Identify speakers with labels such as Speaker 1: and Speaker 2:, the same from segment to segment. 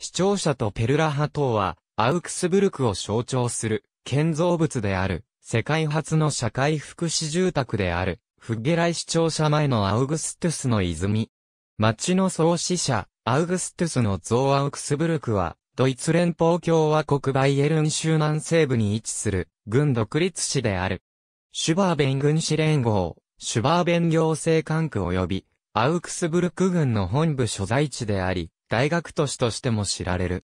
Speaker 1: 視聴者とペルラ派等は、アウクスブルクを象徴する、建造物である、世界初の社会福祉住宅である、フッゲライ視聴者前のアウグストゥスの泉。町の創始者、アウグストゥスの像アウクスブルクは、ドイツ連邦共和国バイエルン州南西部に位置する、軍独立市である。シュバーベン軍司連合、シュバーベン行政管区及び、アウクスブルク軍の本部所在地であり、大学都市としても知られる。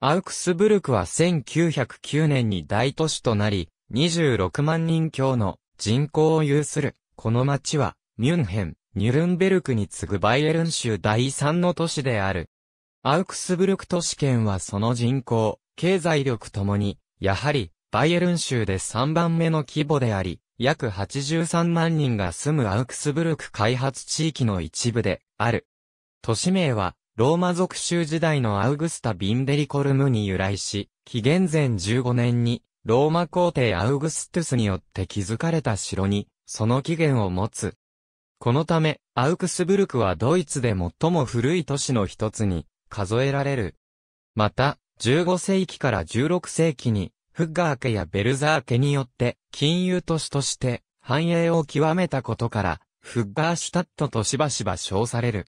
Speaker 1: アウクスブルクは1909年に大都市となり、26万人強の人口を有する。この町は、ミュンヘン、ニュルンベルクに次ぐバイエルン州第3の都市である。アウクスブルク都市圏はその人口、経済力ともに、やはり、バイエルン州で3番目の規模であり、約83万人が住むアウクスブルク開発地域の一部である。都市名は、ローマ属州時代のアウグスタ・ビンデリコルムに由来し、紀元前15年に、ローマ皇帝アウグストゥスによって築かれた城に、その起源を持つ。このため、アウクスブルクはドイツで最も古い都市の一つに、数えられる。また、15世紀から16世紀に、フッガー家やベルザー家によって、金融都市として、繁栄を極めたことから、フッガーシュタットとしばしば称される。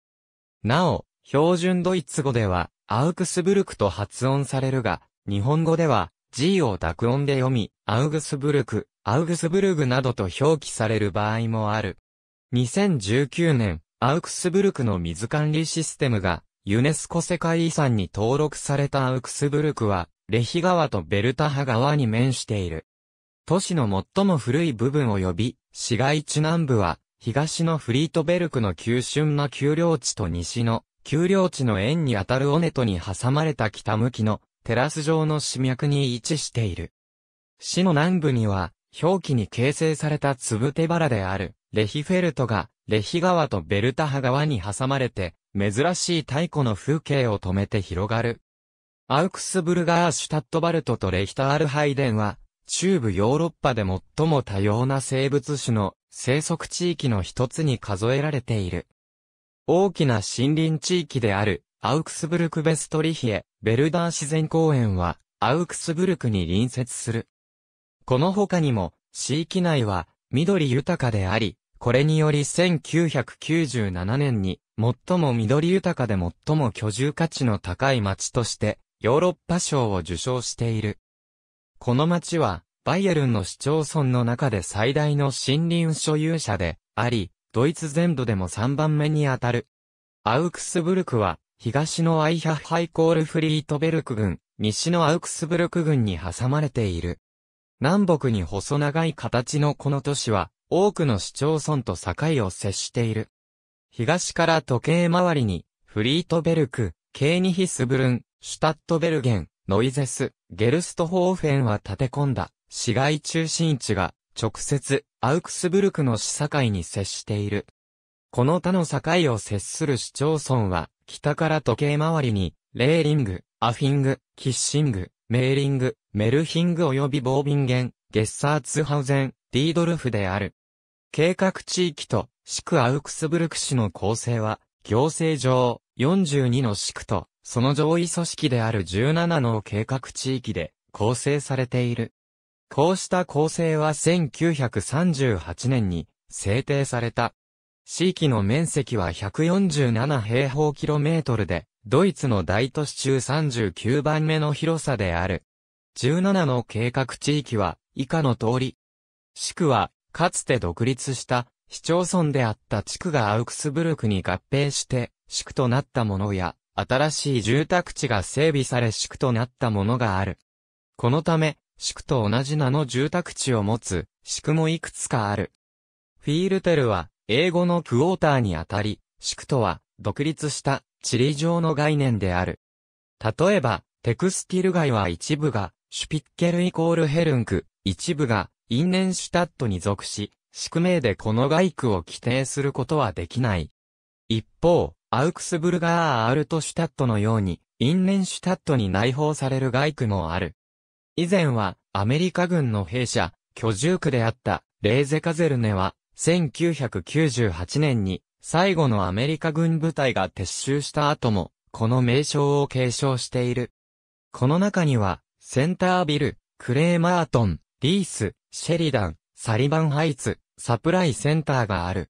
Speaker 1: なお、標準ドイツ語では、アウクスブルクと発音されるが、日本語では、G を濁音で読み、アウグスブルク、アウグスブルグなどと表記される場合もある。2019年、アウクスブルクの水管理システムが、ユネスコ世界遺産に登録されたアウクスブルクは、レヒ川とベルタハ川に面している。都市の最も古い部分を呼び、市街地南部は、東のフリートベルクの急峻な丘陵地と西の丘陵地の円にあたる尾根とに挟まれた北向きのテラス状の市脈に位置している。市の南部には、表記に形成された粒手原である、レヒフェルトが、レヒ川とベルタハ川に挟まれて、珍しい太古の風景を止めて広がる。アウクスブルガーシュタットバルトとレヒタールハイデンは、中部ヨーロッパで最も多様な生物種の生息地域の一つに数えられている。大きな森林地域である、アウクスブルク・ベストリヒエ、ベルダー自然公園は、アウクスブルクに隣接する。この他にも、市域内は、緑豊かであり、これにより1997年に、最も緑豊かで最も居住価値の高い町として、ヨーロッパ賞を受賞している。この町は、バイエルンの市町村の中で最大の森林所有者であり、ドイツ全土でも3番目にあたる。アウクスブルクは、東のアイハッハイコールフリートベルク郡、西のアウクスブルク郡に挟まれている。南北に細長い形のこの都市は、多くの市町村と境を接している。東から時計回りに、フリートベルク、ケーニヒスブルン、シュタットベルゲン、ノイゼス、ゲルストホーフェンは立て込んだ、市街中心地が、直接、アウクスブルクの市境に接している。この他の境を接する市町村は、北から時計回りに、レーリング、アフィング、キッシング、メーリング、メルヒング及びボービンゲン、ゲッサーツハウゼン、ディードルフである。計画地域と、市区アウクスブルク市の構成は、行政上、42の市区と、その上位組織である17の計画地域で構成されている。こうした構成は1938年に制定された。地域の面積は147平方キロメートルで、ドイツの大都市中39番目の広さである。17の計画地域は以下の通り。市区は、かつて独立した市町村であった地区がアウクスブルクに合併して市区となったものや、新しい住宅地が整備され市区となったものがある。このため、宿と同じ名の住宅地を持つ、宿もいくつかある。フィールテルは、英語のクォーターにあたり、宿とは、独立した、地理上の概念である。例えば、テクスティル街は一部が、シュピッケルイコールヘルンク、一部が、インネンシュタットに属し、宿命でこの外区を規定することはできない。一方、アウクスブルガー・アルトシュタットのように、インネンシュタットに内包される外区もある。以前はアメリカ軍の兵舎、居住区であったレーゼカゼルネは1998年に最後のアメリカ軍部隊が撤収した後もこの名称を継承している。この中にはセンタービル、クレーマートン、リース、シェリダン、サリバンハイツ、サプライセンターがある。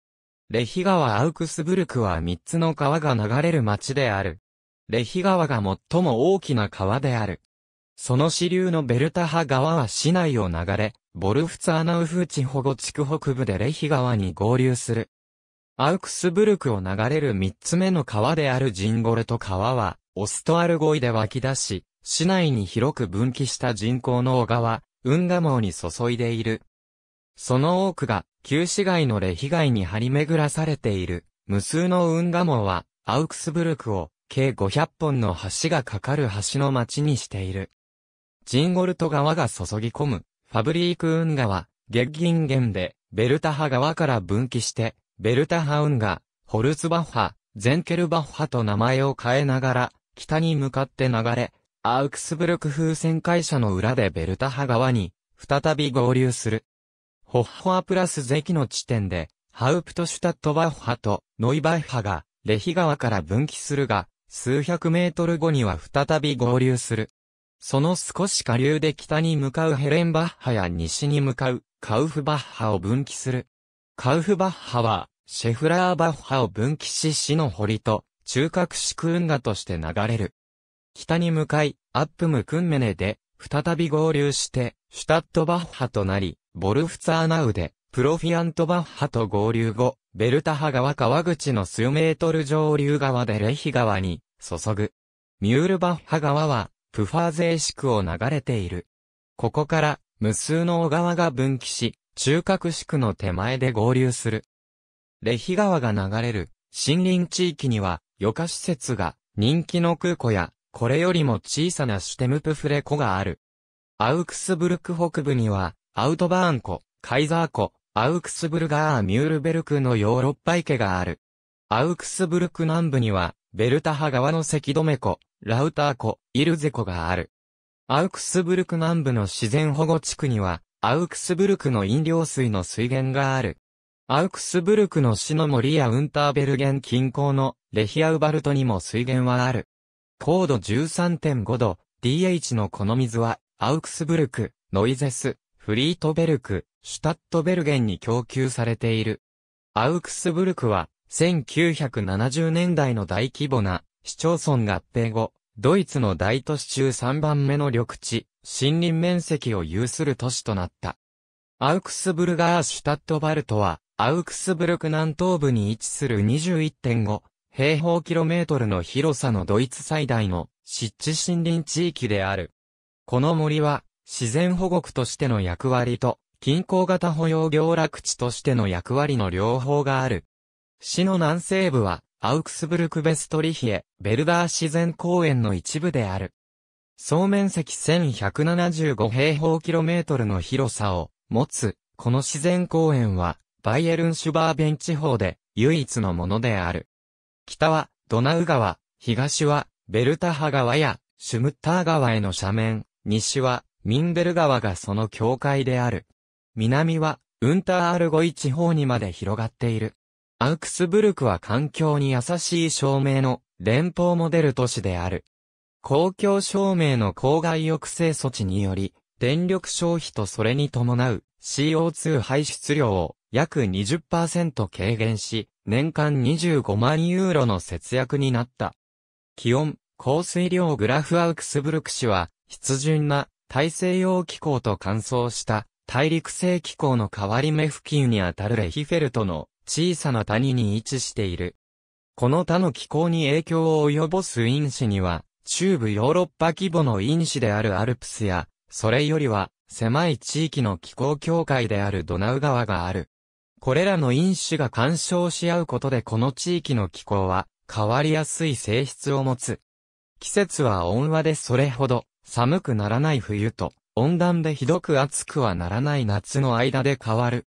Speaker 1: レヒ川アウクスブルクは3つの川が流れる町である。レヒ川が最も大きな川である。その支流のベルタハ川は市内を流れ、ボルフツアナウフーチ保護地区北部でレヒ川に合流する。アウクスブルクを流れる三つ目の川であるジンゴルト川は、オストアルゴイで湧き出し、市内に広く分岐した人口の小川、運河網に注いでいる。その多くが、旧市街のレヒ街に張り巡らされている、無数の運河網は、アウクスブルクを、計500本の橋がかかる橋の町にしている。ジンゴルト川が注ぎ込む、ファブリーク運は、ゲッギンゲンで、ベルタハ川から分岐して、ベルタハ運河、ホルツバッハ、ゼンケルバッハと名前を変えながら、北に向かって流れ、アウクスブルク風船会社の裏でベルタハ川に、再び合流する。ホッホアプラスゼキの地点で、ハウプトシュタットバッハとノイバッハが、レヒ川から分岐するが、数百メートル後には再び合流する。その少し下流で北に向かうヘレンバッハや西に向かうカウフバッハを分岐する。カウフバッハは、シェフラーバッハを分岐し死の堀と、中核市区運河として流れる。北に向かい、アップムクンメネで、再び合流して、シュタットバッハとなり、ボルフツァーナウで、プロフィアントバッハと合流後、ベルタハ川川口の数メートル上流側でレヒ川に注ぐ。ミュールバッハ川はプファーゼーシ区を流れている。ここから無数の小川が分岐し、中核地区の手前で合流する。レヒ川が流れる森林地域には、余暇施設が人気の空港や、これよりも小さなシュテムプフレ湖がある。アウクスブルク北部には、アウトバーン湖、カイザー湖、アウクスブルガー・ミュールベルクのヨーロッパ池がある。アウクスブルク南部には、ベルタハ川の関止湖、ラウター湖、イルゼ湖がある。アウクスブルク南部の自然保護地区には、アウクスブルクの飲料水の水源がある。アウクスブルクの市の森やウンターベルゲン近郊のレヒアウバルトにも水源はある。高度13.5度、DH のこの水は、アウクスブルク、ノイゼス、フリートベルク、シュタットベルゲンに供給されている。アウクスブルクは、1970年代の大規模な市町村合併後、ドイツの大都市中3番目の緑地、森林面積を有する都市となった。アウクスブルガーシュタットバルトは、アウクスブルク南東部に位置する21.5平方キロメートルの広さのドイツ最大の湿地森林地域である。この森は、自然保護区としての役割と、近郊型保養行楽地としての役割の両方がある。市の南西部は、アウクスブルクベストリヒエ、ベルダー自然公園の一部である。総面積1175平方キロメートルの広さを持つ、この自然公園は、バイエルンシュバーベン地方で唯一のものである。北はドナウ川、東はベルタハ川やシュムッター川への斜面、西はミンベル川がその境界である。南はウンターアルゴイ地方にまで広がっている。アウクスブルクは環境に優しい照明の連邦モデル都市である。公共照明の公害抑制措置により、電力消費とそれに伴う CO2 排出量を約20%軽減し、年間25万ユーロの節約になった。気温、降水量グラフアウクスブルク市は、必潤な大西洋気候と乾燥した大陸性気候の変わり目付近にあたるレヒフェルトの小さな谷に位置している。この他の気候に影響を及ぼす因子には、中部ヨーロッパ規模の因子であるアルプスや、それよりは、狭い地域の気候境界であるドナウ川がある。これらの因子が干渉し合うことでこの地域の気候は変わりやすい性質を持つ。季節は温和でそれほど寒くならない冬と温暖でひどく暑くはならない夏の間で変わる。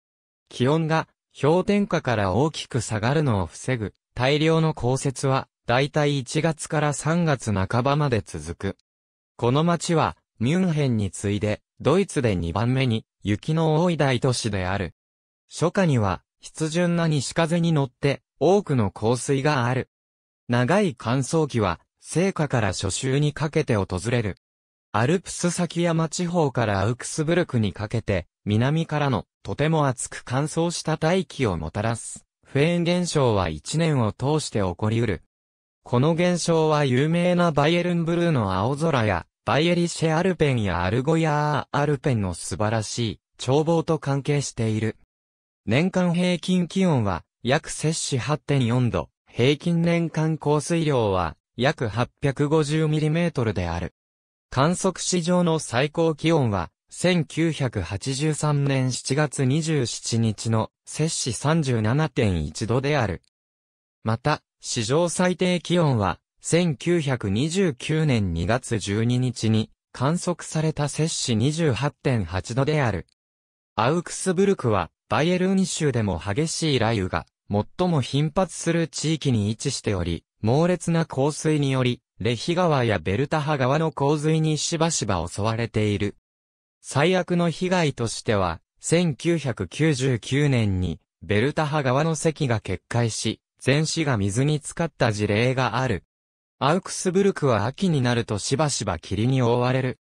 Speaker 1: 気温が氷点下から大きく下がるのを防ぐ、大量の降雪は、だいたい1月から3月半ばまで続く。この町は、ミュンヘンに次いで、ドイツで2番目に、雪の多い大都市である。初夏には、湿潤な西風に乗って、多くの降水がある。長い乾燥期は、聖火から初秋にかけて訪れる。アルプス崎山地方からアウクスブルクにかけて、南からの、とても暑く乾燥した大気をもたらす、フェーン現象は一年を通して起こりうる。この現象は有名なバイエルンブルーの青空や、バイエリシェアルペンやアルゴヤーアルペンの素晴らしい、眺望と関係している。年間平均気温は、約摂氏8.4度、平均年間降水量は、約 850mm である。観測史上の最高気温は、1983年7月27日の摂氏37.1度である。また、史上最低気温は、1929年2月12日に観測された摂氏28.8度である。アウクスブルクは、バイエルン州でも激しい雷雨が、最も頻発する地域に位置しており、猛烈な洪水により、レヒ川やベルタハ川の洪水にしばしば襲われている。最悪の被害としては、1999年に、ベルタハ川の堰が決壊し、全市が水に浸かった事例がある。アウクスブルクは秋になるとしばしば霧に覆われる。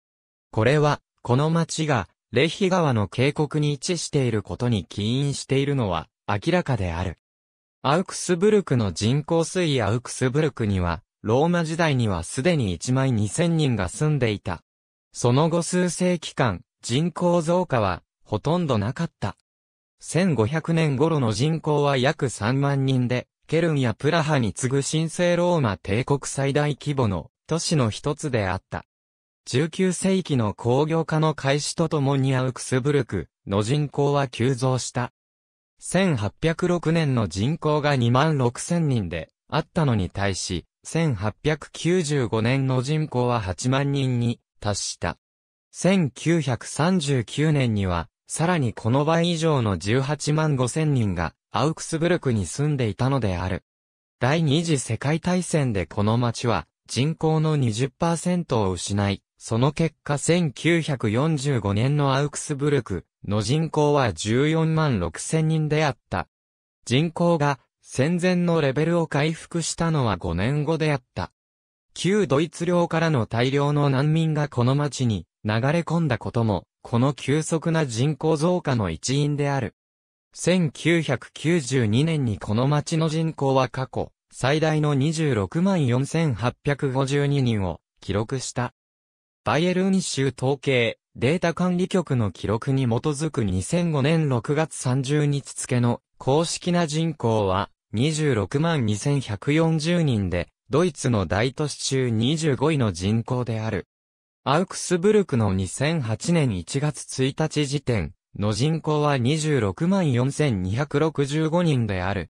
Speaker 1: これは、この町が、レヒ川の渓谷に位置していることに起因しているのは、明らかである。アウクスブルクの人口推移アウクスブルクには、ローマ時代にはすでに1万2000人が住んでいた。その後数世紀間、人口増加は、ほとんどなかった。1500年頃の人口は約3万人で、ケルンやプラハに次ぐ神聖ローマ帝国最大規模の都市の一つであった。19世紀の工業化の開始とともにアウクスブルクの人口は急増した。1806年の人口が2万6千人であったのに対し、1895年の人口は8万人に達した。1939年には、さらにこの倍以上の18万5千人がアウクスブルクに住んでいたのである。第二次世界大戦でこの町は人口の20%を失い、その結果1945年のアウクスブルクの人口は14万6千人であった。人口が戦前のレベルを回復したのは5年後であった。旧ドイツ領からの大量の難民がこの町に流れ込んだことも、この急速な人口増加の一因である。1992年にこの町の人口は過去、最大の26万4852人を記録した。バイエルン州統計、データ管理局の記録に基づく2005年6月30日付の公式な人口は26万2140人で、ドイツの大都市中25位の人口である。アウクスブルクの2008年1月1日時点の人口は26万4265人である。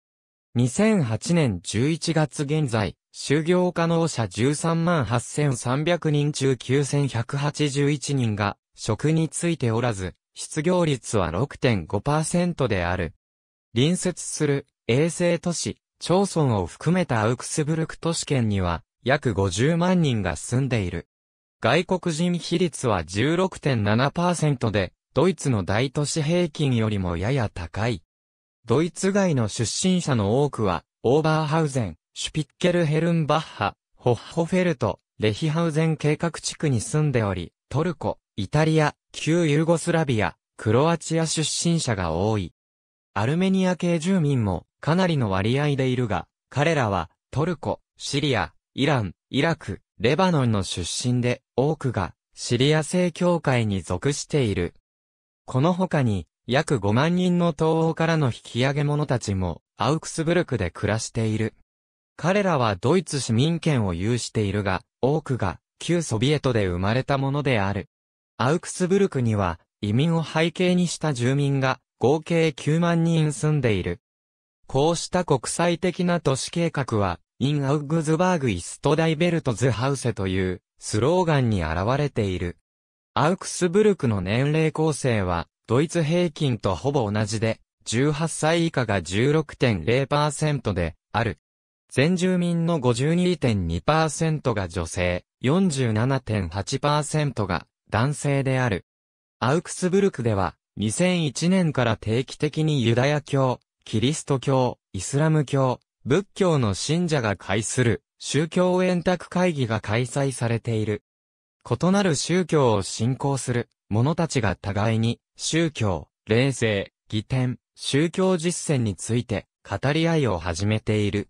Speaker 1: 2008年11月現在、就業可能者13万8300人中9181人が職についておらず、失業率は6.5%である。隣接する衛星都市、町村を含めたアウクスブルク都市圏には約50万人が住んでいる。外国人比率は16.7%で、ドイツの大都市平均よりもやや高い。ドイツ外の出身者の多くは、オーバーハウゼン、シュピッケルヘルンバッハ、ホッホフェルト、レヒハウゼン計画地区に住んでおり、トルコ、イタリア、旧ユーゴスラビア、クロアチア出身者が多い。アルメニア系住民もかなりの割合でいるが、彼らはトルコ、シリア、イラン、イラク、レバノンの出身で、多くがシリア正教会に属している。この他に、約5万人の東欧からの引き上げ者たちも、アウクスブルクで暮らしている。彼らはドイツ市民権を有しているが、多くが旧ソビエトで生まれたものである。アウクスブルクには移民を背景にした住民が合計9万人住んでいる。こうした国際的な都市計画は、イン・アウグズバーグ・イスト・ダイベルト・ズ・ハウセというスローガンに現れている。アウクスブルクの年齢構成は、ドイツ平均とほぼ同じで、18歳以下が16.0%である。全住民の52.2%が女性、47.8%が男性である。アウクスブルクでは、2001年から定期的にユダヤ教、キリスト教、イスラム教、仏教の信者が会する宗教円卓会議が開催されている。異なる宗教を信仰する者たちが互いに宗教、霊性、儀典、宗教実践について語り合いを始めている。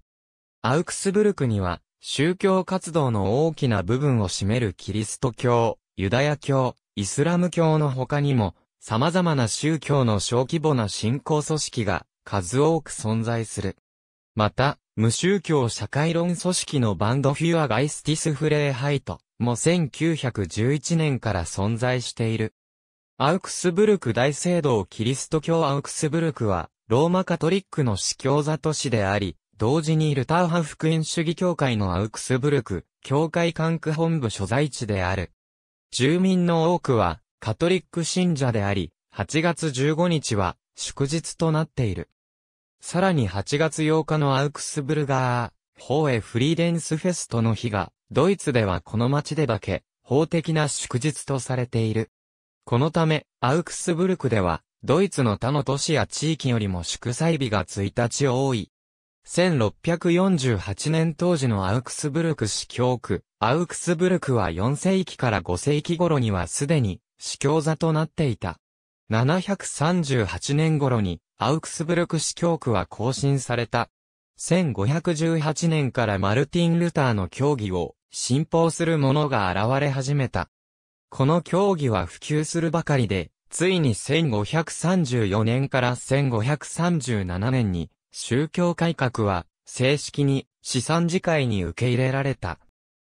Speaker 1: アウクスブルクには宗教活動の大きな部分を占めるキリスト教、ユダヤ教、イスラム教の他にも、様々な宗教の小規模な信仰組織が数多く存在する。また、無宗教社会論組織のバンドフュアガイスティスフレーハイトも1911年から存在している。アウクスブルク大聖堂キリスト教アウクスブルクは、ローマカトリックの司教座都市であり、同時にルターハ福音主義教会のアウクスブルク、教会管区本部所在地である。住民の多くはカトリック信者であり、8月15日は祝日となっている。さらに8月8日のアウクスブルガー、ホーエフリーデンスフェストの日が、ドイツではこの町でだけ、法的な祝日とされている。このため、アウクスブルクでは、ドイツの他の都市や地域よりも祝祭日が1日多い。1648年当時のアウクスブルク市教区、アウクスブルクは4世紀から5世紀頃にはすでに司教座となっていた。738年頃にアウクスブルク司教区は更新された。1518年からマルティン・ルターの教義を信奉する者が現れ始めた。この教義は普及するばかりで、ついに1534年から1537年に宗教改革は正式に資産次会に受け入れられた。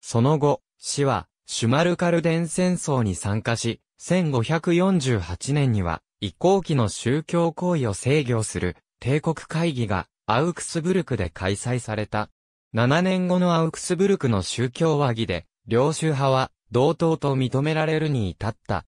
Speaker 1: その後、市は、シュマルカルデン戦争に参加し、1548年には、移行期の宗教行為を制御する、帝国会議が、アウクスブルクで開催された。7年後のアウクスブルクの宗教和議で、領主派は、同等と認められるに至った。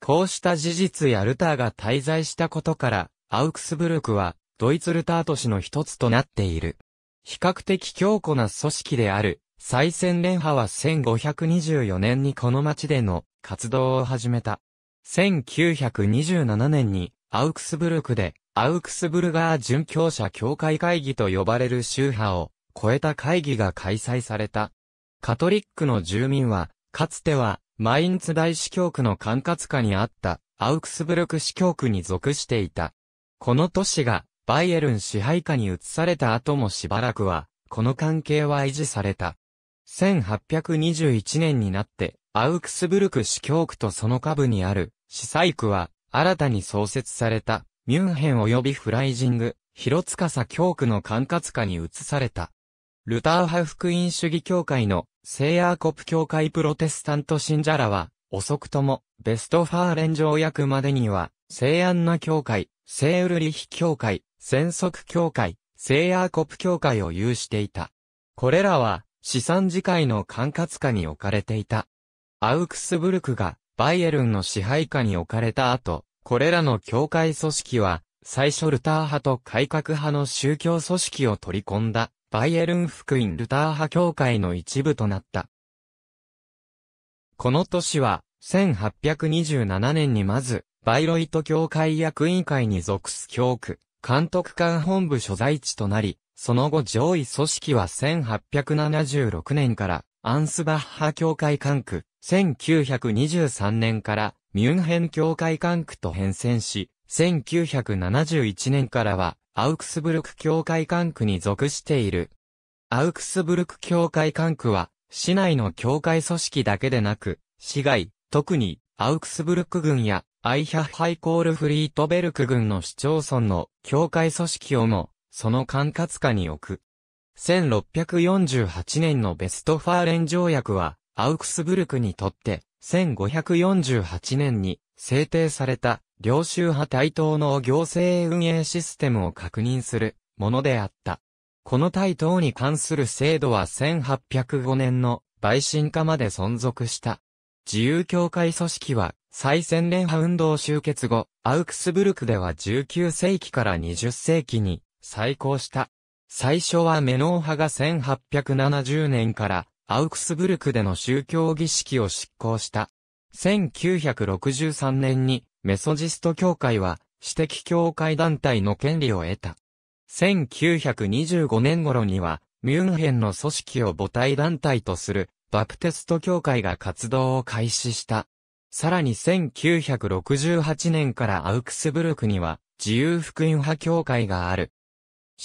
Speaker 1: こうした事実やルターが滞在したことから、アウクスブルクは、ドイツルター都市の一つとなっている。比較的強固な組織である、再先連派は1524年にこの町での活動を始めた。1927年にアウクスブルクでアウクスブルガー殉教者協会会議と呼ばれる宗派を超えた会議が開催された。カトリックの住民は、かつてはマインツ大司教区の管轄下にあったアウクスブルク司教区に属していた。この都市がバイエルン支配下に移された後もしばらくは、この関係は維持された。1821年になって、アウクスブルク市教区とその下部にある、市祭区は、新たに創設された、ミュンヘン及びフライジング、広司教区の管轄下に移された。ルター派福音主義教会のセイヤーコプ教会プロテスタント信者らは、遅くとも、ベストファーレン条約までには、イアンナ教会、聖ウルリヒ教会、戦則教会、イヤーコプ教会を有していた。これらは、資産次会の管轄下に置かれていた。アウクスブルクがバイエルンの支配下に置かれた後、これらの教会組織は、最初ルター派と改革派の宗教組織を取り込んだ、バイエルン福音ルター派教会の一部となった。この年は、1827年にまず、バイロイト教会役員会に属す教区、監督官本部所在地となり、その後上位組織は1876年からアンスバッハ教会管区、1923年からミュンヘン教会管区と変遷し、1971年からはアウクスブルク教会管区に属している。アウクスブルク教会管区は、市内の教会組織だけでなく、市外、特にアウクスブルク軍やアイヒャッハイコールフリートベルク軍の市町村の教会組織をもその管轄下に置く。1648年のベストファーレン条約は、アウクスブルクにとって、1548年に制定された領州派対等の行政運営システムを確認するものであった。この対等に関する制度は1805年の陪審化まで存続した。自由協会組織は再戦連派運動終結後、アウクスブルクでは19世紀から20世紀に再興した。最初はメノー派が1870年からアウクスブルクでの宗教儀式を執行した。1963年にメソジスト教会は私的教会団体の権利を得た。1925年頃にはミュンヘンの組織を母体団体とするバプテスト教会が活動を開始した。さらに1968年からアウクスブルクには自由福音派教会がある。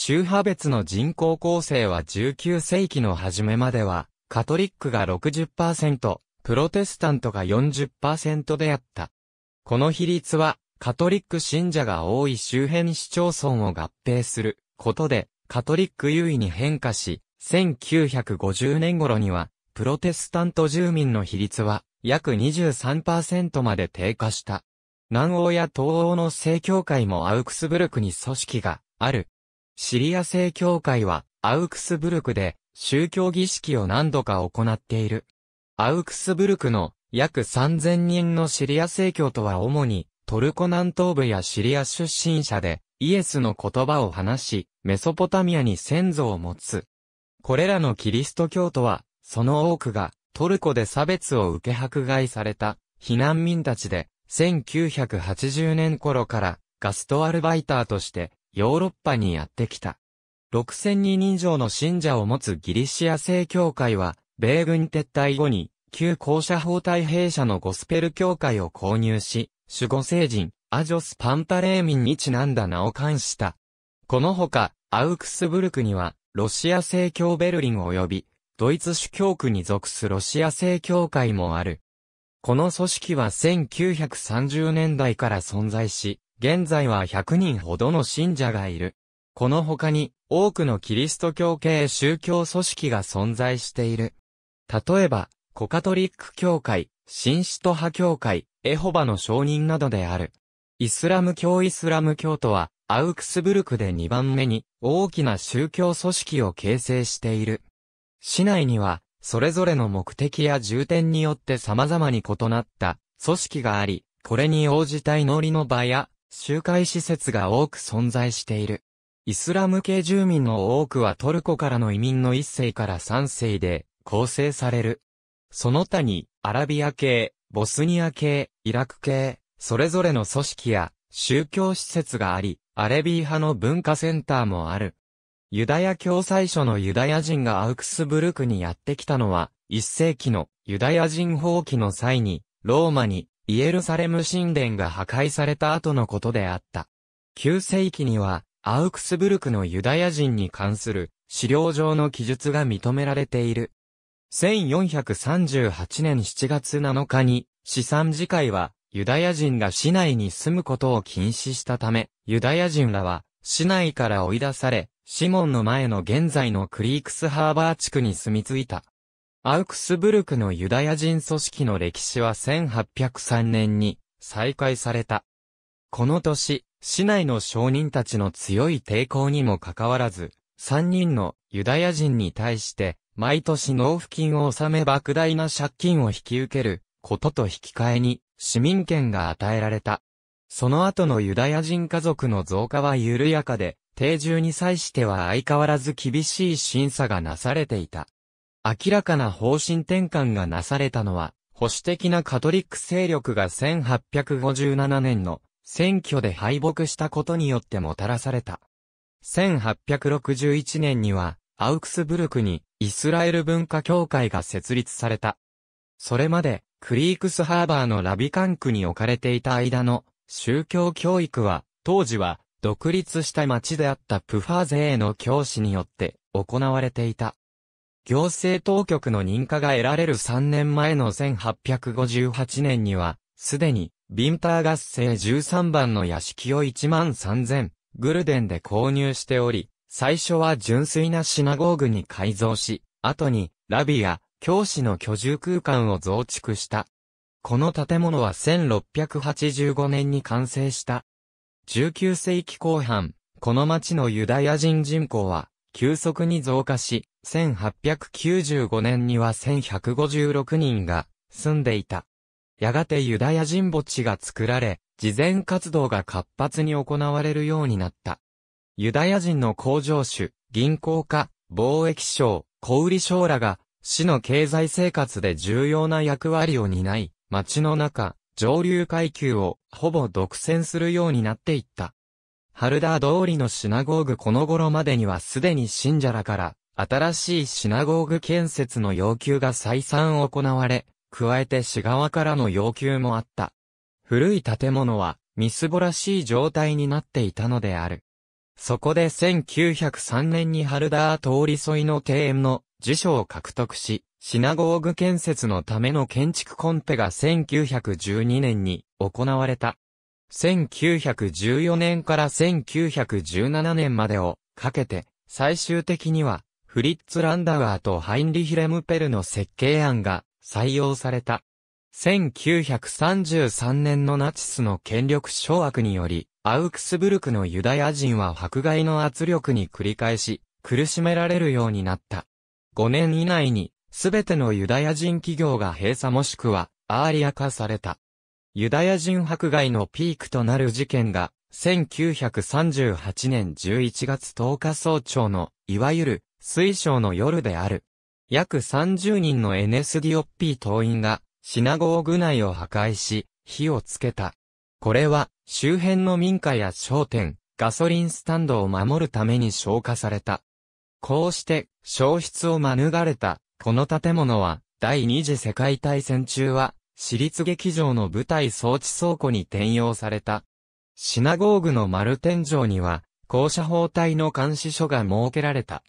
Speaker 1: 宗派別の人口構成は19世紀の初めまでは、カトリックが60%、プロテスタントが40%であった。この比率は、カトリック信者が多い周辺市町村を合併することで、カトリック優位に変化し、1950年頃には、プロテスタント住民の比率は、約23%まで低下した。南欧や東欧の正教会もアウクスブルクに組織があるシリア正教会は、アウクスブルクで、宗教儀式を何度か行っている。アウクスブルクの約3000人のシリア正教徒は主にトルコ南東部やシリア出身者でイエスの言葉を話し、メソポタミアに先祖を持つ。これらのキリスト教徒は、その多くがトルコで差別を受け迫害された避難民たちで、1980年頃からガストアルバイターとしてヨーロッパにやってきた。6000人以上の信者を持つギリシア正教会は、米軍撤退後に、旧校舎法対兵舎のゴスペル教会を購入し、守護聖人、アジョス・パンタレーミンにちなんだ名を冠した。このほか、アウクスブルクには、ロシア正教ベルリン及び、ドイツ主教区に属すロシア正教会もある。この組織は1930年代から存在し、現在は100人ほどの信者がいる。この他に、多くのキリスト教系宗教組織が存在している。例えば、コカトリック教会、新使徒派教会、エホバの証人などである。イスラム教イスラム教徒は、アウクスブルクで2番目に大きな宗教組織を形成している。市内には、それぞれの目的や重点によって様々に異なった組織があり、これに応じた祈りの場や集会施設が多く存在している。イスラム系住民の多くはトルコからの移民の1世から3世で構成される。その他に、アラビア系、ボスニア系、イラク系、それぞれの組織や宗教施設があり、アレビー派の文化センターもある。ユダヤ教最初のユダヤ人がアウクスブルクにやってきたのは、1世紀のユダヤ人放棄の際に、ローマにイエルサレム神殿が破壊された後のことであった。9世紀には、アウクスブルクのユダヤ人に関する資料上の記述が認められている。1438年7月7日に、資産次会は、ユダヤ人が市内に住むことを禁止したため、ユダヤ人らは、市内から追い出され、シモンの前の現在のクリークスハーバー地区に住み着いた。アウクスブルクのユダヤ人組織の歴史は1803年に再開された。この年、市内の商人たちの強い抵抗にもかかわらず、3人のユダヤ人に対して、毎年納付金を納め莫大な借金を引き受けることと引き換えに市民権が与えられた。その後のユダヤ人家族の増加は緩やかで、定住に際しては相変わらず厳しい審査がなされていた。明らかな方針転換がなされたのは、保守的なカトリック勢力が1857年の選挙で敗北したことによってもたらされた。1861年には、アウクスブルクにイスラエル文化協会が設立された。それまで、クリークスハーバーのラビカン区に置かれていた間の宗教教育は、当時は独立した町であったプファーゼへの教師によって行われていた。行政当局の認可が得られる3年前の1858年には、すでに、ビンター合成13番の屋敷を1万3000グルデンで購入しており、最初は純粋なシナゴーグに改造し、後に、ラビや教師の居住空間を増築した。この建物は1685年に完成した。19世紀後半、この町のユダヤ人人口は急速に増加し、1895年には1156人が住んでいた。やがてユダヤ人墓地が作られ、事前活動が活発に行われるようになった。ユダヤ人の工場主、銀行家、貿易商、小売商らが、市の経済生活で重要な役割を担い、町の中、上流階級をほぼ独占するようになっていった。ハルダー通りのシナゴーグこの頃までにはすでに信者らから、新しいシナゴーグ建設の要求が再三行われ、加えて市側からの要求もあった。古い建物は、みすぼらしい状態になっていたのである。そこで1903年にハルダー通り沿いの庭園の辞書を獲得し、シナゴーグ建設のための建築コンペが1912年に行われた。1914年から1917年までをかけて、最終的には、フリッツ・ランダワーとハインリヒ・レムペルの設計案が採用された。1933年のナチスの権力掌握により、アウクスブルクのユダヤ人は迫害の圧力に繰り返し、苦しめられるようになった。5年以内に、すべてのユダヤ人企業が閉鎖もしくは、アーリア化された。ユダヤ人迫害のピークとなる事件が、1938年11月10日早朝の、いわゆる、水晶の夜である。約30人の NSDOP 党員が、シナゴーグ内を破壊し、火をつけた。これは、周辺の民家や商店、ガソリンスタンドを守るために消火された。こうして、消失を免れた、この建物は、第二次世界大戦中は、私立劇場の舞台装置倉庫に転用された。シナゴーグの丸天井には、校舎包帯の監視所が設けられた。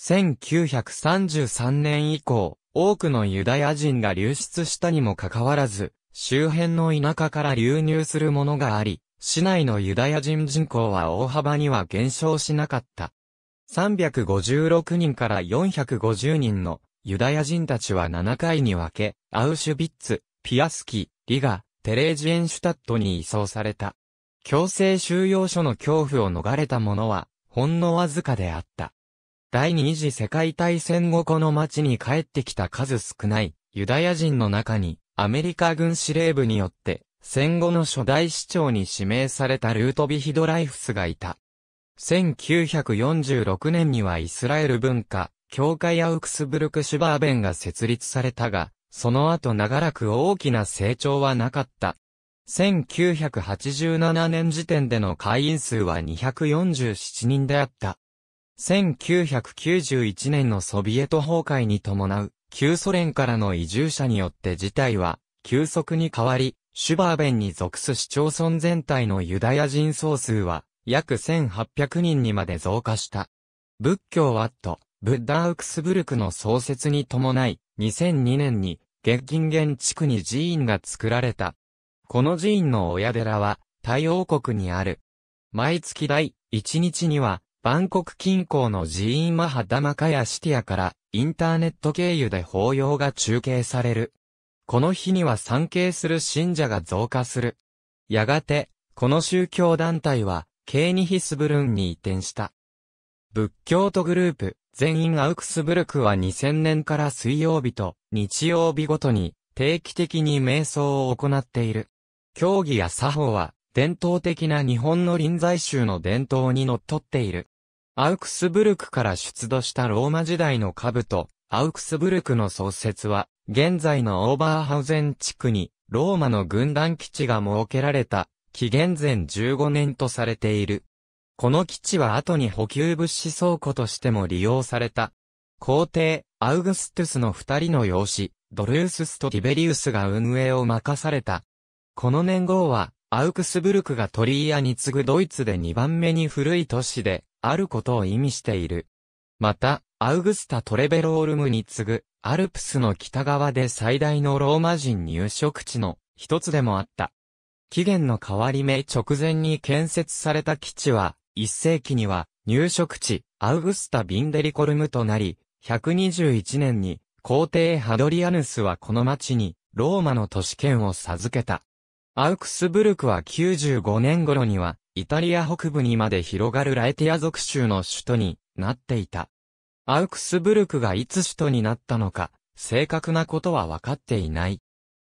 Speaker 1: 1933年以降、多くのユダヤ人が流出したにもかかわらず、周辺の田舎から流入するものがあり、市内のユダヤ人人口は大幅には減少しなかった。356人から450人のユダヤ人たちは7回に分け、アウシュビッツ、ピアスキ、リガ、テレージエンシュタットに移送された。強制収容所の恐怖を逃れた者は、ほんのわずかであった。第二次世界大戦後この町に帰ってきた数少ないユダヤ人の中に、アメリカ軍司令部によって、戦後の初代市長に指名されたルートビヒドライフスがいた。1946年にはイスラエル文化、教会アウクスブルク・シュバーベンが設立されたが、その後長らく大きな成長はなかった。1987年時点での会員数は247人であった。1991年のソビエト崩壊に伴う、旧ソ連からの移住者によって事態は、急速に変わり、シュバーベンに属す市町村全体のユダヤ人総数は、約1800人にまで増加した。仏教ワット、ブッダーウクスブルクの創設に伴い、2002年に、月金源地区に寺院が作られた。この寺院の親寺は、太陽国にある。毎月第1日には、万国近郊の寺院マハダマカヤシティアからインターネット経由で法要が中継される。この日には参詣する信者が増加する。やがて、この宗教団体は、ケーニヒスブルンに移転した。仏教徒グループ、全員アウクスブルクは2000年から水曜日と日曜日ごとに定期的に瞑想を行っている。競技や作法は伝統的な日本の臨済宗の伝統に則っっている。アウクスブルクから出土したローマ時代の株と、アウクスブルクの創設は、現在のオーバーハウゼン地区に、ローマの軍団基地が設けられた、紀元前15年とされている。この基地は後に補給物資倉庫としても利用された。皇帝、アウグストゥスの二人の養子、ドルーススとティベリウスが運営を任された。この年号は、アウクスブルクがトリーアに次ぐドイツで2番目に古い都市で、あることを意味している。また、アウグスタ・トレベロールムに次ぐ、アルプスの北側で最大のローマ人入植地の一つでもあった。期限の変わり目直前に建設された基地は、1世紀には入植地アウグスタ・ビンデリコルムとなり、121年に皇帝ハドリアヌスはこの町にローマの都市圏を授けた。アウクスブルクは95年頃にはイタリア北部にまで広がるラエティア族州の首都になっていた。アウクスブルクがいつ首都になったのか、正確なことは分かっていない。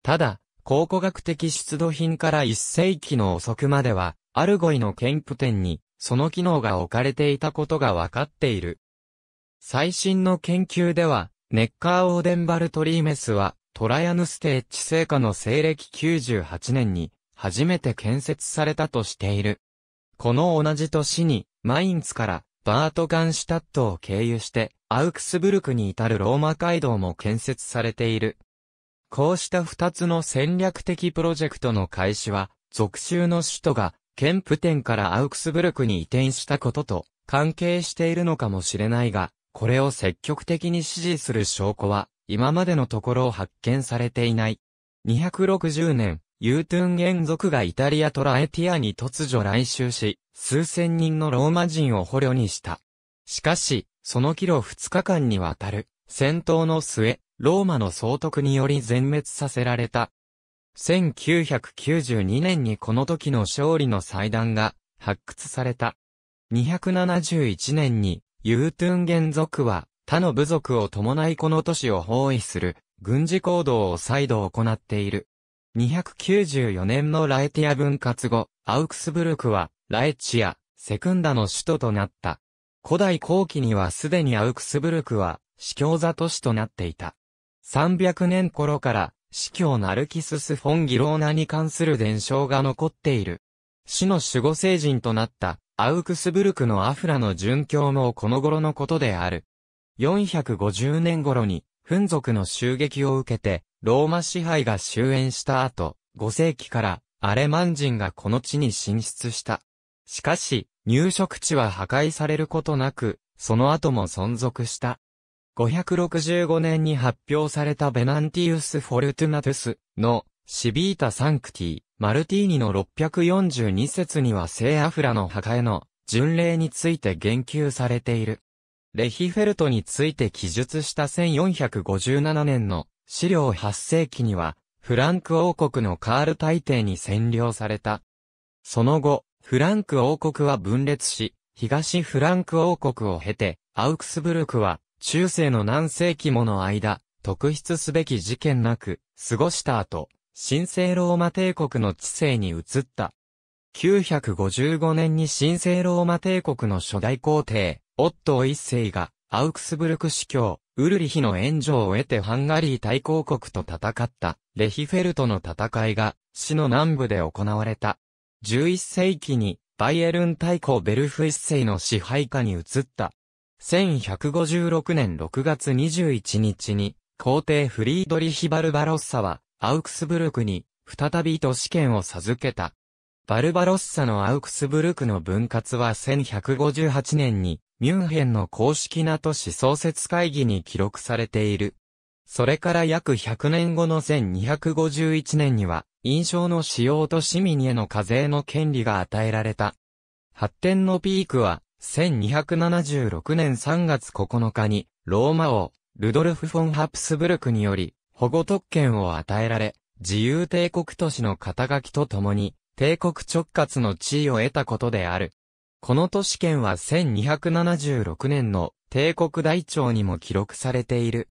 Speaker 1: ただ、考古学的出土品から1世紀の遅くまでは、アルゴイの憲譜店に、その機能が置かれていたことがわかっている。最新の研究では、ネッカーオーデンバルトリーメスは、トラヤヌステッチ聖火の西暦98年に、初めて建設されたとしている。この同じ年に、マインツからバートガンシュタットを経由して、アウクスブルクに至るローマ街道も建設されている。こうした二つの戦略的プロジェクトの開始は、属州の首都がケンプ店からアウクスブルクに移転したことと関係しているのかもしれないが、これを積極的に支持する証拠は、今までのところ発見されていない。260年、ユートゥンゲン族がイタリアトラエティアに突如来襲し、数千人のローマ人を捕虜にした。しかし、その帰路2日間にわたる、戦闘の末、ローマの総督により全滅させられた。1992年にこの時の勝利の祭壇が発掘された。271年に、ユートゥンゲン族は他の部族を伴いこの都市を包囲する軍事行動を再度行っている。294年のラエティア分割後、アウクスブルクはラエチア、セクンダの首都となった。古代後期にはすでにアウクスブルクは司教座都市となっていた。300年頃から司教ナルキスス・フォン・ギローナに関する伝承が残っている。死の守護聖人となったアウクスブルクのアフラの殉教もこの頃のことである。450年頃に、フン族の襲撃を受けて、ローマ支配が終焉した後、5世紀からアレマン人がこの地に進出した。しかし、入植地は破壊されることなく、その後も存続した。565年に発表されたベナンティウス・フォルトゥナトゥスのシビータ・サンクティ、マルティーニの642節には聖アフラの墓への巡礼について言及されている。レヒフェルトについて記述した1457年の資料8世紀には、フランク王国のカール大帝に占領された。その後、フランク王国は分裂し、東フランク王国を経て、アウクスブルクは中世の何世紀もの間、特筆すべき事件なく、過ごした後、神聖ローマ帝国の知性に移った。955年に神聖ローマ帝国の初代皇帝、オットー一世が、アウクスブルク司教、ウルリヒの援助を得てハンガリー大公国と戦った、レヒフェルトの戦いが、市の南部で行われた。11世紀に、バイエルン大公ベルフ一世の支配下に移った。1156年6月21日に、皇帝フリードリヒ・バルバロッサは、アウクスブルクに、再び都市圏を授けた。バルバロッサのアウクスブルクの分割は1158年に、ミュンヘンの公式な都市創設会議に記録されている。それから約100年後の1251年には、印象の使用と市民への課税の権利が与えられた。発展のピークは、1276年3月9日に、ローマ王、ルドルフ・フォン・ハプスブルクにより、保護特権を与えられ、自由帝国都市の肩書きとともに、帝国直轄の地位を得たことである。この都市圏は1276年の帝国大庁にも記録されている。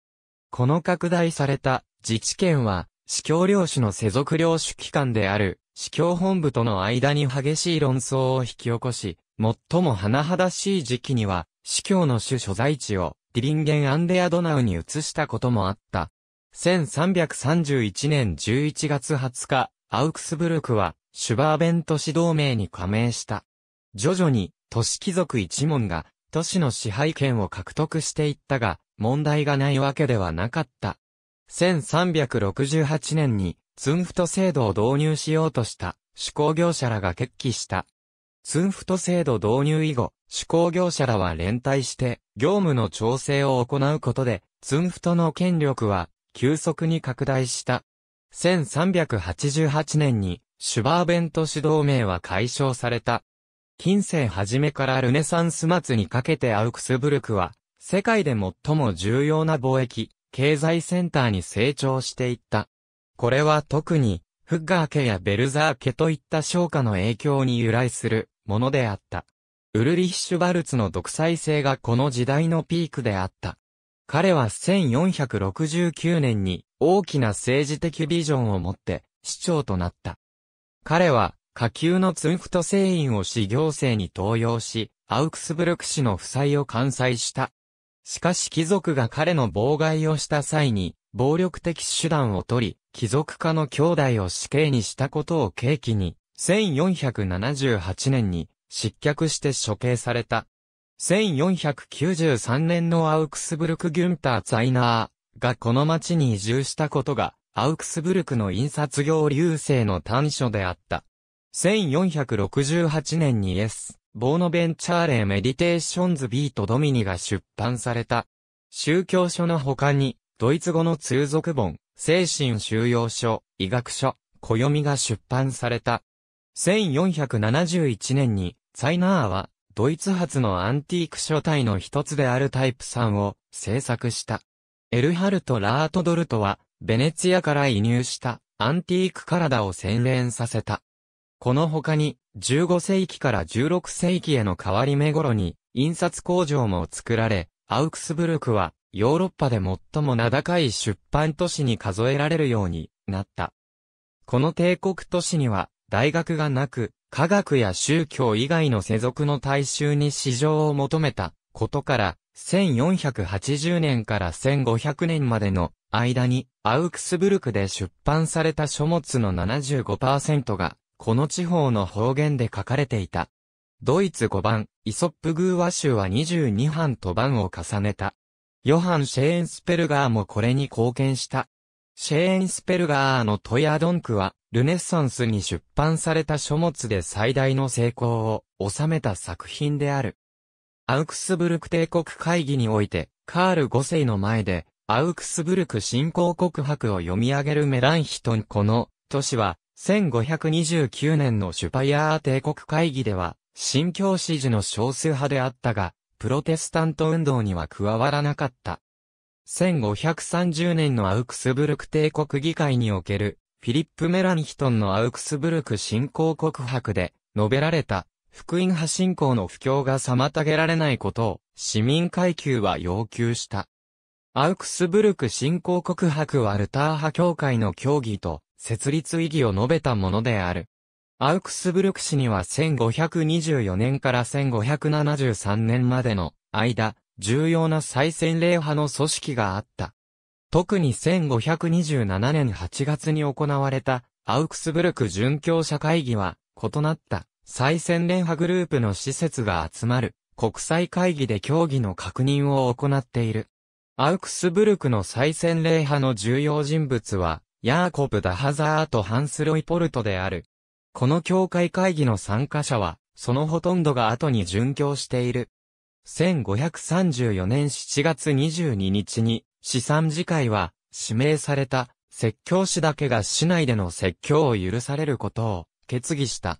Speaker 1: この拡大された自治圏は、司教領主の世俗領主機関である司教本部との間に激しい論争を引き起こし、最も甚だしい時期には、司教の主所在地をディリンゲン・アンデア・ドナウに移したこともあった。1331年11月20日、アウクスブルクは、シュバーベント市同盟に加盟した。徐々に、都市貴族一門が、都市の支配権を獲得していったが、問題がないわけではなかった。1368年に、ツンフト制度を導入しようとした手工業者らが決起した。ツンフト制度導入以後、手工業者らは連帯して業務の調整を行うことで、ツンフトの権力は急速に拡大した。1388年にシュバーベント指導名は解消された。近世初めからルネサンス末にかけてアウクスブルクは、世界で最も重要な貿易、経済センターに成長していった。これは特に、フッガー家やベルザー家といった商家の影響に由来するものであった。ウルリッシュ・バルツの独裁性がこの時代のピークであった。彼は1469年に大きな政治的ビジョンを持って市長となった。彼は下級のツンフト聖員を市行政に登用し、アウクスブルク市の負債を完済した。しかし貴族が彼の妨害をした際に、暴力的手段を取り、貴族家の兄弟を死刑にしたことを契機に、1478年に失脚して処刑された。1493年のアウクスブルク・ギュンター・ツァイナーがこの町に移住したことが、アウクスブルクの印刷業流星の短所であった。1468年に S、ボーノベンチャーレ・メディテーションズ・ビート・ドミニが出版された。宗教書の他に、ドイツ語の通俗本、精神収容所、医学書、暦が出版された。1471年に、サイナーは、ドイツ発のアンティーク書体の一つであるタイプ3を制作した。エルハルト・ラートドルトは、ベネツィアから移入したアンティーク体を洗練させた。この他に、15世紀から16世紀への変わり目頃に、印刷工場も作られ、アウクスブルクは、ヨーロッパで最も名高い出版都市に数えられるようになった。この帝国都市には、大学がなく、科学や宗教以外の世俗の大衆に市場を求めたことから、1480年から1500年までの間に、アウクスブルクで出版された書物の75%が、この地方の方言で書かれていた。ドイツ5番、イソップ・グーワ州は22版と版を重ねた。ヨハン・シェーンスペルガーもこれに貢献した。シェーンスペルガーのトヤドンクは、ルネッサンスに出版された書物で最大の成功を収めた作品である。アウクスブルク帝国会議において、カール5世の前で、アウクスブルク侵興告白を読み上げるメランヒトンこの、都市は、1529年のシュパイアー帝国会議では、新教師時の少数派であったが、プロテスタント運動には加わらなかった。1530年のアウクスブルク帝国議会におけるフィリップ・メランヒトンのアウクスブルク信仰告白で述べられた福音派信仰の不況が妨げられないことを市民階級は要求した。アウクスブルク信仰告白はルター派教会の協議と設立意義を述べたものである。アウクスブルク市には1524年から1573年までの間、重要な再洗礼派の組織があった。特に1527年8月に行われたアウクスブルク殉教者会議は、異なった再洗礼派グループの施設が集まる国際会議で協議の確認を行っている。アウクスブルクの再洗礼派の重要人物は、ヤーコブ・ダハザーとハンス・ロイポルトである。この教会会議の参加者は、そのほとんどが後に殉教している。1534年7月22日に、市参事会は、指名された、説教師だけが市内での説教を許されることを、決議した。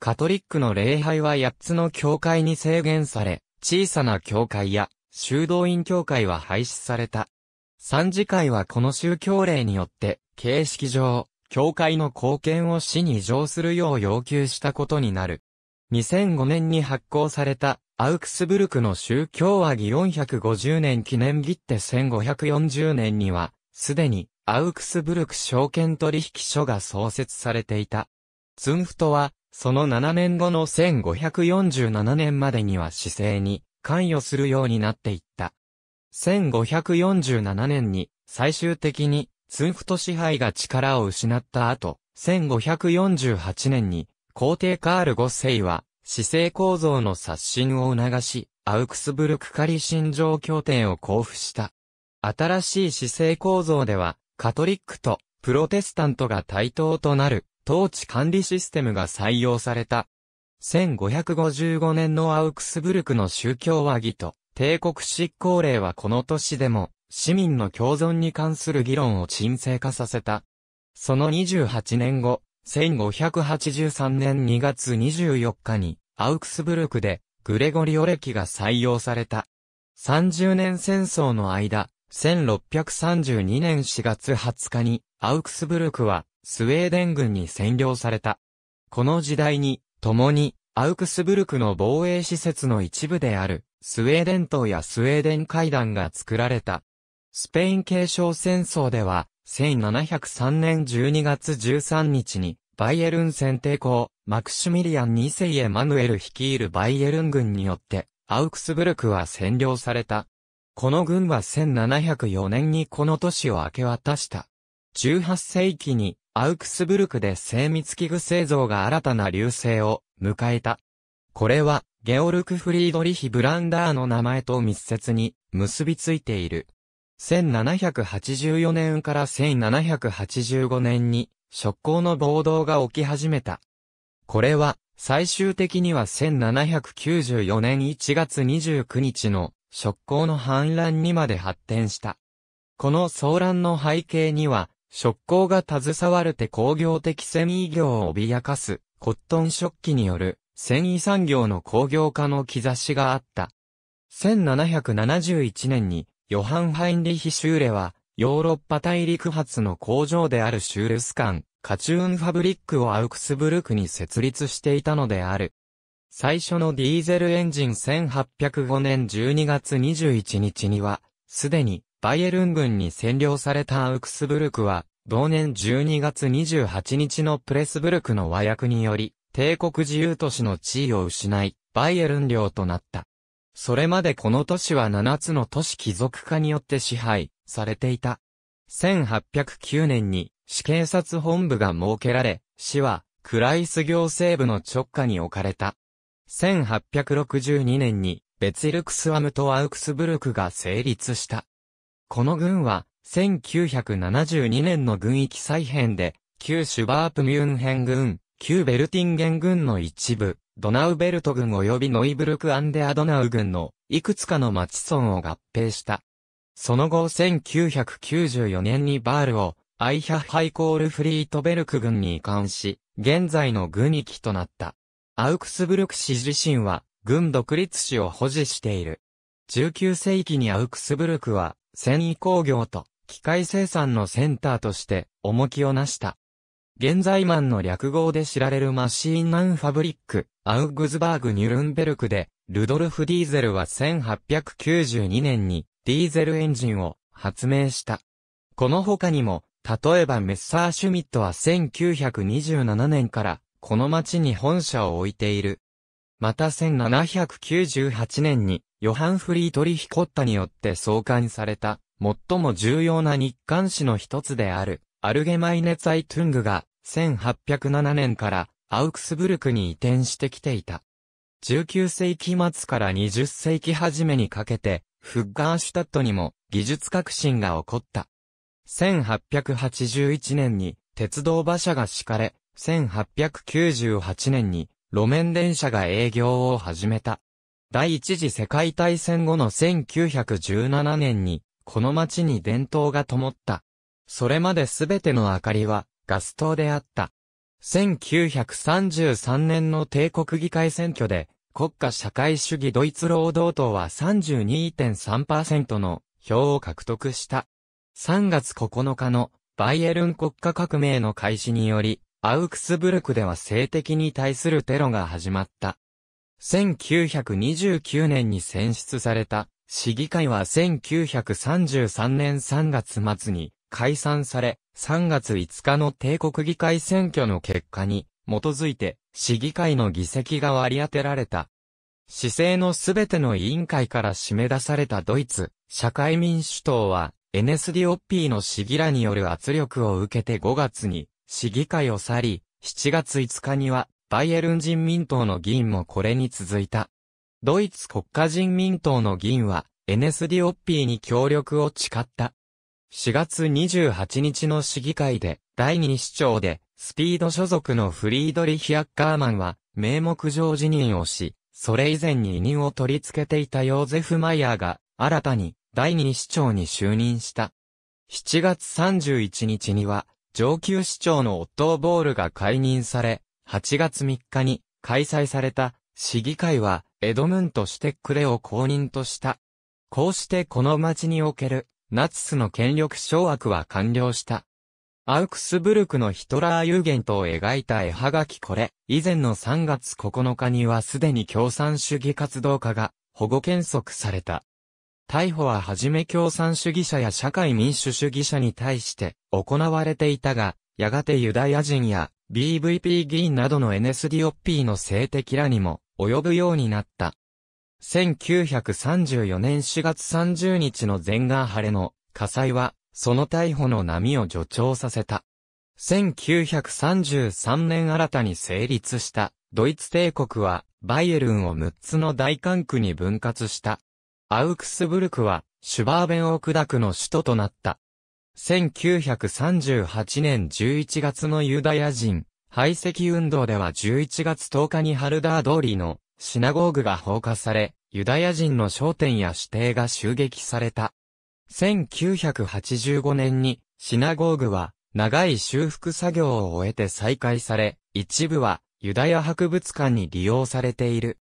Speaker 1: カトリックの礼拝は8つの教会に制限され、小さな教会や、修道院教会は廃止された。参事会はこの宗教令によって、形式上、教会の貢献を市に上するよう要求したことになる。2005年に発行された、アウクスブルクの宗教和議450年記念切手1540年には、すでに、アウクスブルク証券取引所が創設されていた。ツンフトは、その7年後の1547年までには市政に関与するようになっていった。1547年に最終的にスンフト支配が力を失った後、1548年に、皇帝カール5世は、市政構造の刷新を促し、アウクスブルク仮信条協定を交付した。新しい市政構造では、カトリックとプロテスタントが対等となる、統治管理システムが採用された。1555年のアウクスブルクの宗教和議と、帝国執行令はこの年でも、市民の共存に関する議論を沈静化させた。その28年後、1583年2月24日に、アウクスブルクで、グレゴリオ歴が採用された。30年戦争の間、1632年4月20日に、アウクスブルクは、スウェーデン軍に占領された。この時代に、共に、アウクスブルクの防衛施設の一部である、スウェーデン島やスウェーデン階段が作られた。スペイン継承戦争では、1703年12月13日に、バイエルン選定校、マクシュミリアン2世エマヌエル率いるバイエルン軍によって、アウクスブルクは占領された。この軍は1704年にこの都市を明け渡した。18世紀にアウクスブルクで精密器具製造が新たな流星を迎えた。これはゲオルク・フリードリヒ・ブランダーの名前と密接に結びついている。1784年から1785年に、職工の暴動が起き始めた。これは、最終的には1794年1月29日の、職工の反乱にまで発展した。この騒乱の背景には、職工が携わる手工業的繊維業を脅かす、コットン食器による、繊維産業の工業化の兆しがあった。1771年に、ヨハン・ハインリヒ・シューレは、ヨーロッパ大陸発の工場であるシュールスカン、カチューンファブリックをアウクスブルクに設立していたのである。最初のディーゼルエンジン1805年12月21日には、すでにバイエルン軍に占領されたアウクスブルクは、同年12月28日のプレスブルクの和訳により、帝国自由都市の地位を失い、バイエルン領となった。それまでこの都市は7つの都市貴族化によって支配されていた。1809年に市警察本部が設けられ、市はクライス行政部の直下に置かれた。1862年にベツイルクスワムとアウクスブルクが成立した。この軍は1972年の軍域再編で旧シュバープミュンヘン軍、旧ベルティンゲン軍の一部、ドナウベルト軍及びノイブルク・アンデア・ドナウ軍のいくつかの町村を合併した。その後1994年にバールをアイヒャハイコールフリートベルク軍に移管し、現在の軍域となった。アウクスブルク市自身は、軍独立市を保持している。19世紀にアウクスブルクは、繊維工業と機械生産のセンターとして、重きをなした。現在マンの略号で知られるマシーンマンファブリック、アウグズバーグ・ニュルンベルクで、ルドルフ・ディーゼルは1892年にディーゼルエンジンを発明した。この他にも、例えばメッサーシュミットは1927年からこの町に本社を置いている。また1798年にヨハン・フリートリヒコッタによって創刊された最も重要な日刊誌の一つであるアルゲマイネ・ツァイトゥングが、1807年からアウクスブルクに移転してきていた。19世紀末から20世紀初めにかけて、フッガーシュタットにも技術革新が起こった。1881年に鉄道馬車が敷かれ、1898年に路面電車が営業を始めた。第一次世界大戦後の1917年に、この町に伝統が灯った。それまですべての明かりはガス灯であった。1933年の帝国議会選挙で、国家社会主義ドイツ労働党は32.3%の票を獲得した。3月9日のバイエルン国家革命の開始により、アウクスブルクでは性的に対するテロが始まった。1929年に選出された市議会は1933年3月末に解散され、3月5日の帝国議会選挙の結果に、基づいて、市議会の議席が割り当てられた。市政のすべての委員会から締め出されたドイツ、社会民主党は、NSDOP の市議らによる圧力を受けて5月に、市議会を去り、7月5日には、バイエルン人民党の議員もこれに続いた。ドイツ国家人民党の議員は、NSDOP に協力を誓った。4月28日の市議会で、第2市長で、スピード所属のフリードリヒ・アッカーマンは、名目上辞任をし、それ以前に委任を取り付けていたヨーゼフ・マイヤーが、新たに、第2市長に就任した。7月31日には、上級市長のオットー・ボールが解任され、8月3日に開催された市議会はエドムント・シてテックレを公認とした。こうしてこの町におけるナチスの権力掌握は完了した。アウクスブルクのヒトラー・有限とを描いた絵はがきこれ、以前の3月9日にはすでに共産主義活動家が保護検索された。逮捕ははじめ共産主義者や社会民主主義者に対して行われていたが、やがてユダヤ人や BVP 議員などの NSDOP の性的らにも及ぶようになった。1934年4月30日の全ガーハレの火災は、その逮捕の波を助長させた。1933年新たに成立したドイツ帝国はバイエルンを6つの大管区に分割した。アウクスブルクはシュバーベンオクダクの首都となった。1938年11月のユダヤ人排斥運動では11月10日にハルダー通りのシナゴーグが放火され、ユダヤ人の商店や指定が襲撃された。1985年に、シナゴーグは、長い修復作業を終えて再開され、一部は、ユダヤ博物館に利用されている。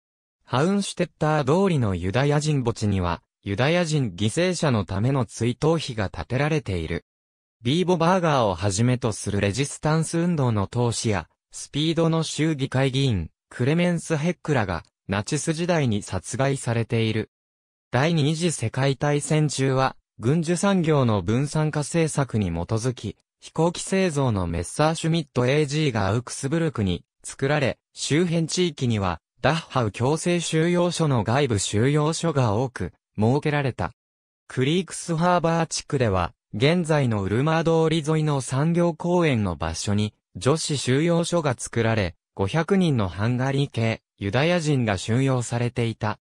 Speaker 1: ハウンシュテッター通りのユダヤ人墓地には、ユダヤ人犠牲者のための追悼碑が建てられている。ビーボバーガーをはじめとするレジスタンス運動の投資や、スピードの衆議会議員、クレメンス・ヘックラがナチス時代に殺害されている。第二次世界大戦中は、軍需産業の分散化政策に基づき、飛行機製造のメッサーシュミット AG がアウクスブルクに作られ、周辺地域には、ダッハウ強制収容所の外部収容所が多く、設けられた。クリークスハーバー地区では、現在のウルマー通り沿いの産業公園の場所に、女子収容所が作られ、500人のハンガリー系、ユダヤ人が収容されていた。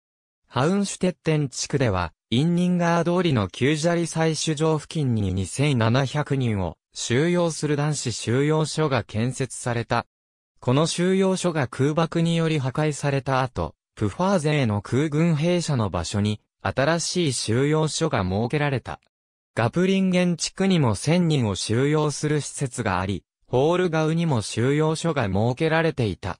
Speaker 1: ハウンシュテッテン地区では、インニンガー通りの旧砂利採取場付近に2700人を収容する男子収容所が建設された。この収容所が空爆により破壊された後、プファーゼへの空軍兵舎の場所に、新しい収容所が設けられた。ガプリンゲン地区にも1000人を収容する施設があり、ホールガウにも収容所が設けられていた。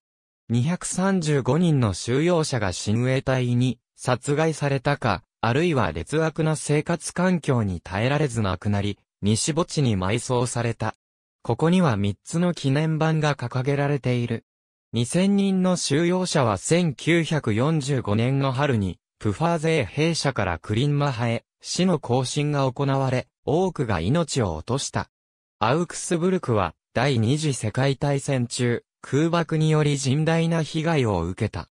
Speaker 1: 235人の収容者が親衛隊に殺害されたか、あるいは劣悪な生活環境に耐えられず亡くなり、西墓地に埋葬された。ここには3つの記念版が掲げられている。2000人の収容者は1945年の春に、プファーゼ兵舎からクリンマハへ、死の行進が行われ、多くが命を落とした。アウクスブルクは、第二次世界大戦中、空爆により甚大な被害を受けた。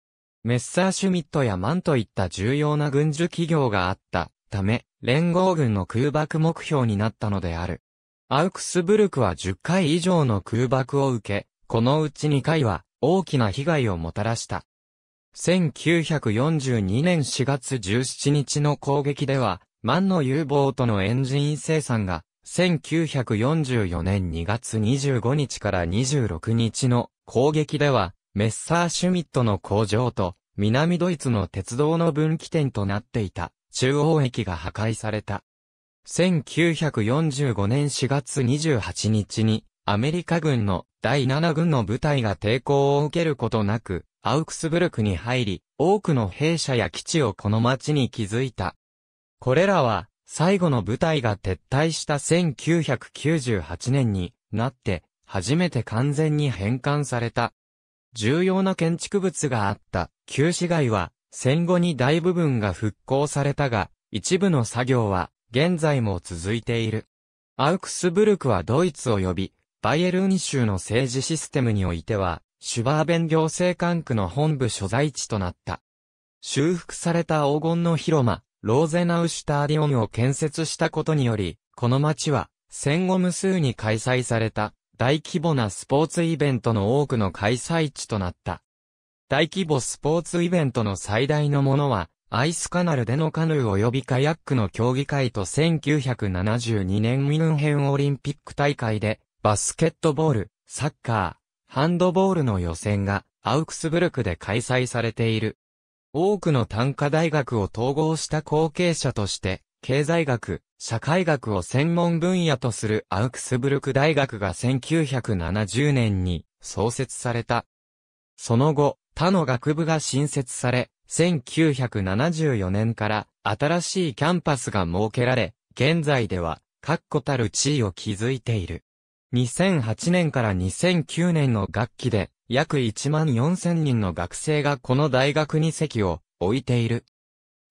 Speaker 1: メッサーシュミットやマンといった重要な軍需企業があったため、連合軍の空爆目標になったのである。アウクスブルクは10回以上の空爆を受け、このうち2回は大きな被害をもたらした。1942年4月17日の攻撃では、マンの U ボートのエンジン生産が1944年2月25日から26日の攻撃では、メッサーシュミットの工場と、南ドイツの鉄道の分岐点となっていた、中央駅が破壊された。1945年4月28日に、アメリカ軍の第7軍の部隊が抵抗を受けることなく、アウクスブルクに入り、多くの兵舎や基地をこの町に築いた。これらは、最後の部隊が撤退した1998年になって、初めて完全に返還された。重要な建築物があった旧市街は、戦後に大部分が復興されたが、一部の作業は現在も続いている。アウクスブルクはドイツ及びバイエルン州の政治システムにおいては、シュバーベン行政管区の本部所在地となった。修復された黄金の広間、ローゼナウシュターディオンを建設したことにより、この町は戦後無数に開催された大規模なスポーツイベントの多くの開催地となった。大規模スポーツイベントの最大のものは、アイスカナルでのカヌー及びカヤックの競技会と1972年ミュンヘンオリンピック大会で、バスケットボール、サッカー、ハンドボールの予選が、アウクスブルクで開催されている。多くの短科大学を統合した後継者として、経済学、社会学を専門分野とするアウクスブルク大学が1970年に創設された。その後、他の学部が新設され、1974年から新しいキャンパスが設けられ、現在では確固たる地位を築いている。2008年から2009年の学期で約1万4000人の学生がこの大学に席を置いている。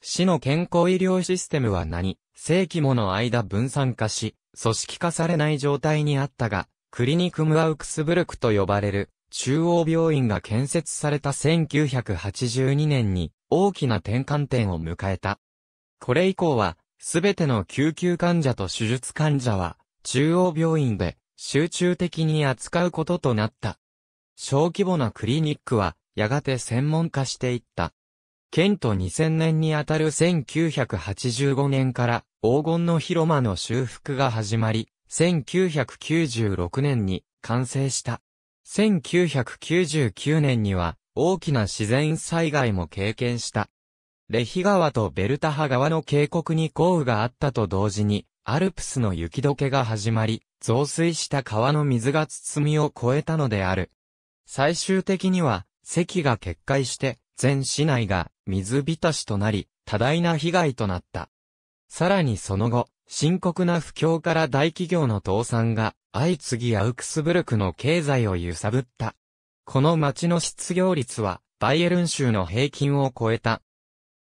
Speaker 1: 市の健康医療システムは何世紀もの間分散化し、組織化されない状態にあったが、クリニクムアウクスブルクと呼ばれる中央病院が建設された1982年に大きな転換点を迎えた。これ以降は、すべての救急患者と手術患者は、中央病院で集中的に扱うこととなった。小規模なクリニックは、やがて専門化していった。ケント2000年にあたる1985年から黄金の広間の修復が始まり、1996年に完成した。1999年には大きな自然災害も経験した。レヒ川とベルタハ川の渓谷に降雨があったと同時に、アルプスの雪解けが始まり、増水した川の水が包みを越えたのである。最終的には、席が決壊して、全市内が水浸しとなり、多大な被害となった。さらにその後、深刻な不況から大企業の倒産が、相次ぎアウクスブルクの経済を揺さぶった。この町の失業率は、バイエルン州の平均を超えた。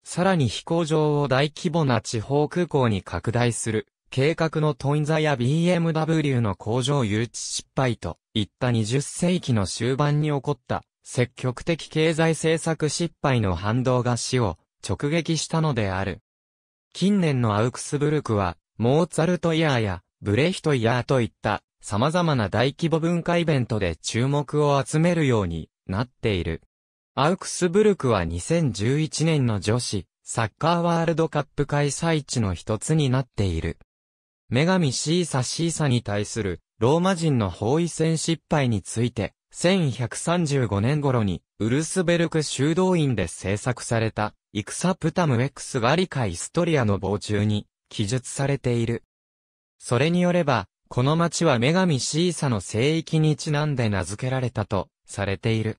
Speaker 1: さらに飛行場を大規模な地方空港に拡大する計画のトインザや BMW の工場誘致失敗といった20世紀の終盤に起こった積極的経済政策失敗の反動が死を直撃したのである。近年のアウクスブルクは、モーツァルトイヤーやブレヒトイヤーといった様々な大規模文化イベントで注目を集めるようになっている。アウクスブルクは2011年の女子サッカーワールドカップ開催地の一つになっている。女神シーサシーサに対するローマ人の包囲戦失敗について、1135年頃にウルスベルク修道院で制作されたイクサプタムエクスガリカイストリアの傍中に記述されている。それによれば、この町は女神シーサの聖域にちなんで名付けられたとされている。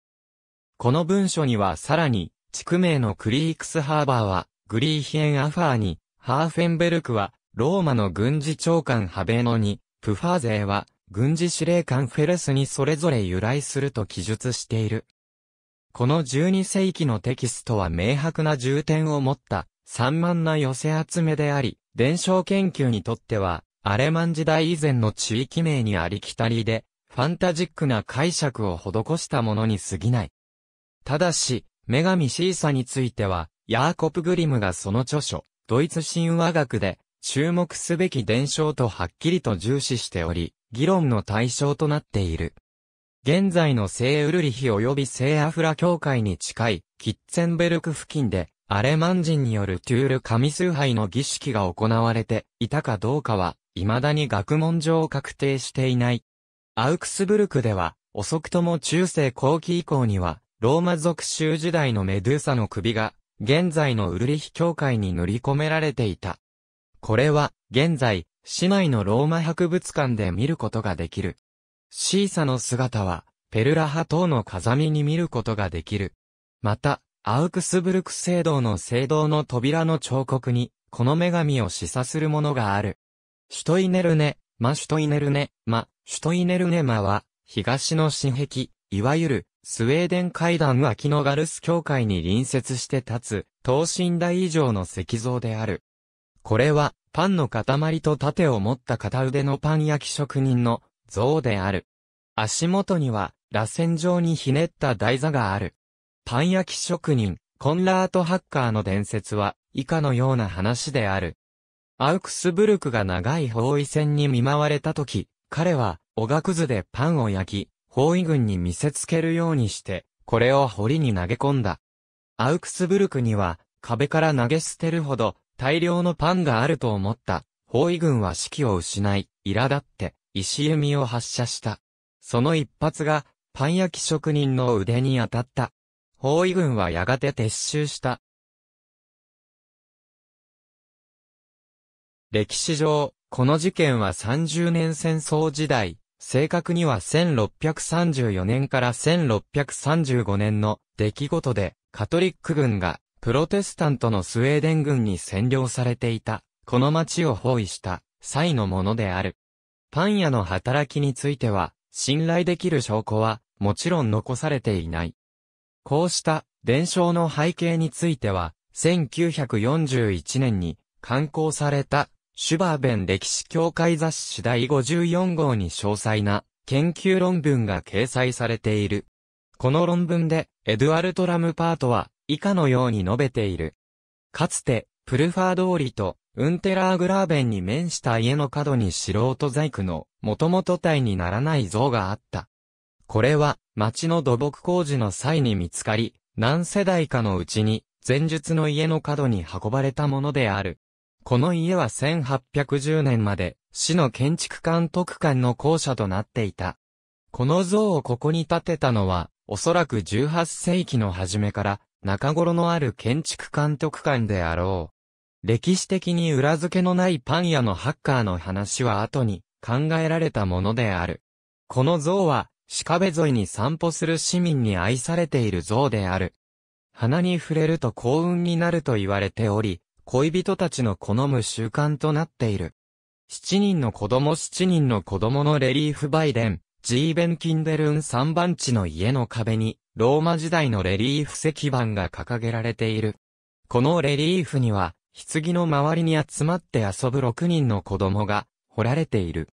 Speaker 1: この文書にはさらに、地区名のクリークスハーバーは、グリーヒエンアファーに、ハーフェンベルクは、ローマの軍事長官ハベノに、プファーゼは、軍事司令官フェルスにそれぞれ由来すると記述している。この12世紀のテキストは明白な重点を持った散漫な寄せ集めであり、伝承研究にとっては、アレマン時代以前の地域名にありきたりで、ファンタジックな解釈を施したものに過ぎない。ただし、女神シーサについては、ヤーコプ・グリムがその著書、ドイツ神話学で、注目すべき伝承とはっきりと重視しており、議論の対象となっている。現在の聖ウルリヒ及び聖アフラ教会に近い、キッツェンベルク付近で、アレマン人によるトゥール神崇拝の儀式が行われていたかどうかは、未だに学問上確定していない。アウクスブルクでは、遅くとも中世後期以降には、ローマ属州時代のメドゥーサの首が、現在のウルリヒ教会に塗り込められていた。これは、現在、市内のローマ博物館で見ることができる。シーサの姿は、ペルラ派等の風見に見ることができる。また、アウクスブルク聖堂の聖堂の扉の彫刻に、この女神を示唆するものがある。シュトイネルネ、マシュトイネルネ、マ、シュトイネルネマは、東の新壁、いわゆる、スウェーデン階段秋のガルス教会に隣接して立つ、等身大以上の石像である。これは、パンの塊と盾を持った片腕のパン焼き職人の像である。足元には、螺旋状にひねった台座がある。パン焼き職人、コンラート・ハッカーの伝説は、以下のような話である。アウクスブルクが長い包囲戦に見舞われた時、彼は、おがくずでパンを焼き、包囲軍に見せつけるようにして、これを堀に投げ込んだ。アウクスブルクには、壁から投げ捨てるほど、大量のパンがあると思った。包囲軍は指揮を失い、苛立って、石弓を発射した。その一発が、パン焼き職人の腕に当たった。包囲軍はやがて撤収した。歴史上、この事件は30年戦争時代、正確には1634年から1635年の出来事で、カトリック軍がプロテスタントのスウェーデン軍に占領されていた、この町を包囲した際のものである。パン屋の働きについては、信頼できる証拠は、もちろん残されていない。こうした伝承の背景については、1941年に刊行されたシュバーベン歴史協会雑誌第54号に詳細な研究論文が掲載されている。この論文でエドゥアルト・ラムパートは以下のように述べている。かつて、プルファー通りと、ウンテラーグラーベンに面した家の角に素人細工の、元々体にならない像があった。これは、町の土木工事の際に見つかり、何世代かのうちに、前述の家の角に運ばれたものである。この家は1810年まで、市の建築監督官の校舎となっていた。この像をここに建てたのは、おそらく18世紀の初めから中頃のある建築監督官であろう。歴史的に裏付けのないパン屋のハッカーの話は後に考えられたものである。この像は、鹿部沿いに散歩する市民に愛されている像である。鼻に触れると幸運になると言われており、恋人たちの好む習慣となっている。七人の子供七人の子供のレリーフバイデン、ジーベン・キンデルン三番地の家の壁に、ローマ時代のレリーフ石板が掲げられている。このレリーフには、棺の周りに集まって遊ぶ6人の子供が、彫られている。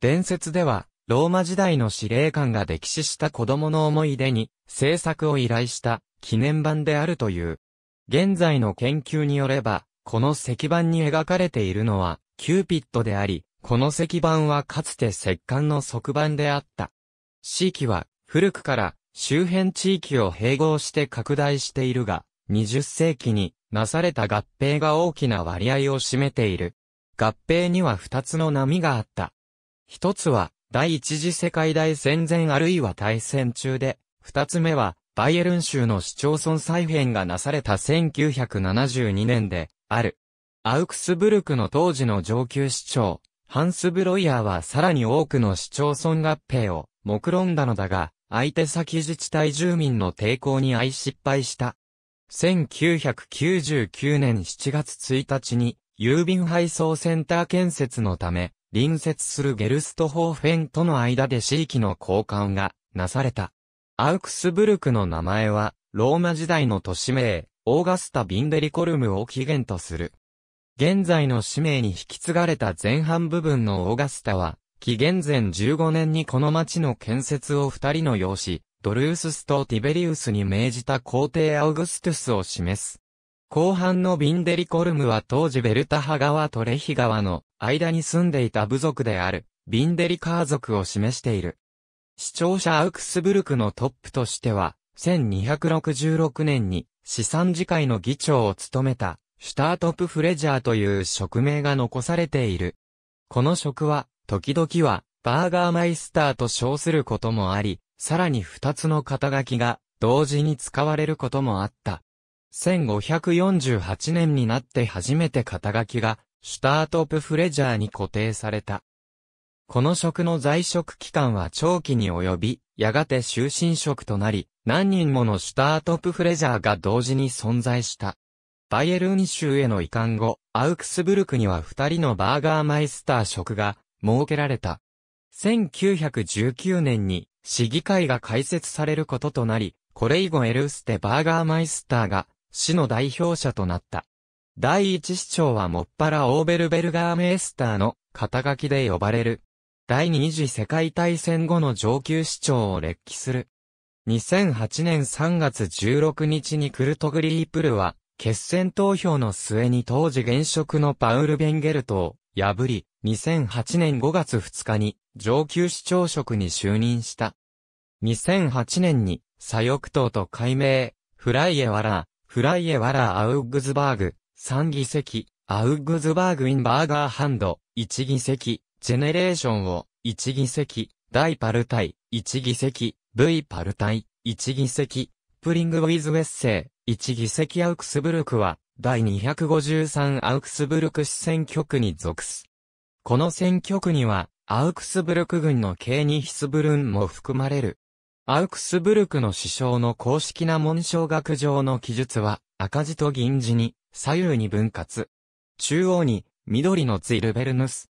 Speaker 1: 伝説では、ローマ時代の司令官が溺死した子供の思い出に、制作を依頼した記念版であるという。現在の研究によれば、この石板に描かれているのは、キューピッドであり、この石板はかつて石棺の側板であった。四季は、古くから、周辺地域を併合して拡大しているが、20世紀になされた合併が大きな割合を占めている。合併には2つの波があった。1つは、第一次世界大戦前あるいは大戦中で、2つ目は、バイエルン州の市町村再編がなされた1972年で、ある。アウクスブルクの当時の上級市長、ハンス・ブロイヤーはさらに多くの市町村合併を目論んだのだが、相手先自治体住民の抵抗に相失敗した。1999年7月1日に、郵便配送センター建設のため、隣接するゲルストホーフェンとの間で地域の交換がなされた。アウクスブルクの名前は、ローマ時代の都市名、オーガスタ・ビンデリコルムを起源とする。現在の氏名に引き継がれた前半部分のオーガスタは、紀元前15年にこの町の建設を二人の養子、ドルーススとティベリウスに命じた皇帝アウグストゥスを示す。後半のビンデリコルムは当時ベルタハ川とレヒ川の間に住んでいた部族である、ビンデリカー族を示している。視聴者アウクスブルクのトップとしては、1266年に資産次会の議長を務めた、シュタートプ・フレジャーという職名が残されている。この職は、時々は、バーガーマイスターと称することもあり、さらに二つの肩書きが同時に使われることもあった。1548年になって初めて肩書きがシュタート・プ・フレジャーに固定された。この職の在職期間は長期に及び、やがて終身職となり、何人ものシュタート・プ・フレジャーが同時に存在した。バイエルーニ州への移管後、アウクスブルクには二人のバーガーマイスター職が設けられた。1919年に市議会が開設されることとなり、これ以後エルステバーガーマイスターが市の代表者となった。第一市長はもっぱらオーベルベルガーメイスターの肩書きで呼ばれる。第二次世界大戦後の上級市長を列記する。2008年3月16日にクルトグリープルは決戦投票の末に当時現職のパウル・ベンゲルトを破り、2008年5月2日に上級市長職に就任した。2008年に左翼党と改名、フライエワラー、フライエワラーアウグズバーグ、3議席、アウグズバーグインバーガーハンド、1議席、ジェネレーションを、1議席、大パルタイ、1議席、V パルタイ、1議席、プリングウィズウェッセイ、1議席アウクスブルクは、第253アウクスブルク市選挙区に属す。この選挙区には、アウクスブルク軍のケーニヒスブルンも含まれる。アウクスブルクの首相の公式な紋章学上の記述は、赤字と銀字に、左右に分割。中央に、緑のツィルベルヌス。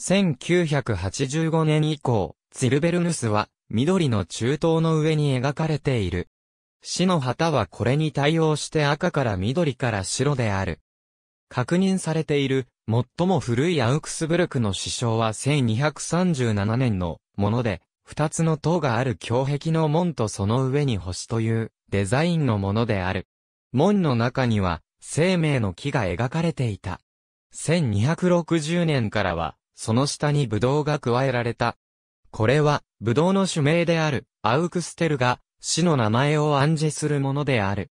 Speaker 1: 1985年以降、ツィルベルヌスは、緑の中東の上に描かれている。市の旗はこれに対応して赤から緑から白である。確認されている、最も古いアウクスブルクの市章は1237年のもので、二つの塔がある胸壁の門とその上に星というデザインのものである。門の中には生命の木が描かれていた。1260年からは、その下にブドウが加えられた。これは、ブドウの種名である、アウクステルが、死の名前を暗示するものである。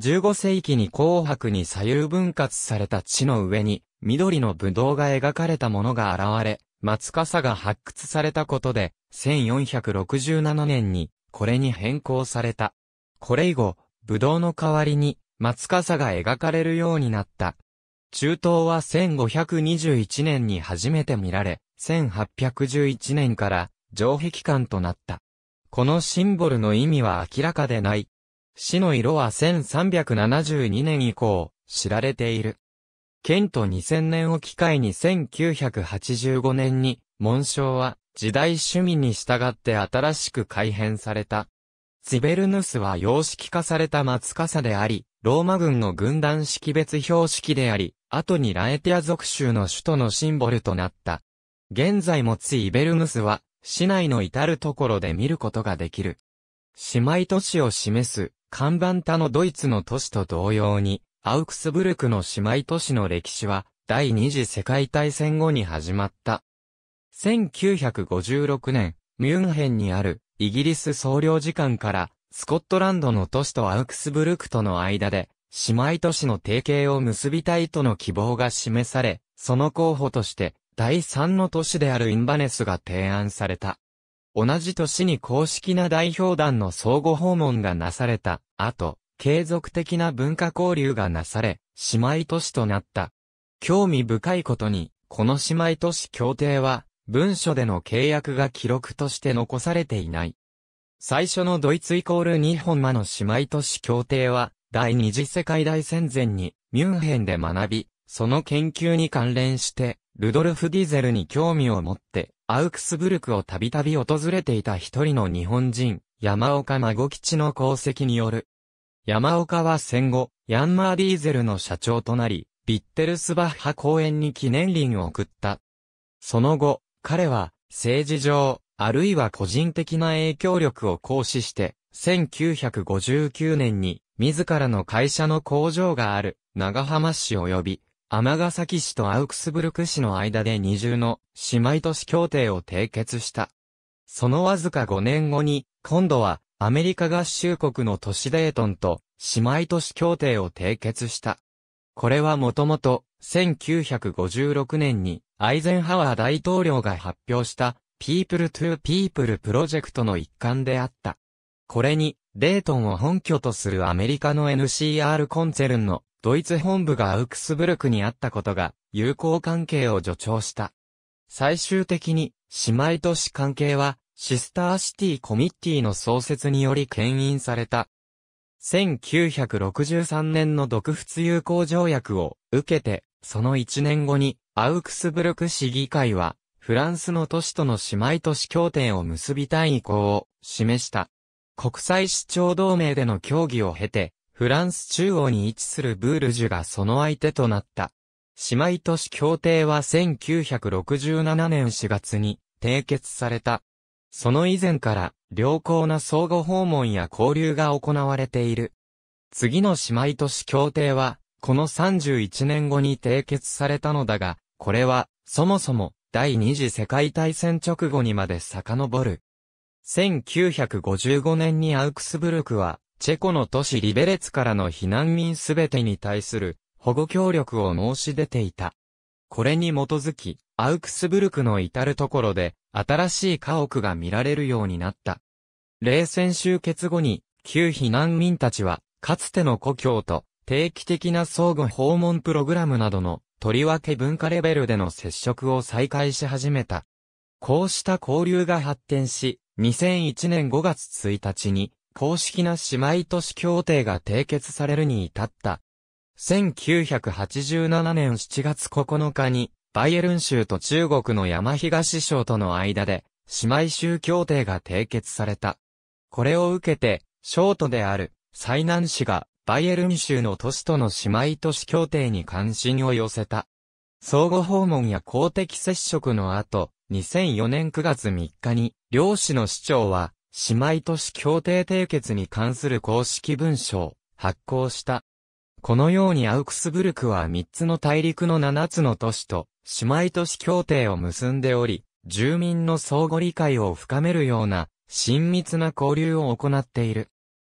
Speaker 1: 15世紀に紅白に左右分割された地の上に、緑の葡萄が描かれたものが現れ、松笠が発掘されたことで、1467年に、これに変更された。これ以後、葡萄の代わりに、松笠が描かれるようになった。中東は1521年に初めて見られ、1811年から城壁館となった。このシンボルの意味は明らかでない。死の色は1372年以降、知られている。県と2000年を機会に1985年に、紋章は時代趣味に従って新しく改変された。ツィベルヌスは様式化された松笠であり、ローマ軍の軍団識別標識であり、後にラエティア属州の首都のシンボルとなった。現在もツィベルヌスは市内の至るところで見ることができる。姉妹都市を示す、看板他のドイツの都市と同様に、アウクスブルクの姉妹都市の歴史は、第二次世界大戦後に始まった。1956年、ミュンヘンにある、イギリス総領事館から、スコットランドの都市とアウクスブルクとの間で、姉妹都市の提携を結びたいとの希望が示され、その候補として、第3の都市であるインバネスが提案された。同じ年に公式な代表団の相互訪問がなされた後、継続的な文化交流がなされ、姉妹都市となった。興味深いことに、この姉妹都市協定は、文書での契約が記録として残されていない。最初のドイツイコール日本間の姉妹都市協定は、第二次世界大戦前に、ミュンヘンで学び、その研究に関連して、ルドルフ・ディゼルに興味を持って、アウクスブルクをたびたび訪れていた一人の日本人、山岡孫吉の功績による。山岡は戦後、ヤンマーディーゼルの社長となり、ビッテルスバッハ公園に記念林を送った。その後、彼は、政治上、あるいは個人的な影響力を行使して、1959年に、自らの会社の工場がある、長浜市及び、尼崎市とアウクスブルク市の間で二重の姉妹都市協定を締結した。そのわずか5年後に、今度はアメリカ合衆国の都市デートンと姉妹都市協定を締結した。これはもともと1956年にアイゼンハワー大統領が発表したピープルトゥ e ピープルプロジェクトの一環であった。これにデートンを本拠とするアメリカの NCR コンツェルンのドイツ本部がアウクスブルクにあったことが、友好関係を助長した。最終的に、姉妹都市関係は、シスターシティコミッティの創設により牽引された。1963年の独仏友好条約を受けて、その1年後に、アウクスブルク市議会は、フランスの都市との姉妹都市協定を結びたい意向を示した。国際市長同盟での協議を経て、フランス中央に位置するブールジュがその相手となった。姉妹都市協定は1967年4月に締結された。その以前から良好な相互訪問や交流が行われている。次の姉妹都市協定は、この31年後に締結されたのだが、これは、そもそも、第二次世界大戦直後にまで遡る。1955年にアウクスブルクは、チェコの都市リベレツからの避難民すべてに対する保護協力を申し出ていた。これに基づき、アウクスブルクの至るところで新しい家屋が見られるようになった。冷戦終結後に、旧避難民たちは、かつての故郷と定期的な相互訪問プログラムなどの、とりわけ文化レベルでの接触を再開し始めた。こうした交流が発展し、2001年5月1日に、公式な姉妹都市協定が締結されるに至った。1987年7月9日に、バイエルン州と中国の山東省との間で、姉妹州協定が締結された。これを受けて、省都である、西南市が、バイエルン州の都市との姉妹都市協定に関心を寄せた。相互訪問や公的接触の後、2004年9月3日に、両市の市長は、姉妹都市協定締結に関する公式文書を発行した。このようにアウクスブルクは3つの大陸の7つの都市と姉妹都市協定を結んでおり、住民の相互理解を深めるような親密な交流を行っている。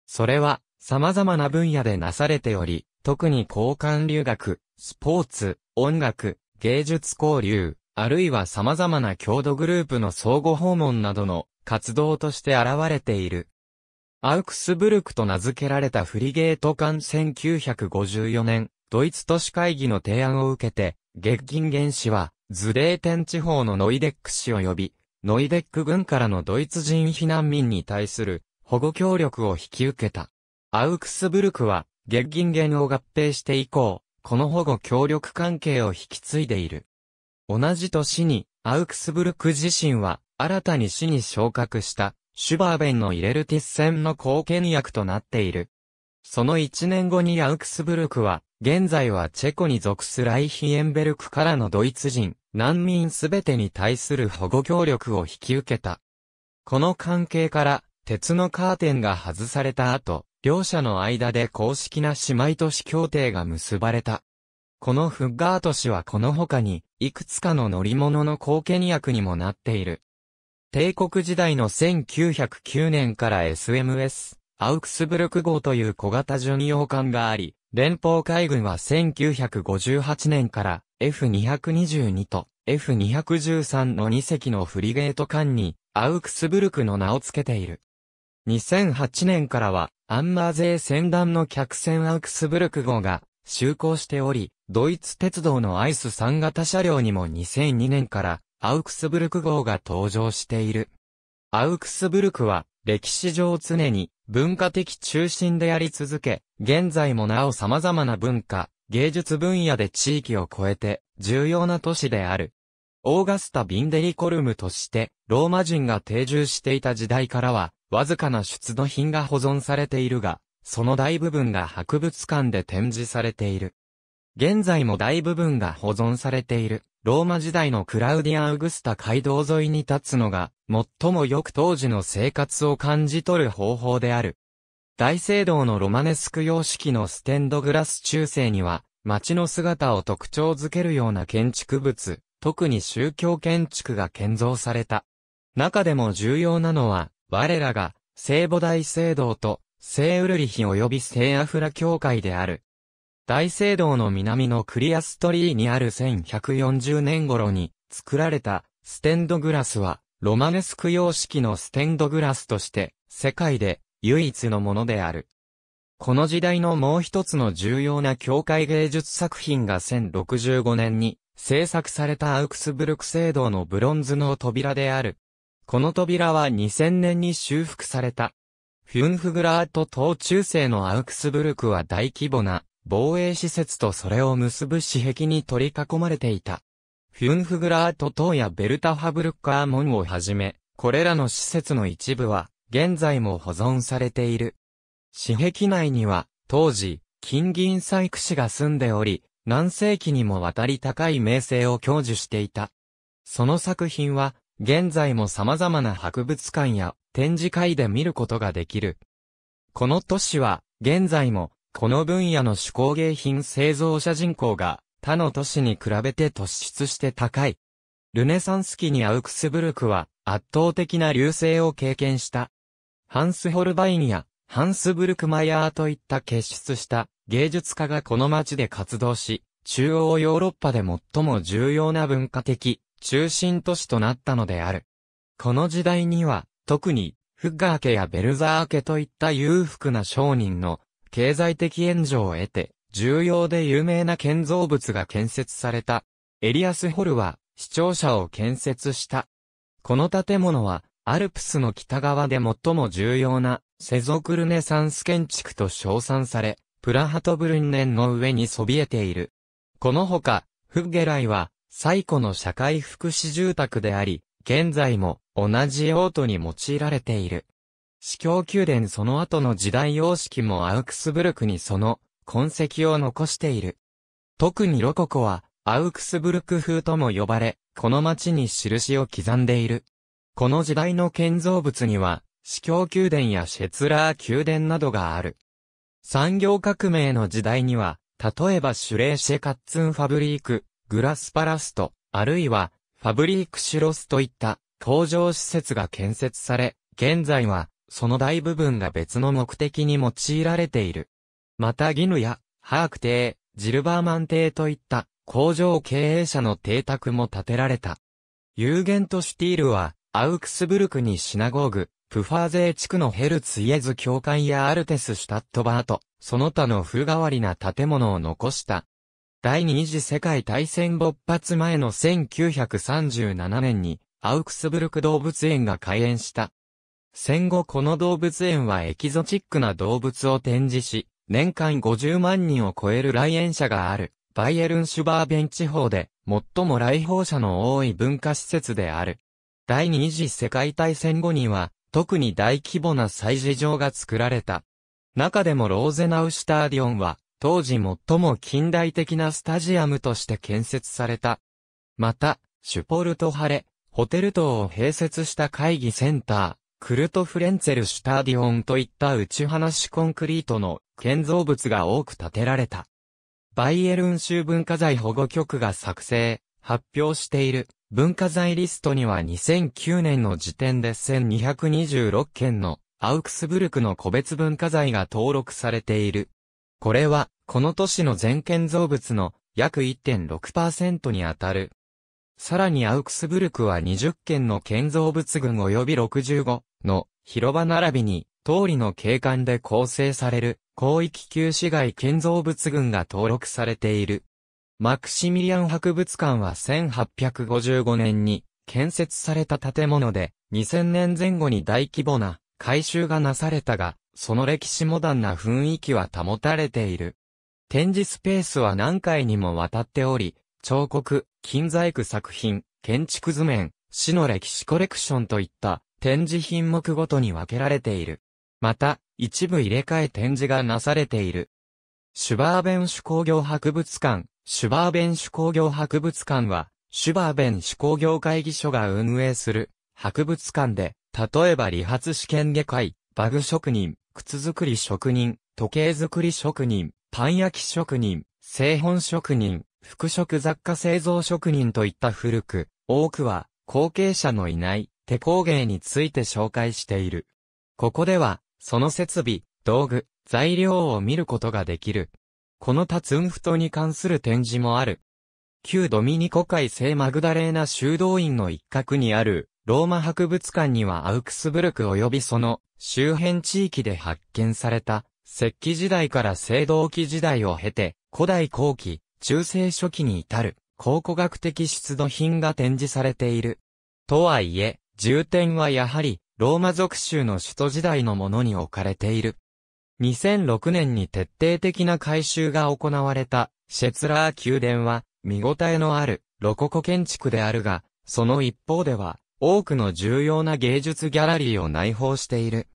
Speaker 1: それは様々な分野でなされており、特に交換留学、スポーツ、音楽、芸術交流、あるいは様々な郷土グループの相互訪問などの活動として現れている。アウクスブルクと名付けられたフリゲート艦1954年、ドイツ都市会議の提案を受けて、ゲッギンゲン氏は、ズレーテン地方のノイデック氏を呼び、ノイデック軍からのドイツ人避難民に対する保護協力を引き受けた。アウクスブルクは、ゲッギンゲンを合併して以降、この保護協力関係を引き継いでいる。同じ年に、アウクスブルク自身は、新たに市に昇格した、シュバーベンのイレルティス戦の貢献役となっている。その1年後にアウクスブルクは、現在はチェコに属すライヒエンベルクからのドイツ人、難民すべてに対する保護協力を引き受けた。この関係から、鉄のカーテンが外された後、両者の間で公式な姉妹都市協定が結ばれた。このフッガート市はこの他に、いくつかの乗り物の貢献役にもなっている。帝国時代の1909年から SMS、アウクスブルク号という小型巡洋艦があり、連邦海軍は1958年から F222 と F213 の2隻のフリゲート艦にアウクスブルクの名を付けている。2008年からはアンマー勢船団の客船アウクスブルク号が就航しており、ドイツ鉄道のアイス3型車両にも2002年からアウクスブルク号が登場している。アウクスブルクは歴史上常に文化的中心であり続け、現在もなお様々な文化、芸術分野で地域を超えて重要な都市である。オーガスタ・ビンデリコルムとしてローマ人が定住していた時代からはわずかな出土品が保存されているが、その大部分が博物館で展示されている。現在も大部分が保存されている。ローマ時代のクラウディア・ウグスタ街道沿いに立つのが、最もよく当時の生活を感じ取る方法である。大聖堂のロマネスク様式のステンドグラス中世には、街の姿を特徴づけるような建築物、特に宗教建築が建造された。中でも重要なのは、我らが、聖母大聖堂と、聖ウルリヒ及び聖アフラ教会である。大聖堂の南のクリアストリーにある1140年頃に作られたステンドグラスはロマネスク様式のステンドグラスとして世界で唯一のものである。この時代のもう一つの重要な教会芸術作品が1065年に制作されたアウクスブルク聖堂のブロンズの扉である。この扉は2000年に修復された。フュンフグラート等中世のアウクスブルクは大規模な防衛施設とそれを結ぶ私壁に取り囲まれていた。フュンフグラート島やベルタハブルッカー門をはじめ、これらの施設の一部は、現在も保存されている。私壁内には、当時、金銀細工師が住んでおり、何世紀にもわたり高い名声を享受していた。その作品は、現在も様々な博物館や展示会で見ることができる。この都市は、現在もこの分野の手工芸品製造者人口が他の都市に比べて突出して高い。ルネサンス期にアウクスブルクは圧倒的な流星を経験した。ハンス・ホルバインやハンス・ブルクマイヤーといった傑出した芸術家がこの街で活動し、中央ヨーロッパで最も重要な文化的中心都市となったのである。この時代には特にフッガー家やベルザー家といった裕福な商人の経済的援助を得て、重要で有名な建造物が建設された。エリアスホルは、市庁舎を建設した。この建物は、アルプスの北側で最も重要な、世俗ルネサンス建築と称賛され、プラハトブルンネンの上にそびえている。このほか、フッゲライは、最古の社会福祉住宅であり、現在も同じ用途に用いられている。司教宮殿その後の時代様式もアウクスブルクにその痕跡を残している。特にロココはアウクスブルク風とも呼ばれ、この町に印を刻んでいる。この時代の建造物には、司教宮殿やシェツラー宮殿などがある。産業革命の時代には、例えばシュレーシェカッツンファブリーク、グラスパラスト、あるいは、ファブリークシュロスといった工場施設が建設され、現在はその大部分が別の目的に用いられている。またギヌや、ハーク邸、ジルバーマン邸といった工場経営者の邸宅も建てられた。ユーゲントシュティールは、アウクスブルクにシナゴーグ、プファーゼー地区のヘルツイエズ教会やアルテスシュタットバーと、その他の風変わりな建物を残した。第二次世界大戦勃発前の1937年に、アウクスブルク動物園が開園した。戦後この動物園はエキゾチックな動物を展示し、年間50万人を超える来園者がある、バイエルンシュバーベン地方で、最も来訪者の多い文化施設である。第二次世界大戦後には、特に大規模な祭事場が作られた。中でもローゼナウスターディオンは、当時最も近代的なスタジアムとして建設された。また、シュポルトハレ、ホテル島を併設した会議センター、クルトフレンツェルシュターディオンといった打ち放しコンクリートの建造物が多く建てられた。バイエルン州文化財保護局が作成、発表している文化財リストには2009年の時点で1226件のアウクスブルクの個別文化財が登録されている。これは、この都市の全建造物の約1.6%にあたるさらにアウクスブルクは20件の建造物群及び65の広場並びに、通りの景観で構成される広域旧市街建造物群が登録されている。マクシミリアン博物館は1855年に建設された建物で2000年前後に大規模な改修がなされたが、その歴史モダンな雰囲気は保たれている。展示スペースは何回にもわたっており、彫刻、金細工作品、建築図面、市の歴史コレクションといった展示品目ごとに分けられている。また、一部入れ替え展示がなされている。シュバーベン種工業博物館、シュバーベン種工業博物館は、シュバーベン種工業会議所が運営する博物館で、例えば理髪試験外科医、バグ職人、靴作り職人、時計作り職人、パン焼き職人、製本職人、服飾雑貨製造職人といった古く、多くは後継者のいない手工芸について紹介している。ここでは、その設備、道具、材料を見ることができる。このタツンフトに関する展示もある。旧ドミニコ海聖マグダレーナ修道院の一角にあるローマ博物館にはアウクスブルク及びその周辺地域で発見された石器時代から青銅器時代を経て古代後期、中世初期に至る考古学的出土品が展示されている。とはいえ、重点はやはり、ローマ族州の首都時代のものに置かれている。2006年に徹底的な改修が行われた、シェツラー宮殿は、見応えのある、ロココ建築であるが、その一方では、多くの重要な芸術ギャラリーを内包している。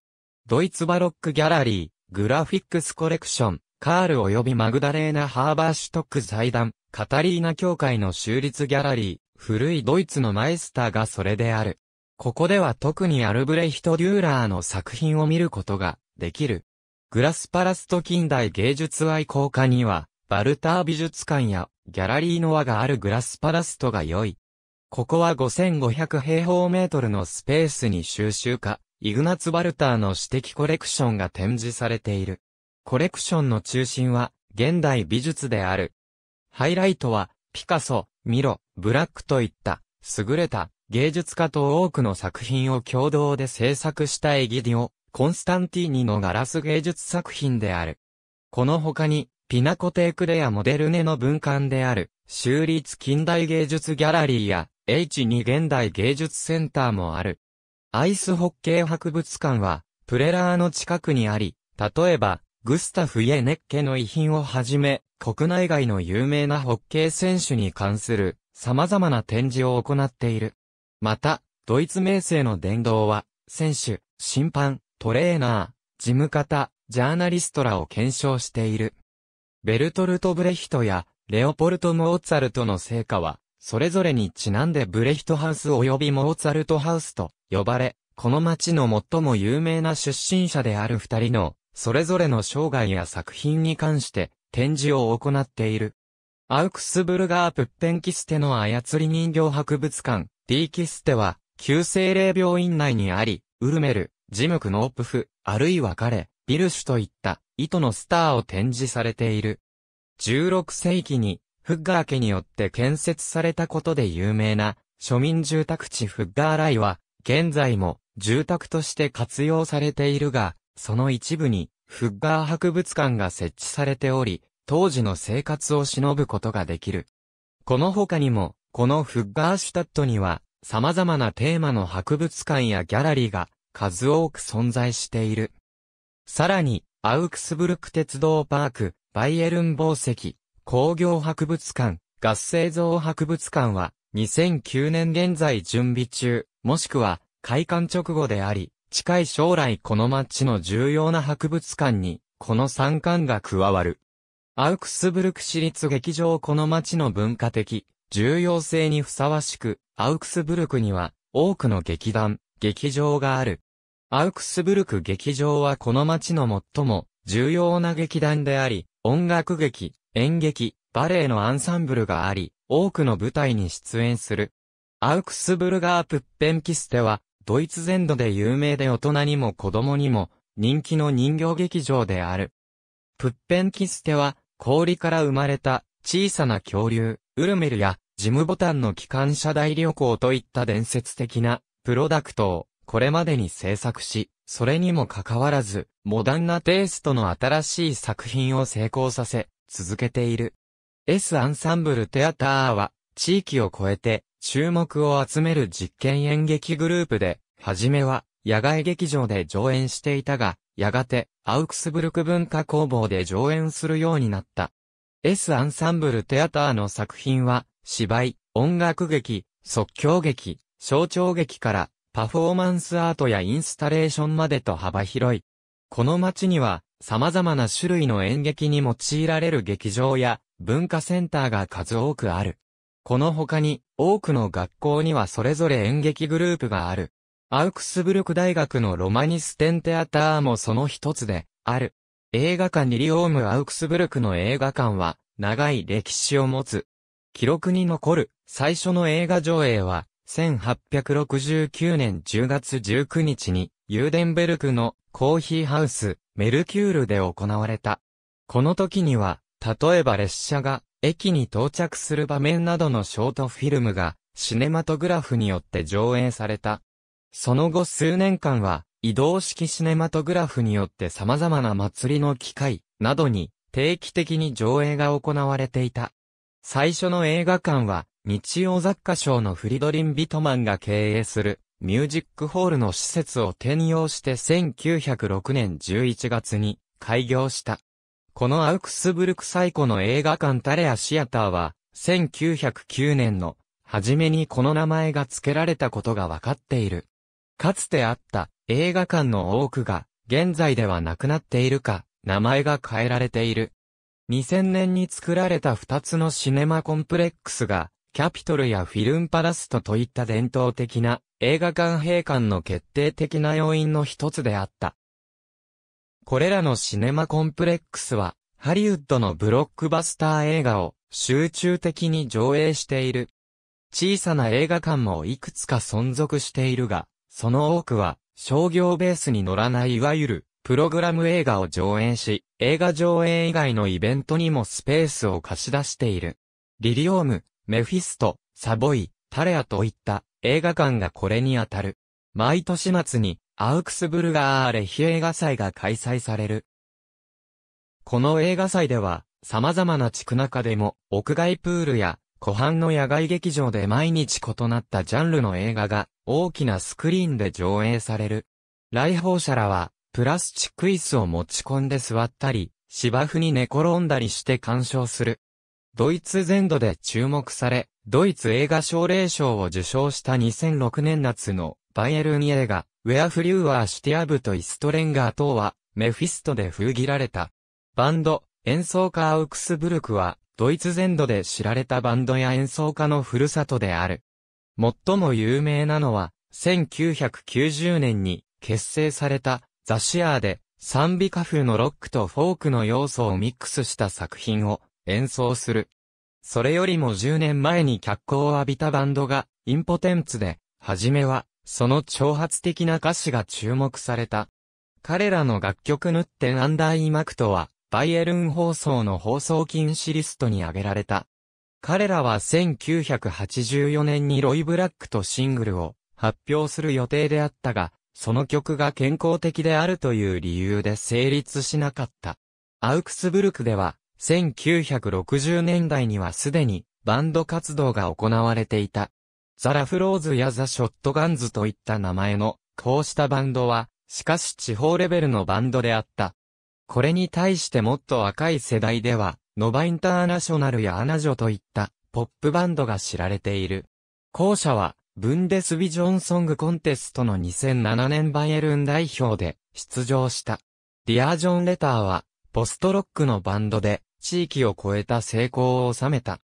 Speaker 1: ドイツバロックギャラリー、グラフィックスコレクション、カール及びマグダレーナ・ハーバーシュトック財団、カタリーナ教会の州立ギャラリー、古いドイツのマイスターがそれである。ここでは特にアルブレヒト・デューラーの作品を見ることができる。グラスパラスト近代芸術愛好家には、バルター美術館やギャラリーの輪があるグラスパラストが良い。ここは5500平方メートルのスペースに収集家、イグナツ・バルターの私的コレクションが展示されている。コレクションの中心は、現代美術である。ハイライトは、ピカソ、ミロ、ブラックといった、優れた芸術家と多くの作品を共同で制作したエギディオ、コンスタンティーニのガラス芸術作品である。この他に、ピナコテークレアモデルネの文館である、州立近代芸術ギャラリーや、H2 現代芸術センターもある。アイスホッケー博物館は、プレラーの近くにあり、例えば、グスタフ・イエネッケの遺品をはじめ、国内外の有名なホッケー選手に関する様々な展示を行っている。また、ドイツ名声の殿堂は、選手、審判、トレーナー、事務方、ジャーナリストらを検証している。ベルトルト・ブレヒトや、レオポルト・モーツァルトの成果は、それぞれにちなんでブレヒトハウス及びモーツァルトハウスと呼ばれ、この町の最も有名な出身者である二人のそれぞれの生涯や作品に関して展示を行っている。アウクスブルガー・プッペンキステの操り人形博物館、ディーキステは、旧精霊病院内にあり、ウルメル、ジムク・ノープフ、あるいは彼、ビルシュといった、糸のスターを展示されている。16世紀に、フッガー家によって建設されたことで有名な、庶民住宅地フッガーライは、現在も、住宅として活用されているが、その一部に、フッガー博物館が設置されており、当時の生活を忍ぶことができる。この他にも、このフッガーシュタットには、様々なテーマの博物館やギャラリーが数多く存在している。さらに、アウクスブルク鉄道パーク、バイエルン宝石、工業博物館、ガス製造博物館は、2009年現在準備中、もしくは開館直後であり、近い将来この町の重要な博物館に、この三冠が加わる。アウクスブルク市立劇場この町の文化的、重要性にふさわしく、アウクスブルクには、多くの劇団、劇場がある。アウクスブルク劇場はこの町の最も重要な劇団であり、音楽劇、演劇、バレエのアンサンブルがあり、多くの舞台に出演する。アウクスブルガープッペンキステは、ドイツ全土で有名で大人にも子供にも人気の人形劇場である。プッペンキステは氷から生まれた小さな恐竜、ウルメルやジムボタンの機関車大旅行といった伝説的なプロダクトをこれまでに制作し、それにもかかわらず、モダンなテイストの新しい作品を成功させ、続けている。S アンサンブルテアターは、地域を超えて、注目を集める実験演劇グループで、はじめは野外劇場で上演していたが、やがてアウクスブルク文化工房で上演するようになった。S アンサンブルテアターの作品は、芝居、音楽劇、即興劇、象徴劇からパフォーマンスアートやインスタレーションまでと幅広い。この街には様々な種類の演劇に用いられる劇場や文化センターが数多くある。この他に、多くの学校にはそれぞれ演劇グループがある。アウクスブルク大学のロマニステンテアターもその一つで、ある。映画館リリオームアウクスブルクの映画館は、長い歴史を持つ。記録に残る、最初の映画上映は、1869年10月19日に、ユーデンベルクのコーヒーハウス、メルキュールで行われた。この時には、例えば列車が駅に到着する場面などのショートフィルムが、シネマトグラフによって上映された。その後数年間は、移動式シネマトグラフによって様々な祭りの機会などに定期的に上映が行われていた。最初の映画館は、日曜雑貨賞のフリドリン・ビトマンが経営するミュージックホールの施設を転用して1906年11月に開業した。このアウクスブルク最古の映画館タレアシアターは、1909年の、初めにこの名前が付けられたことがわかっている。かつてあった映画館の多くが、現在ではなくなっているか、名前が変えられている。2000年に作られた2つのシネマコンプレックスが、キャピトルやフィルムパラストといった伝統的な映画館閉館の決定的な要因の一つであった。これらのシネマコンプレックスは、ハリウッドのブロックバスター映画を集中的に上映している。小さな映画館もいくつか存続しているが、その多くは商業ベースに乗らないいわゆるプログラム映画を上映し、映画上映以外のイベントにもスペースを貸し出している。リリオーム、メフィスト、サボイ、タレアといった映画館がこれにあたる。毎年末にアウクスブルガーレヒ映画祭が開催される。この映画祭では、様々な地区中でも、屋外プールや、湖畔の野外劇場で毎日異なったジャンルの映画が、大きなスクリーンで上映される。来訪者らは、プラスチック椅子を持ち込んで座ったり、芝生に寝転んだりして鑑賞する。ドイツ全土で注目され、ドイツ映画奨励賞を受賞した2006年夏のバイエルン映画、ウェアフリューアーシティアブとイストレンガー等は、メフィストで封切られた。バンド、演奏家アウクスブルクは、ドイツ全土で知られたバンドや演奏家のふるさとである。最も有名なのは、1990年に結成されたザシアーで賛美歌風のロックとフォークの要素をミックスした作品を演奏する。それよりも10年前に脚光を浴びたバンドがインポテンツで、はじめはその挑発的な歌詞が注目された。彼らの楽曲ヌッテンアンダーイマクトは、バイエルン放送の放送禁止リストに挙げられた。彼らは1984年にロイ・ブラックとシングルを発表する予定であったが、その曲が健康的であるという理由で成立しなかった。アウクスブルクでは、1960年代にはすでにバンド活動が行われていた。ザ・ラフローズやザ・ショットガンズといった名前の、こうしたバンドは、しかし地方レベルのバンドであった。これに対してもっと若い世代では、ノバインターナショナルやアナジョといった、ポップバンドが知られている。後者は、ブンデスビジョンソングコンテストの2007年バイエルン代表で出場した。ディアージョンレターは、ポストロックのバンドで、地域を超えた成功を収めた。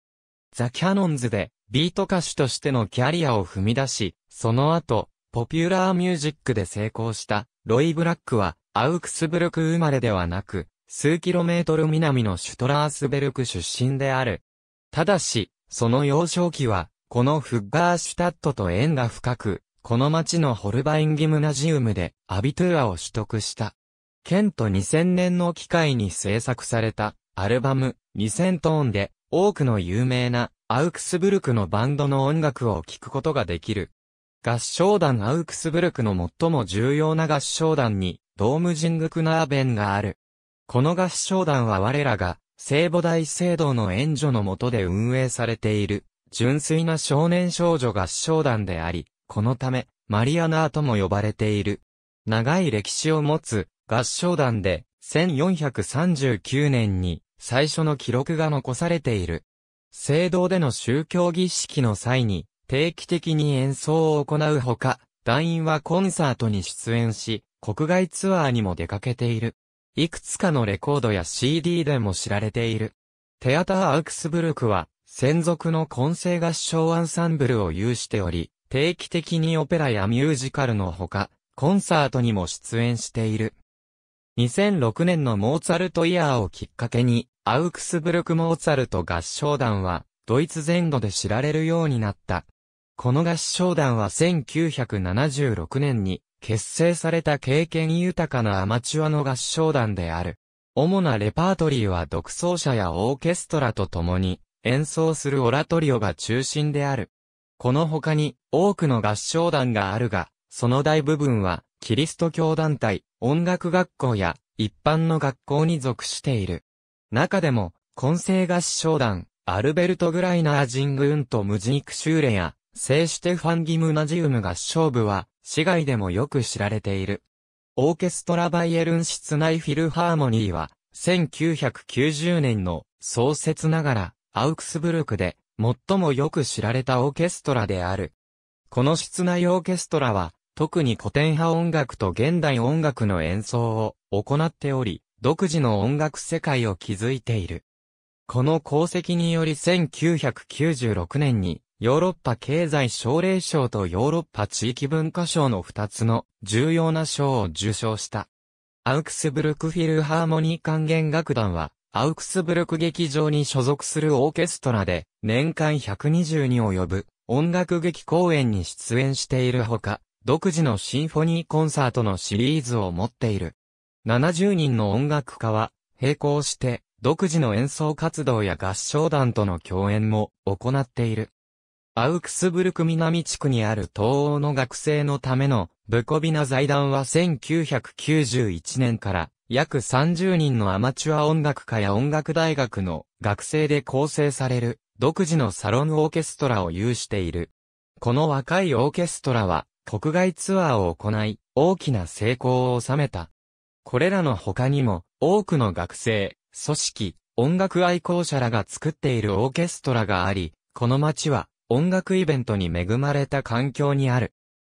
Speaker 1: ザ・キャノンズで、ビート歌手としてのキャリアを踏み出し、その後、ポピュラーミュージックで成功したロイ・ブラックは、アウクスブルク生まれではなく、数キロメートル南のシュトラースベルク出身である。ただし、その幼少期は、このフッガーシュタットと縁が深く、この町のホルバインギムナジウムでアビトゥアを取得した。ケント2000年の機会に制作されたアルバム2000トーンで多くの有名なアウクスブルクのバンドの音楽を聴くことができる。合唱団アウクスブルクの最も重要な合唱団に、ドームジングクナーベンがある。この合唱団は我らが、聖母大聖堂の援助のもとで運営されている、純粋な少年少女合唱団であり、このため、マリアナーとも呼ばれている。長い歴史を持つ、合唱団で、1439年に、最初の記録が残されている。聖堂での宗教儀式の際に、定期的に演奏を行うほか、団員はコンサートに出演し、国外ツアーにも出かけている。いくつかのレコードや CD でも知られている。テアター・アウクスブルクは、専属の混声合唱アンサンブルを有しており、定期的にオペラやミュージカルのほか、コンサートにも出演している。2006年のモーツァルトイヤーをきっかけに、アウクスブルク・モーツァルト合唱団は、ドイツ全土で知られるようになった。この合唱団は1976年に結成された経験豊かなアマチュアの合唱団である。主なレパートリーは独奏者やオーケストラと共に演奏するオラトリオが中心である。この他に多くの合唱団があるが、その大部分はキリスト教団体、音楽学校や一般の学校に属している。中でも、混成合唱団、アルベルト・グライナージング・ーンとムジーク・シューレや、聖シュテファン・ギムナジウム合唱部は、市外でもよく知られている。オーケストラ・バイエルン室内フィルハーモニーは、1990年の創設ながら、アウクスブルクで、最もよく知られたオーケストラである。この室内オーケストラは、特に古典派音楽と現代音楽の演奏を行っており、独自の音楽世界を築いている。この功績により1996年にヨーロッパ経済奨励賞とヨーロッパ地域文化賞の2つの重要な賞を受賞した。アウクスブルクフィルハーモニー管弦楽団は、アウクスブルク劇場に所属するオーケストラで、年間120に及ぶ音楽劇公演に出演しているほか、独自のシンフォニーコンサートのシリーズを持っている。70人の音楽家は、並行して、独自の演奏活動や合唱団との共演も行っている。アウクスブルク南地区にある東欧の学生のためのブコビナ財団は1991年から約30人のアマチュア音楽家や音楽大学の学生で構成される独自のサロンオーケストラを有している。この若いオーケストラは国外ツアーを行い大きな成功を収めた。これらの他にも、多くの学生、組織、音楽愛好者らが作っているオーケストラがあり、この街は、音楽イベントに恵まれた環境にある。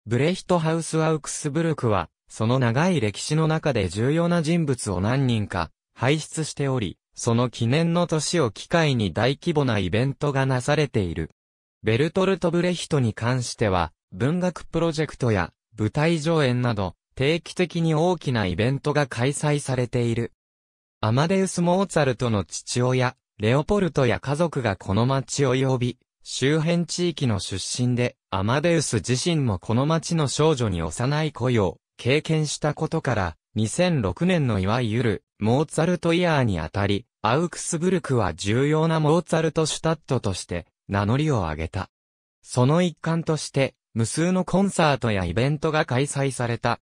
Speaker 1: ブレヒトハウスアウクスブルクは、その長い歴史の中で重要な人物を何人か、輩出しており、その記念の年を機会に大規模なイベントがなされている。ベルトルト・ブレヒトに関しては、文学プロジェクトや舞台上演など、定期的に大きなイベントが開催されている。アマデウス・モーツァルトの父親、レオポルトや家族がこの町を呼び、周辺地域の出身で、アマデウス自身もこの町の少女に幼い恋を経験したことから、2006年のいわゆるモーツァルトイヤーにあたり、アウクスブルクは重要なモーツァルトシュタットとして名乗りを上げた。その一環として、無数のコンサートやイベントが開催された。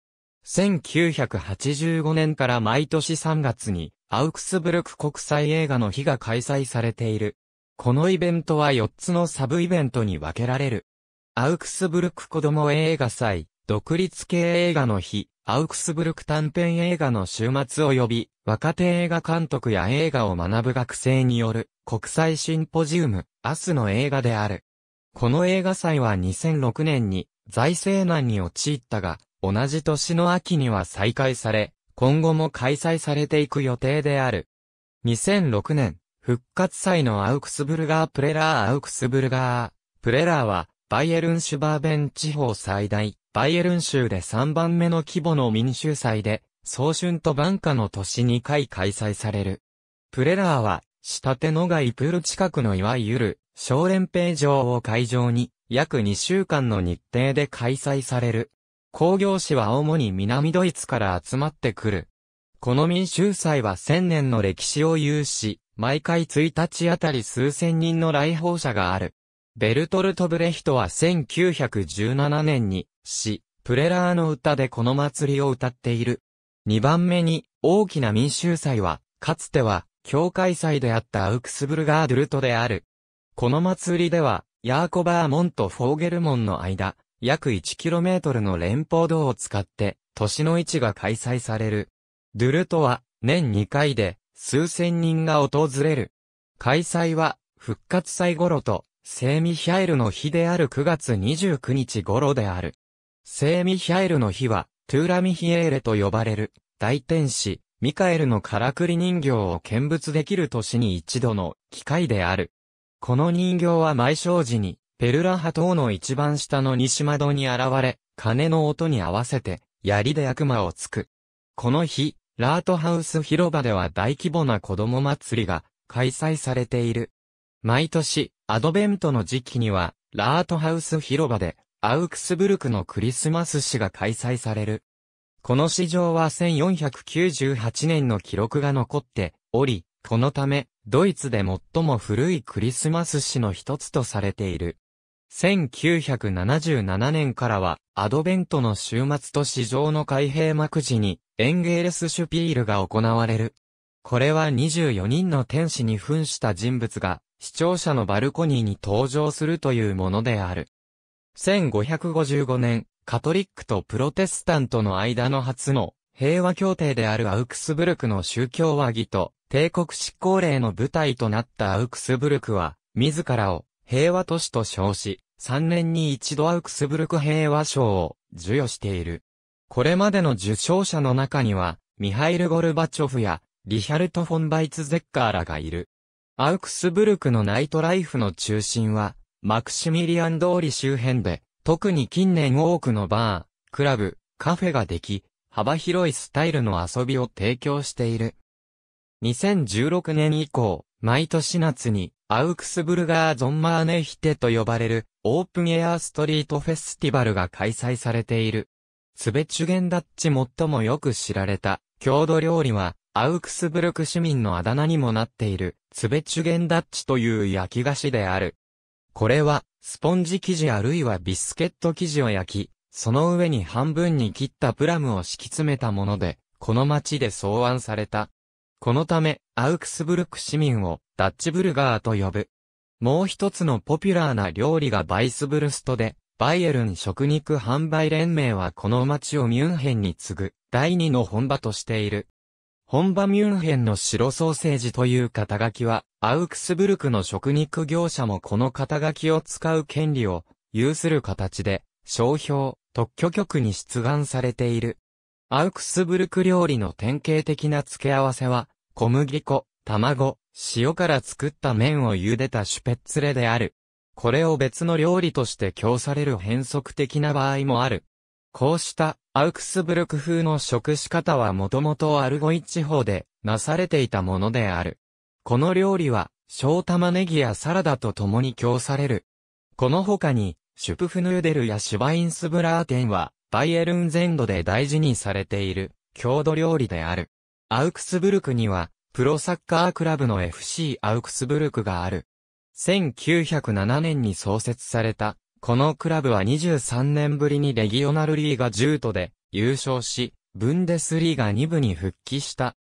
Speaker 1: 1985年から毎年3月に、アウクスブルク国際映画の日が開催されている。このイベントは4つのサブイベントに分けられる。アウクスブルク子供映画祭、独立系映画の日、アウクスブルク短編映画の週末及び、若手映画監督や映画を学ぶ学生による国際シンポジウム、明日の映画である。この映画祭は2006年に財政難に陥ったが、同じ年の秋には再開され、今後も開催されていく予定である。2006年、復活祭のアウクスブルガープレラーアウクスブルガー、プレラーは、バイエルンシュバーベン地方最大、バイエルン州で3番目の規模の民衆祭で、早春と晩夏の年2回開催される。プレラーは、下手が、イプール近くのいわゆる、小連兵場を会場に、約2週間の日程で開催される。工業士は主に南ドイツから集まってくる。この民衆祭は千年の歴史を有し、毎回1日あたり数千人の来訪者がある。ベルトルト・ブレヒトは1917年に、死、プレラーの歌でこの祭りを歌っている。2番目に、大きな民衆祭は、かつては、教会祭であったアウクスブルガー・ドルトである。この祭りでは、ヤーコバーモンとフォーゲルモンの間、約 1km の連邦道を使って、年のの市が開催される。ドゥルトは、年2回で、数千人が訪れる。開催は、復活祭頃と、セーミヒャエルの日である9月29日頃である。セーミヒャエルの日は、トゥーラミヒエーレと呼ばれる、大天使、ミカエルのからくり人形を見物できる年に一度の機会である。この人形は毎生時にペルラ波塔の一番下の西窓に現れ、鐘の音に合わせて、槍で悪魔をつく。この日、ラートハウス広場では大規模な子供祭りが開催されている。毎年、アドベントの時期には、ラートハウス広場で、アウクスブルクのクリスマス市が開催される。この市場は1498年の記録が残っており、このため、ドイツで最も古いクリスマス市の一つとされている。1977年からは、アドベントの週末と市場の開閉幕時に、エンゲーレスシュピールが行われる。これは24人の天使に扮した人物が、視聴者のバルコニーに登場するというものである。1555年、カトリックとプロテスタントの間の初の平和協定であるアウクスブルクの宗教和議と帝国執行令の舞台となったアウクスブルクは、自らを平和都市と称し、3年に一度アウクスブルク平和賞を授与している。これまでの受賞者の中には、ミハイル・ゴルバチョフや、リヒャルト・フォン・バイツ・ゼッカーらがいる。アウクスブルクのナイトライフの中心は、マクシミリアン通り周辺で、特に近年多くのバー、クラブ、カフェができ、幅広いスタイルの遊びを提供している。2016年以降、毎年夏にアウクスブルガー・ゾンマーネヒテと呼ばれる、オープンエアストリートフェスティバルが開催されている。ツベチュゲンダッチ最もよく知られた、郷土料理は、アウクスブルク市民のあだ名にもなっている、ツベチュゲンダッチという焼き菓子である。これは、スポンジ生地あるいはビスケット生地を焼き、その上に半分に切ったプラムを敷き詰めたもので、この町で草案された、このため、アウクスブルク市民をダッチブルガーと呼ぶ。もう一つのポピュラーな料理がバイスブルストで、バイエルン食肉販売連盟はこの街をミュンヘンに次ぐ第二の本場としている。本場ミュンヘンの白ソーセージという肩書きは、アウクスブルクの食肉業者もこの肩書きを使う権利を有する形で、商標、特許局に出願されている。アウクスブルク料理の典型的な付け合わせは、小麦粉、卵、塩から作った麺を茹でたシュペッツレである。これを別の料理として供される変則的な場合もある。こうしたアウクスブルク風の食し方はもともとアルゴイ地方でなされていたものである。この料理は小玉ねぎやサラダと共に供される。この他に、シュプフヌーデルやシュバインスブラーテンはバイエルン全土で大事にされている、郷土料理である。アウクスブルクには、プロサッカークラブの FC アウクスブルクがある。1907年に創設された、このクラブは23年ぶりにレギオナルリーガ10都で優勝し、ブンデスリーガ2部に復帰した。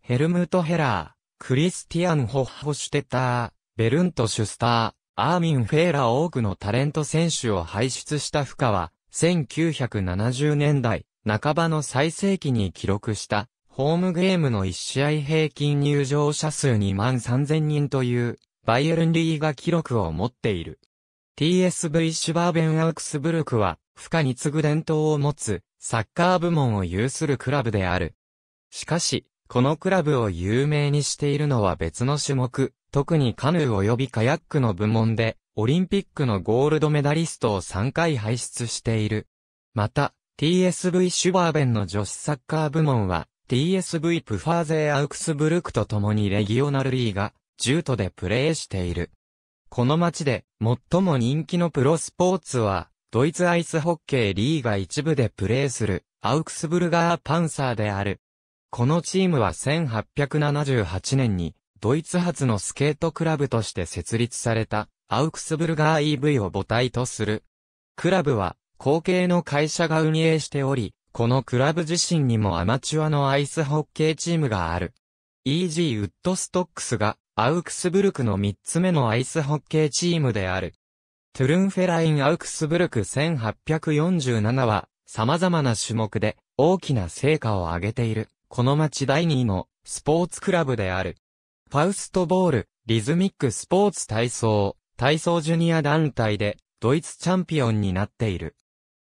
Speaker 1: ヘルムト・ヘラー、クリスティアン・ホッホシュテター、ベルント・シュスター、アーミン・フェーラー多くのタレント選手を輩出した負荷は、1970年代半ばの最盛期に記録したホームゲームの1試合平均入場者数2万3000人というバイエルンリーが記録を持っている。TSV シュバーベンアウクスブルクは、負荷に次ぐ伝統を持つサッカー部門を有するクラブである。しかし、このクラブを有名にしているのは別の種目、特にカヌー及びカヤックの部門で、オリンピックのゴールドメダリストを3回輩出している。また、TSV シュバーベンの女子サッカー部門は、TSV プファーゼーアウクスブルクと共にレギオナルリーガ、ジュートでプレーしている。この街で最も人気のプロスポーツは、ドイツアイスホッケーリーガ一部でプレーする、アウクスブルガーパンサーである。このチームは1878年に、ドイツ発のスケートクラブとして設立された、アウクスブルガー EV を母体とする。クラブは、後継の会社が運営しており、このクラブ自身にもアマチュアのアイスホッケーチームがある。EG ウッドストックスが、アウクスブルクの3つ目のアイスホッケーチームである。トゥルンフェラインアウクスブルク1847は、様々な種目で大きな成果を上げている。この町第2位のスポーツクラブである。ファウストボール、リズミックスポーツ体操、体操ジュニア団体で、ドイツチャンピオンになっている。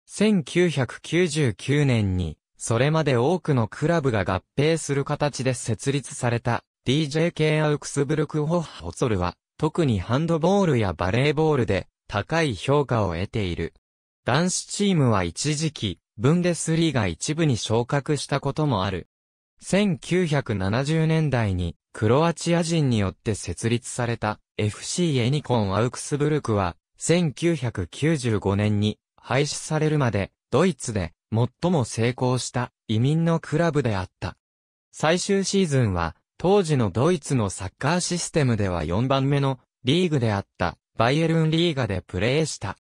Speaker 1: 1999年に、それまで多くのクラブが合併する形で設立された DJK アウクスブルクホッホツルは、特にハンドボールやバレーボールで高い評価を得ている。男子チームは一時期、ブンデスリーが一部に昇格したこともある。1970年代にクロアチア人によって設立された FC エニコン・アウクスブルクは1995年に廃止されるまでドイツで最も成功した移民のクラブであった。最終シーズンは当時のドイツのサッカーシステムでは4番目のリーグであったバイエルンリーガでプレーした。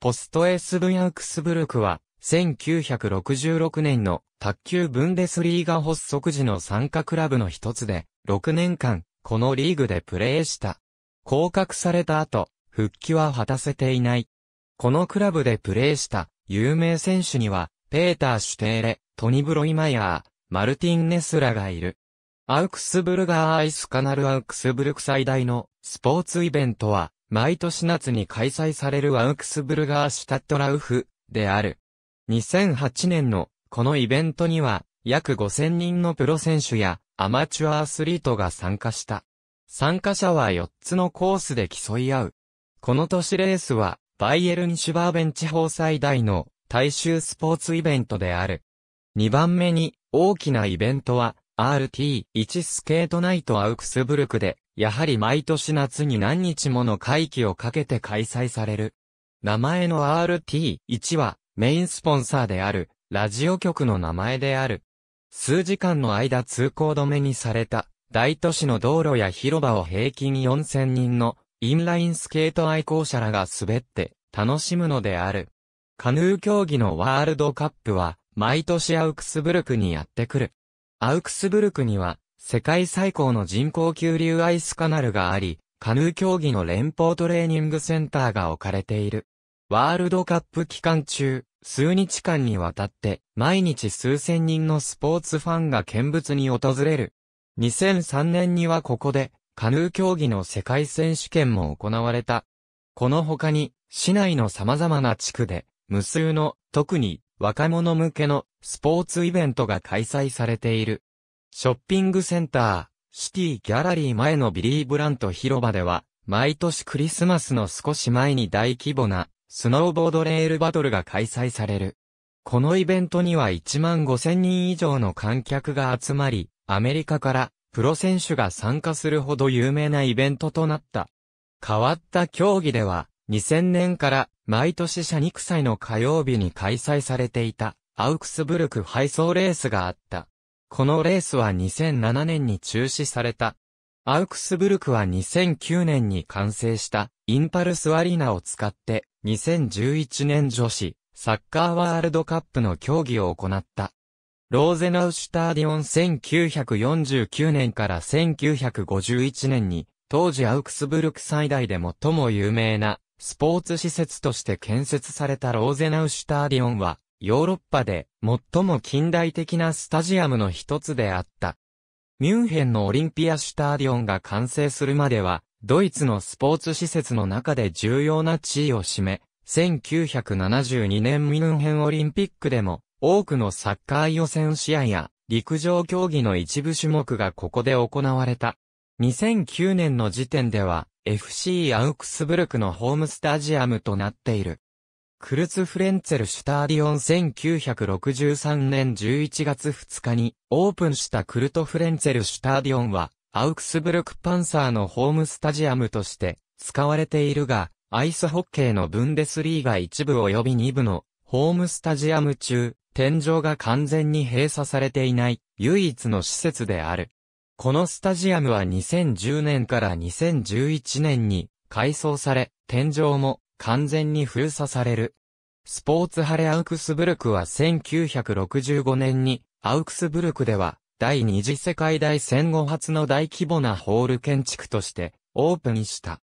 Speaker 1: ポストエスブヤウクスブルクは1966年の卓球ブンデスリーガ発足時の参加クラブの一つで、6年間、このリーグでプレーした。降格された後、復帰は果たせていない。このクラブでプレーした有名選手には、ペーター・シュテーレ、トニ・ブロイマヤー、マルティン・ネスラがいる。アウクスブルガーアイスカナルアウクスブルク最大のスポーツイベントは、毎年夏に開催されるアウクスブルガーシュタットラウフである。2008年のこのイベントには約5000人のプロ選手やアマチュアアスリートが参加した。参加者は4つのコースで競い合う。この年レースはバイエルン・シュバーベン地方最大の大衆スポーツイベントである。2番目に大きなイベントは RT1 スケートナイトアウクスブルクで、やはり毎年夏に何日もの会期をかけて開催される。名前の RT1 はメインスポンサーである、ラジオ局の名前である。数時間の間通行止めにされた、大都市の道路や広場を平均4000人の、インラインスケート愛好者らが滑って、楽しむのである。カヌー競技のワールドカップは、毎年アウクスブルクにやってくる。アウクスブルクには、世界最高の人工急流アイスカナルがあり、カヌー競技の連邦トレーニングセンターが置かれている。ワールドカップ期間中、数日間にわたって、毎日数千人のスポーツファンが見物に訪れる。2003年にはここで、カヌー競技の世界選手権も行われた。この他に、市内の様々な地区で、無数の、特に、若者向けの、スポーツイベントが開催されている。ショッピングセンター、シティギャラリー前のビリー・ブラント広場では、毎年クリスマスの少し前に大規模なスノーボードレールバトルが開催される。このイベントには1万5000人以上の観客が集まり、アメリカからプロ選手が参加するほど有名なイベントとなった。変わった競技では、2000年から毎年社肉祭の火曜日に開催されていたアウクスブルク配送レースがあった。このレースは2007年に中止された。アウクスブルクは2009年に完成したインパルスアリーナを使って2011年女子サッカーワールドカップの競技を行った。ローゼナウシュターディオン1949年から1951年に、当時アウクスブルク最大で最も有名なスポーツ施設として建設されたローゼナウシュターディオンは、ヨーロッパで最も近代的なスタジアムの一つであった。ミュンヘンのオリンピアシュターディオンが完成するまでは、ドイツのスポーツ施設の中で重要な地位を占め、1972年ミュンヘンオリンピックでも、多くのサッカー予選試合や、陸上競技の一部種目がここで行われた。2009年の時点では、FC アウクスブルクのホームスタジアムとなっている。クルツ・フレンツェル・シュターディオン1963年11月2日にオープンしたクルト・フレンツェル・シュターディオンはアウクスブルクパンサーのホームスタジアムとして使われているが、アイスホッケーのブンデスリーが一部及び二部のホームスタジアム中、天井が完全に閉鎖されていない唯一の施設である。このスタジアムは2010年から2011年に改装され、天井も完全に封鎖される。スポーツハレアウクスブルクは1965年にアウクスブルクでは第二次世界大戦後初の大規模なホール建築としてオープンした。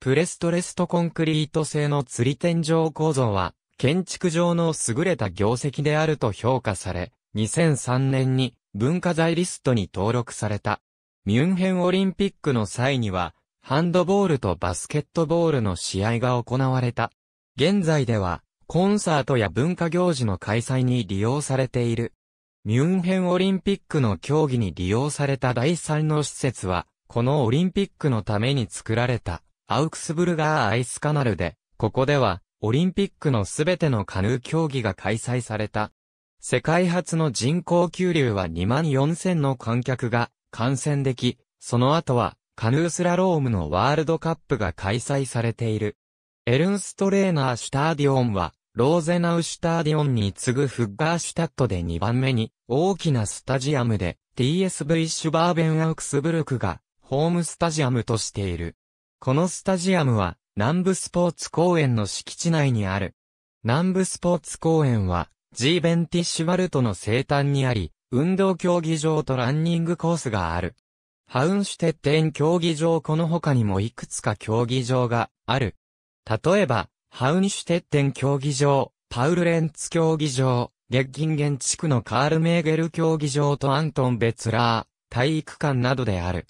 Speaker 1: プレストレストコンクリート製の釣り天井構造は建築上の優れた業績であると評価され、2003年に文化財リストに登録された。ミュンヘンオリンピックの際には、ハンドボールとバスケットボールの試合が行われた。現在では、コンサートや文化行事の開催に利用されている。ミュンヘンオリンピックの競技に利用された第3の施設は、このオリンピックのために作られた、アウクスブルガーアイスカナルで、ここでは、オリンピックのすべてのカヌー競技が開催された。世界初の人口急流は2万4000の観客が観戦でき、その後はカヌースラロームのワールドカップが開催されている。エルンストレーナーシュターディオンはローゼナウシュターディオンに次ぐフッガーシュタットで2番目に大きなスタジアムで TSV シュバーベンアウクスブルクがホームスタジアムとしている。このスタジアムは南部スポーツ公園の敷地内にある。南部スポーツ公園はジーベンティッシュワルトの生誕にあり、運動競技場とランニングコースがある。ハウンシュテッテン競技場この他にもいくつか競技場がある。例えば、ハウニシュテッテン競技場、パウルレンツ競技場、ゲッギンゲン地区のカールメーゲル競技場とアントン・ベツラー、体育館などである。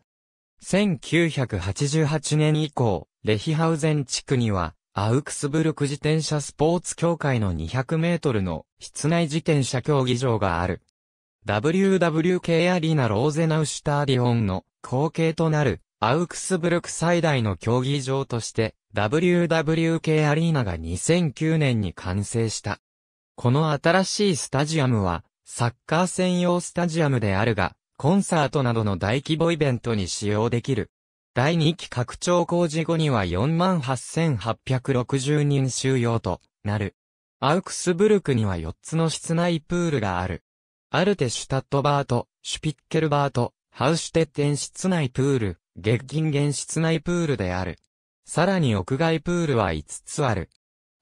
Speaker 1: 1988年以降、レヒハウゼン地区には、アウクスブルク自転車スポーツ協会の200メートルの室内自転車競技場がある。WWK アリーナローゼナウシュターディオンの後継となるアウクスブルク最大の競技場として WWK アリーナが2009年に完成した。この新しいスタジアムは、サッカー専用スタジアムであるが、コンサートなどの大規模イベントに使用できる。第2期拡張工事後には48,860人収容となる。アウクスブルクには4つの室内プールがある。アルテシュタットバート、シュピッケルバート、ハウシュテッテン室内プール、ゲッギンゲン室内プールである。さらに屋外プールは5つある。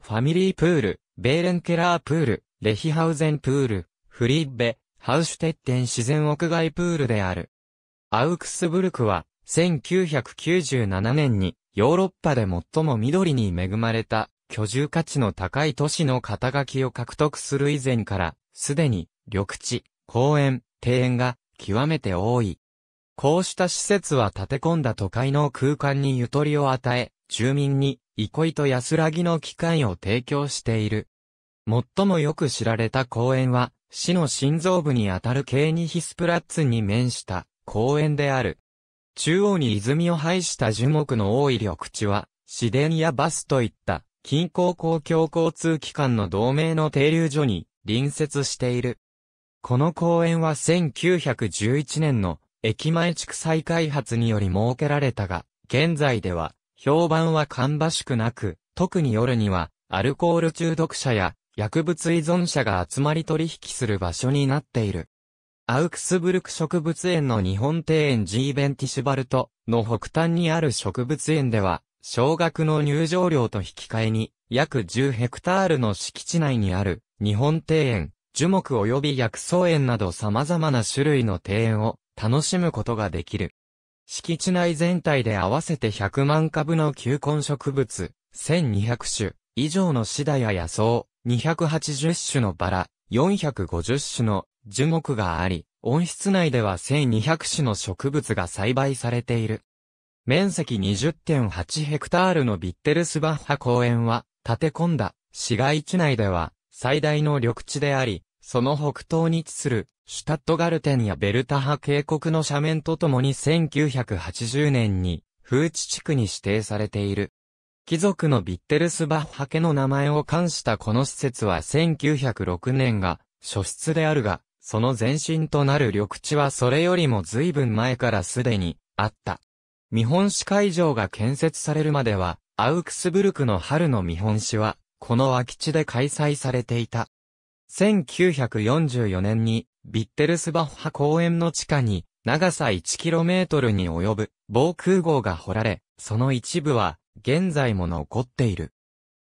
Speaker 1: ファミリープール、ベーレンケラープール、レヒハウゼンプール、フリッベ、ハウシュテッテン自然屋外プールである。アウクスブルクは、1997年にヨーロッパで最も緑に恵まれた居住価値の高い都市の肩書きを獲得する以前から、すでに緑地、公園、庭園が極めて多いこうした施設は建て込んだ都会の空間にゆとりを与え、住民に憩いと安らぎの機会を提供している。最もよく知られた公園は、市の心臓部にあたるケーニヒスプラッツに面した公園である。中央に泉を排した樹木の多い緑地は、市電やバスといった近郊公共交通機関の同盟の停留所に隣接している。この公園は1911年の駅前地区再開発により設けられたが、現在では、評判は芳しくなく、特に夜には、アルコール中毒者や薬物依存者が集まり取引する場所になっている。アウクスブルク植物園の日本庭園ジーベンティシュバルトの北端にある植物園では、小学の入場料と引き換えに、約10ヘクタールの敷地内にある日本庭園、樹木及び薬草園など様々な種類の庭園を楽しむことができる。敷地内全体で合わせて100万株の球根植物、1200種以上のシダや野草、280種のバラ、450種の樹木があり、温室内では1200種の植物が栽培されている。面積20.8ヘクタールのビッテルスバッハ公園は、建て込んだ市街地内では最大の緑地であり、その北東に位置する、シュタットガルテンやベルタハ渓谷の斜面とともに1980年に、風地地区に指定されている。貴族のビッテルスバッハ家の名前を冠したこの施設は1906年が、初出であるが、その前身となる緑地はそれよりも随分前からすでに、あった。見本市会場が建設されるまでは、アウクスブルクの春の見本市は、この空き地で開催されていた。1944年に、ビッテルスバッハ公園の地下に、長さ 1km に及ぶ防空壕が掘られ、その一部は現在も残っている。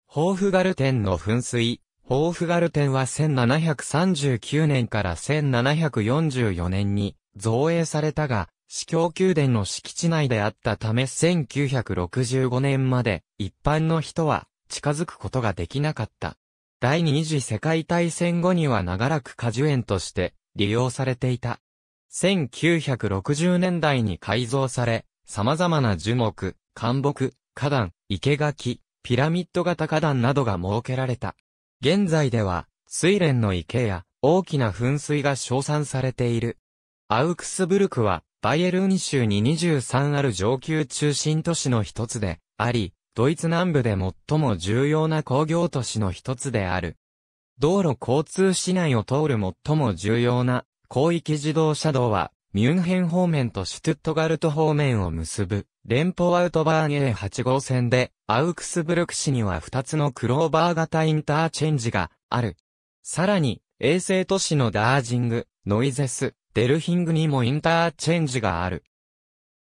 Speaker 1: ホーフガルテンの噴水、ホーフガルテンは1739年から1744年に造営されたが、司教宮殿の敷地内であったため1965年まで一般の人は近づくことができなかった。第二次世界大戦後には長らく果樹園として利用されていた。1960年代に改造され、様々な樹木、灌木、花壇、生垣、ピラミッド型花壇などが設けられた。現在では、水蓮の池や大きな噴水が称賛されている。アウクスブルクは、バイエルン州に23ある上級中心都市の一つであり、ドイツ南部で最も重要な工業都市の一つである。道路交通市内を通る最も重要な広域自動車道は、ミュンヘン方面とシュトゥットガルト方面を結ぶ、連邦アウトバーン A8 号線で、アウクスブルク市には2つのクローバー型インターチェンジがある。さらに、衛星都市のダージング、ノイゼス、デルヒングにもインターチェンジがある。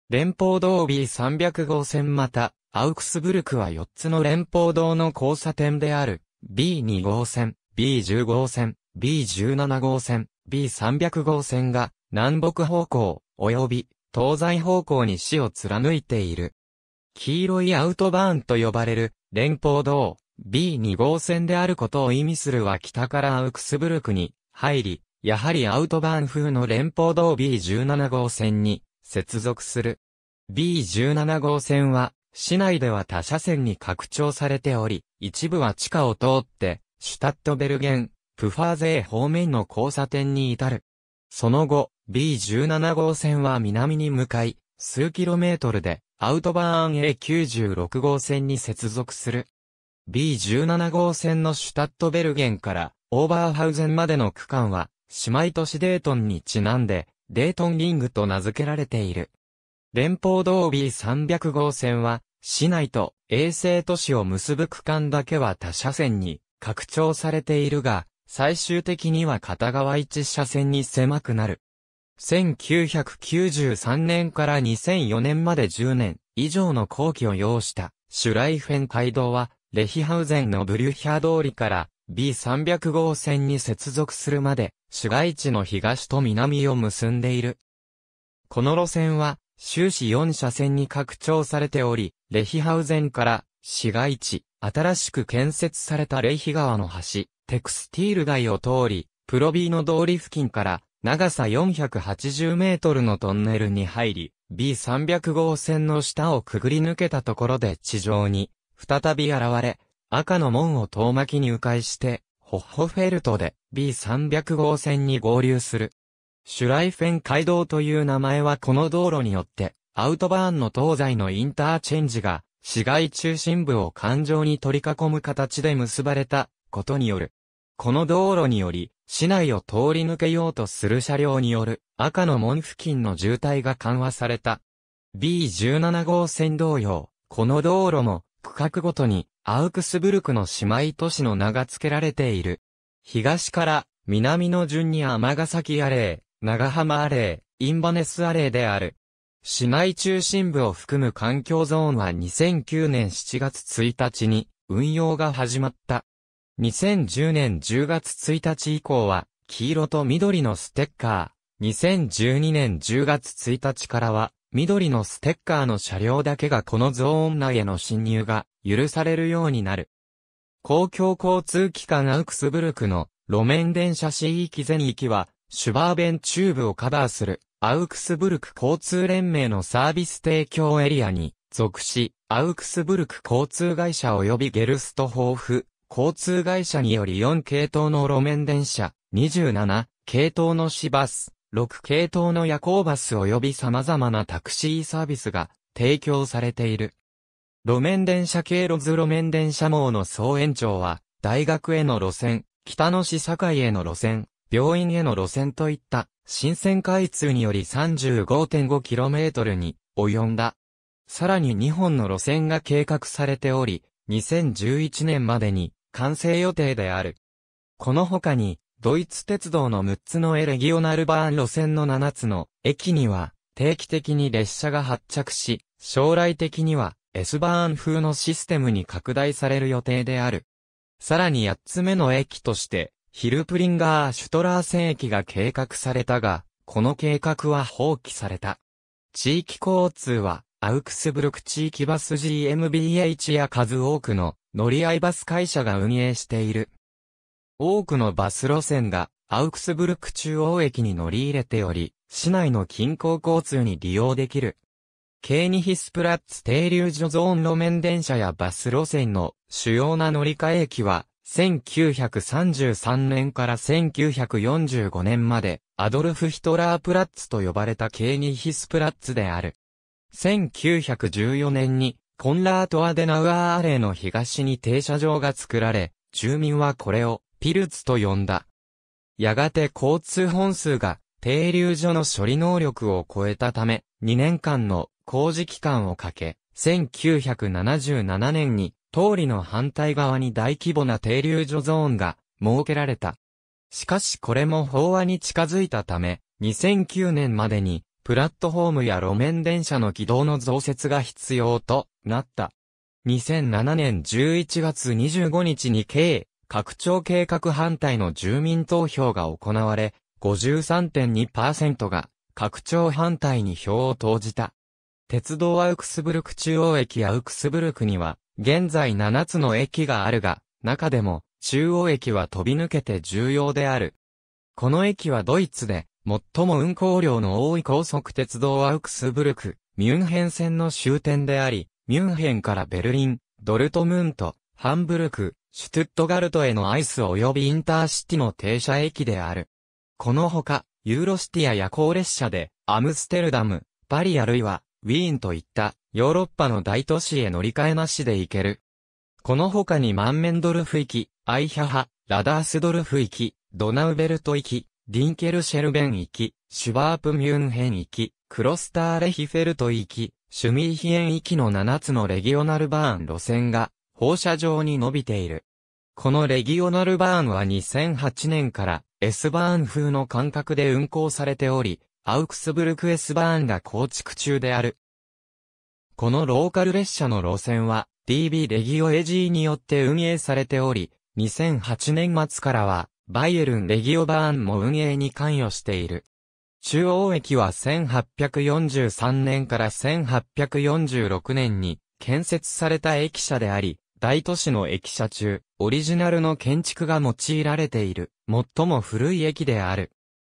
Speaker 1: 連邦道 B300 号線また、アウクスブルクは4つの連邦道の交差点である、B2 号線、B10 号線、B17 号線、B300 号線が、南北方向、及び、東西方向に市を貫いている。黄色いアウトバーンと呼ばれる、連邦道、B2 号線であることを意味するは北からアウクスブルクに入り、やはりアウトバーン風の連邦道 B17 号線に接続する。B17 号線は市内では他車線に拡張されており、一部は地下を通って、シュタットベルゲン、プファーゼー方面の交差点に至る。その後、B17 号線は南に向かい、数キロメートルで、アウトバーン A96 号線に接続する。B17 号線のシュタットベルゲンから、オーバーハウゼンまでの区間は、姉妹都市デートンにちなんで、デートンリングと名付けられている。連邦道 B300 号線は、市内と衛星都市を結ぶ区間だけは他車線に拡張されているが、最終的には片側一車線に狭くなる。1993年から2004年まで10年以上の後期を要したシュライフェン街道はレヒハウゼンのブリュヒャ通りから B300 号線に接続するまで市街地の東と南を結んでいる。この路線は終始4車線に拡張されており、レヒハウゼンから市街地、新しく建設されたレイヒ川の橋、テクスティール街を通り、プロビーの通り付近から長さ480メートルのトンネルに入り、B300 号線の下をくぐり抜けたところで地上に再び現れ、赤の門を遠巻きに迂回して、ホッホフェルトで B300 号線に合流する。シュライフェン街道という名前はこの道路によって、アウトバーンの東西のインターチェンジが、市街中心部を環状に取り囲む形で結ばれたことによる。この道路により、市内を通り抜けようとする車両による赤の門付近の渋滞が緩和された。B17 号線同様、この道路も区画ごとにアウクスブルクの姉妹都市の名が付けられている。東から南の順に天ヶ崎アレー、長浜アレー、インバネスアレーである。市内中心部を含む環境ゾーンは2009年7月1日に運用が始まった。2010年10月1日以降は黄色と緑のステッカー。2012年10月1日からは緑のステッカーの車両だけがこのゾーン内への侵入が許されるようになる。公共交通機関アウクスブルクの路面電車市域全域はシュバーベン中部をカバーするアウクスブルク交通連盟のサービス提供エリアに属し、アウクスブルク交通会社及びゲルストホーフ交通会社により4系統の路面電車、27系統の市バス、6系統の夜行バス及び様々なタクシーサービスが提供されている。路面電車経路図路面電車網の総延長は、大学への路線、北の市境への路線、病院への路線といった新線開通により 35.5km に及んだ。さらに2本の路線が計画されており、2011年までに完成予定である。この他に、ドイツ鉄道の6つのエレギオナルバーン路線の7つの駅には定期的に列車が発着し、将来的には S バーン風のシステムに拡大される予定である。さらに8つ目の駅としてヒルプリンガー・シュトラー線駅が計画されたが、この計画は放棄された。地域交通は、アウクスブルク地域バス GMBH や数多くの乗り合いバス会社が運営している。多くのバス路線がアウクスブルク中央駅に乗り入れており、市内の近郊交通に利用できる。ケーニヒスプラッツ停留所ゾーン路面電車やバス路線の主要な乗り換え駅は、1933年から1945年まで、アドルフ・ヒトラープラッツと呼ばれたケーニヒスプラッツである。1914年に、コンラート・アデナウアー・アレーの東に停車場が作られ、住民はこれを、ピルツと呼んだ。やがて交通本数が、停留所の処理能力を超えたため、2年間の工事期間をかけ、1977年に通りの反対側に大規模な停留所ゾーンが設けられた。しかしこれも飽和に近づいたため、2009年までに、プラットフォームや路面電車の軌道の増設が必要となった。2007年11月25日に計、拡張計画反対の住民投票が行われ、53.2%が拡張反対に票を投じた。鉄道アウクスブルク中央駅アウクスブルクには現在7つの駅があるが、中でも、中央駅は飛び抜けて重要である。この駅はドイツで、最も運行量の多い高速鉄道アウクスブルク、ミュンヘン線の終点であり、ミュンヘンからベルリン、ドルトムント、ハンブルク、シュトゥットガルトへのアイス及びインターシティの停車駅である。このほか、ユーロシティア夜行列車で、アムステルダム、パリあるいは、ウィーンといったヨーロッパの大都市へ乗り換えなしで行ける。この他にマンメンドルフ行き、アイヒャハ、ラダースドルフ行き、ドナウベルト行き、ディンケルシェルベン行き、シュバープミュンヘン行き、クロスターレヒフェルト行き、シュミーヒエン行きの7つのレギオナルバーン路線が放射状に伸びている。このレギオナルバーンは2008年から S バーン風の間隔で運行されており、アウクスブルク・エスバーンが構築中である。このローカル列車の路線は DB レギオエジーによって運営されており、2008年末からはバイエルンレギオバーンも運営に関与している。中央駅は1843年から1846年に建設された駅舎であり、大都市の駅舎中、オリジナルの建築が用いられている、最も古い駅である。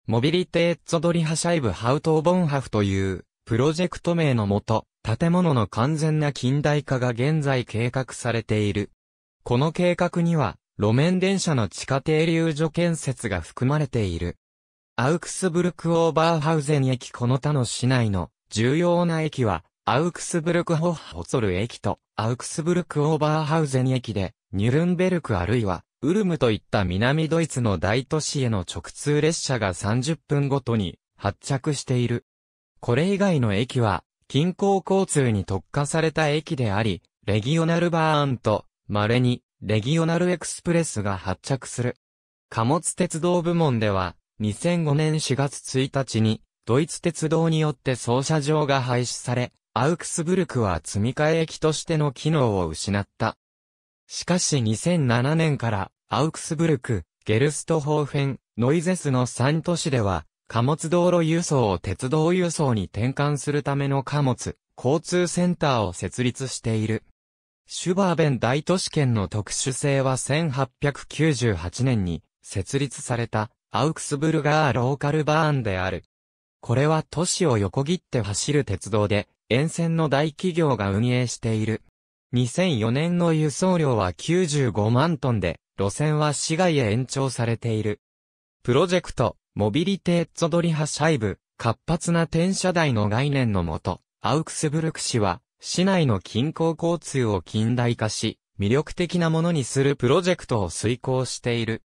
Speaker 1: モビリテッツドリハシャイブハウトーボンハフという、プロジェクト名のもと、建物の完全な近代化が現在計画されている。この計画には、路面電車の地下停留所建設が含まれている。アウクスブルク・オーバーハウゼン駅この他の市内の重要な駅は、アウクスブルク・ホッホツォル駅と、アウクスブルク・オーバーハウゼン駅で、ニュルンベルクあるいは、ウルムといった南ドイツの大都市への直通列車が30分ごとに発着している。これ以外の駅は、近郊交通に特化された駅であり、レギオナルバーンと、稀に、レギオナルエクスプレスが発着する。貨物鉄道部門では、2005年4月1日に、ドイツ鉄道によって操車場が廃止され、アウクスブルクは積み替え駅としての機能を失った。しかし2007年からアウクスブルク、ゲルストホーフェン、ノイゼスの3都市では、貨物道路輸送を鉄道輸送に転換するための貨物、交通センターを設立している。シュバーベン大都市圏の特殊性は1898年に設立されたアウクスブルガーローカルバーンである。これは都市を横切って走る鉄道で沿線の大企業が運営している。2004年の輸送量は95万トンで路線は市外へ延長されている。プロジェクト、モビリティ・ゾドリハシャイブ、活発な転車台の概念のもと、アウクスブルク市は、市内の近郊交通を近代化し、魅力的なものにするプロジェクトを遂行している。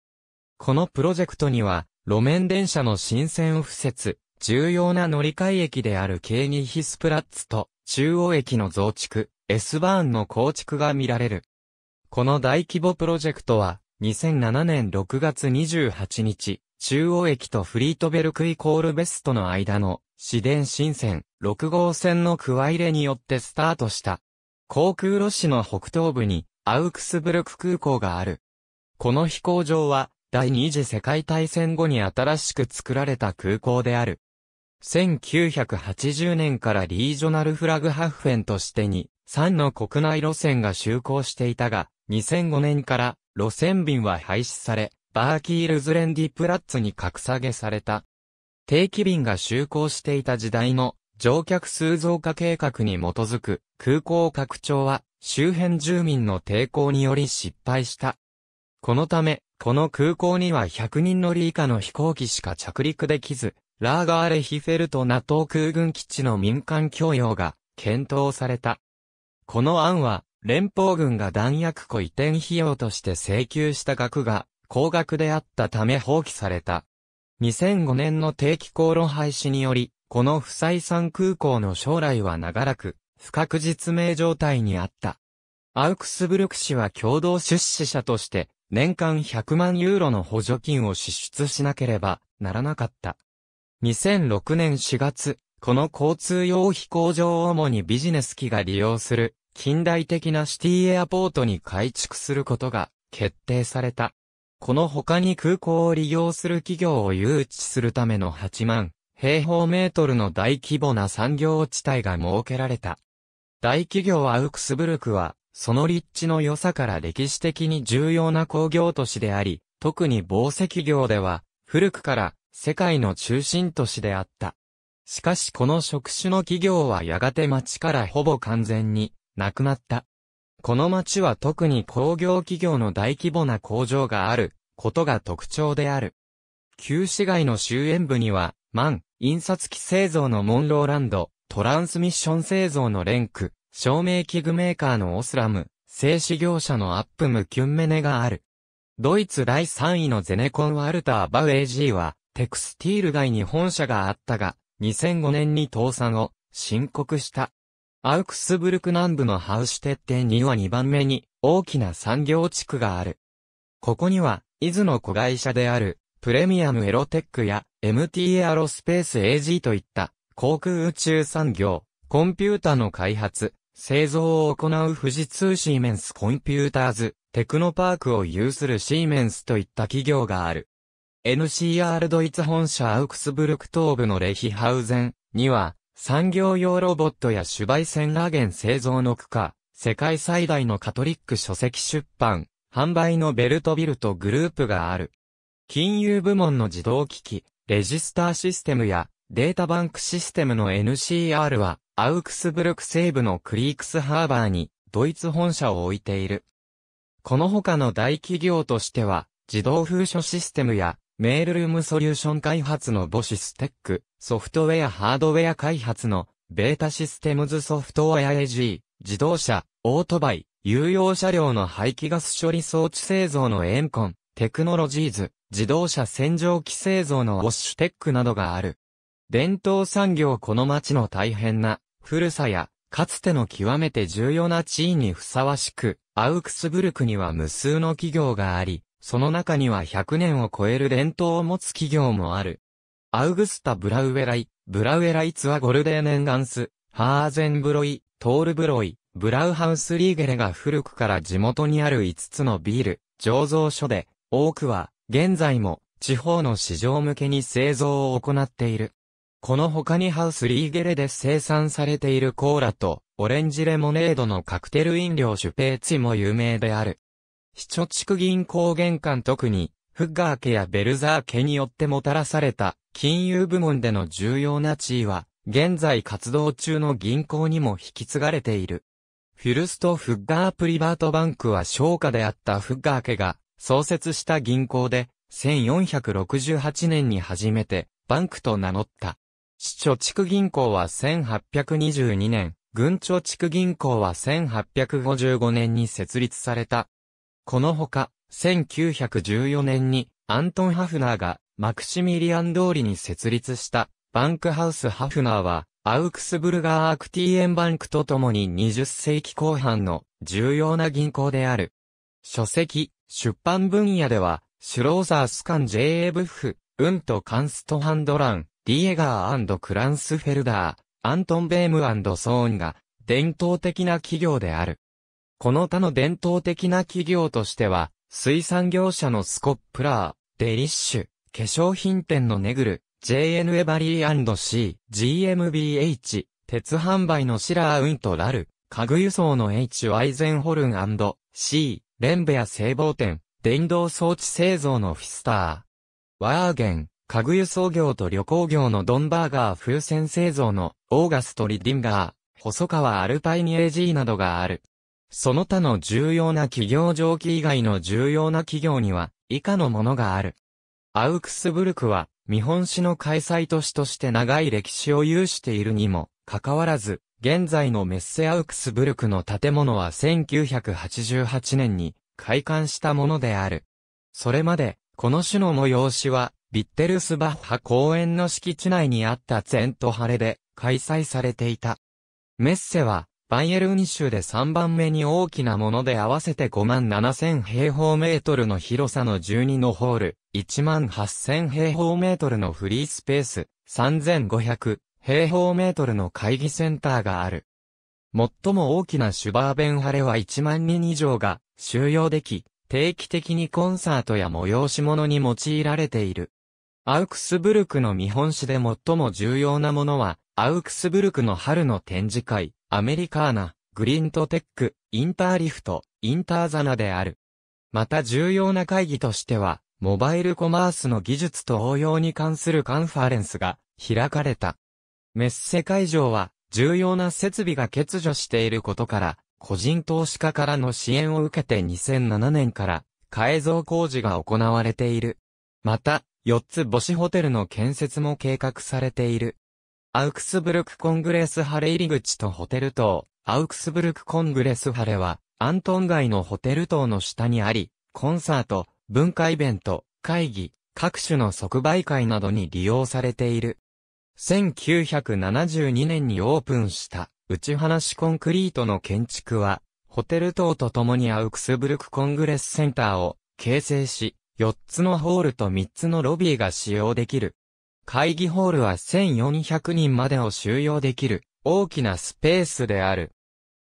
Speaker 1: このプロジェクトには、路面電車の新線を付設、重要な乗り換え駅であるケーニヒスプラッツと、中央駅の増築、S バーンの構築が見られる。この大規模プロジェクトは、2007年6月28日、中央駅とフリートベルクイコールベストの間の、市電新線6号線の区入れによってスタートした。航空路市の北東部に、アウクスブルク空港がある。この飛行場は、第二次世界大戦後に新しく作られた空港である。1980年からリージョナルフラグハッフェンとしてに、3の国内路線が就航していたが、2005年から路線便は廃止され、バーキールズレンディプラッツに格下げされた。定期便が就航していた時代の乗客数増加計画に基づく空港拡張は周辺住民の抵抗により失敗した。このため、この空港には100人乗り以下の飛行機しか着陸できず、ラーガーレヒフェルト NATO 空軍基地の民間供用が検討された。この案は連邦軍が弾薬庫移転費用として請求した額が高額であったため放棄された。2005年の定期航路廃止により、この不採算空港の将来は長らく不確実名状態にあった。アウクスブルク市は共同出資者として年間100万ユーロの補助金を支出しなければならなかった。2006年4月、この交通用飛行場を主にビジネス機が利用する近代的なシティエアポートに改築することが決定された。この他に空港を利用する企業を誘致するための8万平方メートルの大規模な産業地帯が設けられた。大企業アウクスブルクは、その立地の良さから歴史的に重要な工業都市であり、特に防石業では、古くから世界の中心都市であった。しかしこの職種の企業はやがて町からほぼ完全になくなった。この町は特に工業企業の大規模な工場があることが特徴である。旧市街の周焉部には、マン、印刷機製造のモンローランド、トランスミッション製造のレンク、照明器具メーカーのオスラム、製紙業者のアップムキュンメネがある。ドイツ第3位のゼネコンワルター・バウエー G は、テクスティール街に本社があったが、2005年に倒産を申告した。アウクスブルク南部のハウシュテッテンには2番目に大きな産業地区がある。ここには、伊豆の子会社である、プレミアムエロテックや MT エアロスペース AG といった航空宇宙産業、コンピュータの開発、製造を行う富士通シーメンスコンピューターズ、テクノパークを有するシーメンスといった企業がある。NCR ドイツ本社アウクスブルク東部のレヒハウゼンには産業用ロボットや主媒線ラゲン製造の区下、世界最大のカトリック書籍出版、販売のベルトビルトグループがある。金融部門の自動機器、レジスターシステムやデータバンクシステムの NCR は、アウクスブルク西部のクリークスハーバーに、ドイツ本社を置いている。この他の大企業としては、自動封書システムや、メールルームソリューション開発のボシステック、ソフトウェアハードウェア開発のベータシステムズソフトウェア AG、自動車、オートバイ、有用車両の排気ガス処理装置製造のエンコン、テクノロジーズ、自動車洗浄機製造のウォッシュテックなどがある。伝統産業この町の大変な古さや、かつての極めて重要な地位にふさわしく、アウクスブルクには無数の企業があり、その中には100年を超える伝統を持つ企業もある。アウグスタ・ブラウエライ、ブラウエライツはゴルデーネンガンス、ハーゼンブロイ、トールブロイ、ブラウハウス・リーゲレが古くから地元にある5つのビール、醸造所で、多くは、現在も、地方の市場向けに製造を行っている。この他にハウス・リーゲレで生産されているコーラと、オレンジレモネードのカクテル飲料シュペーツィも有名である。市貯地区銀行玄関特に、フッガー家やベルザー家によってもたらされた、金融部門での重要な地位は、現在活動中の銀行にも引き継がれている。フィルスト・フッガー・プリバート・バンクは商家であったフッガー家が創設した銀行で、1468年に初めてバンクと名乗った。市貯地区銀行は1822年、軍貯地区銀行は1855年に設立された。このほか、1914年にアントン・ハフナーがマクシミリアン通りに設立したバンクハウスハフナーは、アウクスブルガーアクティエンバンクとともに20世紀後半の重要な銀行である。書籍、出版分野では、シュローザースカン J.A. ブッフ、ウンとカンストハンドラン、ディエガークランスフェルダー、アントンベームソーンが伝統的な企業である。この他の伝統的な企業としては、水産業者のスコップラー、デリッシュ、化粧品店のネグル、JN エバリー &C、GMBH、鉄販売のシラーウンとラル、家具輸送の H y イゼンホルン &C、レンベア製棒店、電動装置製造のフィスター。ワーゲン、家具輸送業と旅行業のドンバーガー風船製造のオーガストリディンガー、細川アルパイニエジーなどがある。その他の重要な企業上記以外の重要な企業には以下のものがある。アウクスブルクは、日本史の開催都市として長い歴史を有しているにも、かかわらず、現在のメッセアウクスブルクの建物は1988年に開館したものである。それまで、この種の催しは、ビッテルスバッハ公園の敷地内にあったゼントハレで開催されていた。メッセは、バイエルン州で3番目に大きなもので合わせて5万7000平方メートルの広さの12のホール、1万8000平方メートルのフリースペース、3500平方メートルの会議センターがある。最も大きなシュバーベンハレは1万人以上が収容でき、定期的にコンサートや催し物に用いられている。アウクスブルクの見本市で最も重要なものは、アウクスブルクの春の展示会、アメリカーナ、グリントテック、インターリフト、インターザナである。また重要な会議としては、モバイルコマースの技術と応用に関するカンファレンスが開かれた。メッセ会場は、重要な設備が欠如していることから、個人投資家からの支援を受けて2007年から改造工事が行われている。また、4つ母子ホテルの建設も計画されている。アウクスブルク・コングレス・ハレ入り口とホテル棟、アウクスブルク・コングレス・ハレは、アントン街のホテル棟の下にあり、コンサート、文化イベント、会議、各種の即売会などに利用されている。1972年にオープンした、内話コンクリートの建築は、ホテル棟と共にアウクスブルクコングレスセンターを形成し、4つのホールと3つのロビーが使用できる会議ホールは1400人までを収容できる大きなスペースである。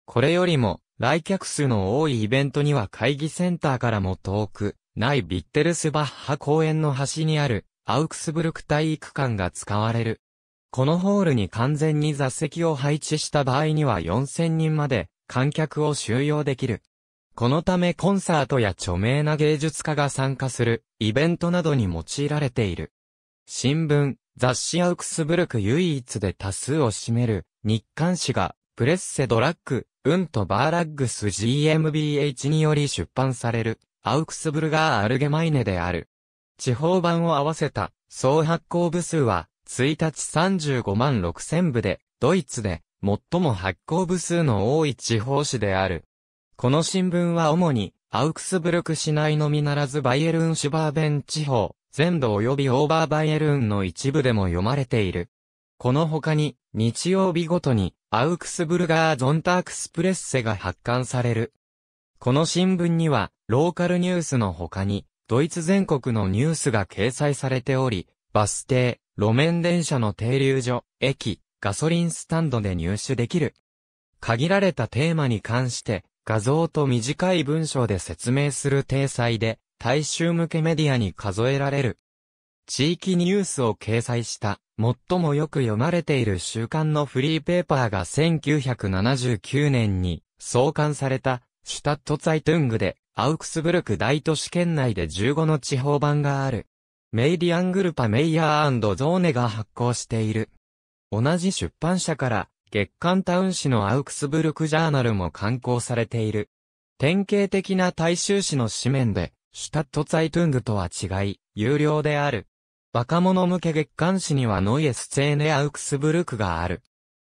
Speaker 1: これよりも来客数の多いイベントには会議センターからも遠く、ないビッテルスバッハ公園の端にあるアウクスブルク体育館が使われる。このホールに完全に座席を配置した場合には4000人まで観客を収容できる。このためコンサートや著名な芸術家が参加するイベントなどに用いられている。新聞、雑誌アウクスブルク唯一で多数を占める、日刊誌が、プレッセドラッグ、ウンとバーラッグス GmbH により出版される、アウクスブルガー・アルゲマイネである。地方版を合わせた、総発行部数は、1日35万6千部で、ドイツで、最も発行部数の多い地方紙である。この新聞は主に、アウクスブルク市内のみならずバイエルンシュバーベン地方、全土及びオーバーバイエルンの一部でも読まれている。この他に、日曜日ごとに、アウクスブルガー・ゾンタークスプレッセが発刊される。この新聞には、ローカルニュースの他に、ドイツ全国のニュースが掲載されており、バス停、路面電車の停留所、駅、ガソリンスタンドで入手できる。限られたテーマに関して、画像と短い文章で説明する体裁で、大衆向けメディアに数えられる。地域ニュースを掲載した、最もよく読まれている週刊のフリーペーパーが1979年に創刊された、シュタットツァイトゥングで、アウクスブルク大都市圏内で15の地方版がある。メイディアングルパメイヤーゾーネが発行している。同じ出版社から、月刊タウン誌のアウクスブルクジャーナルも刊行されている。典型的な大衆紙の紙面で、シュタットツァイトゥングとは違い、有料である。若者向け月刊誌にはノイエス・ツェーネ・アウクスブルクがある。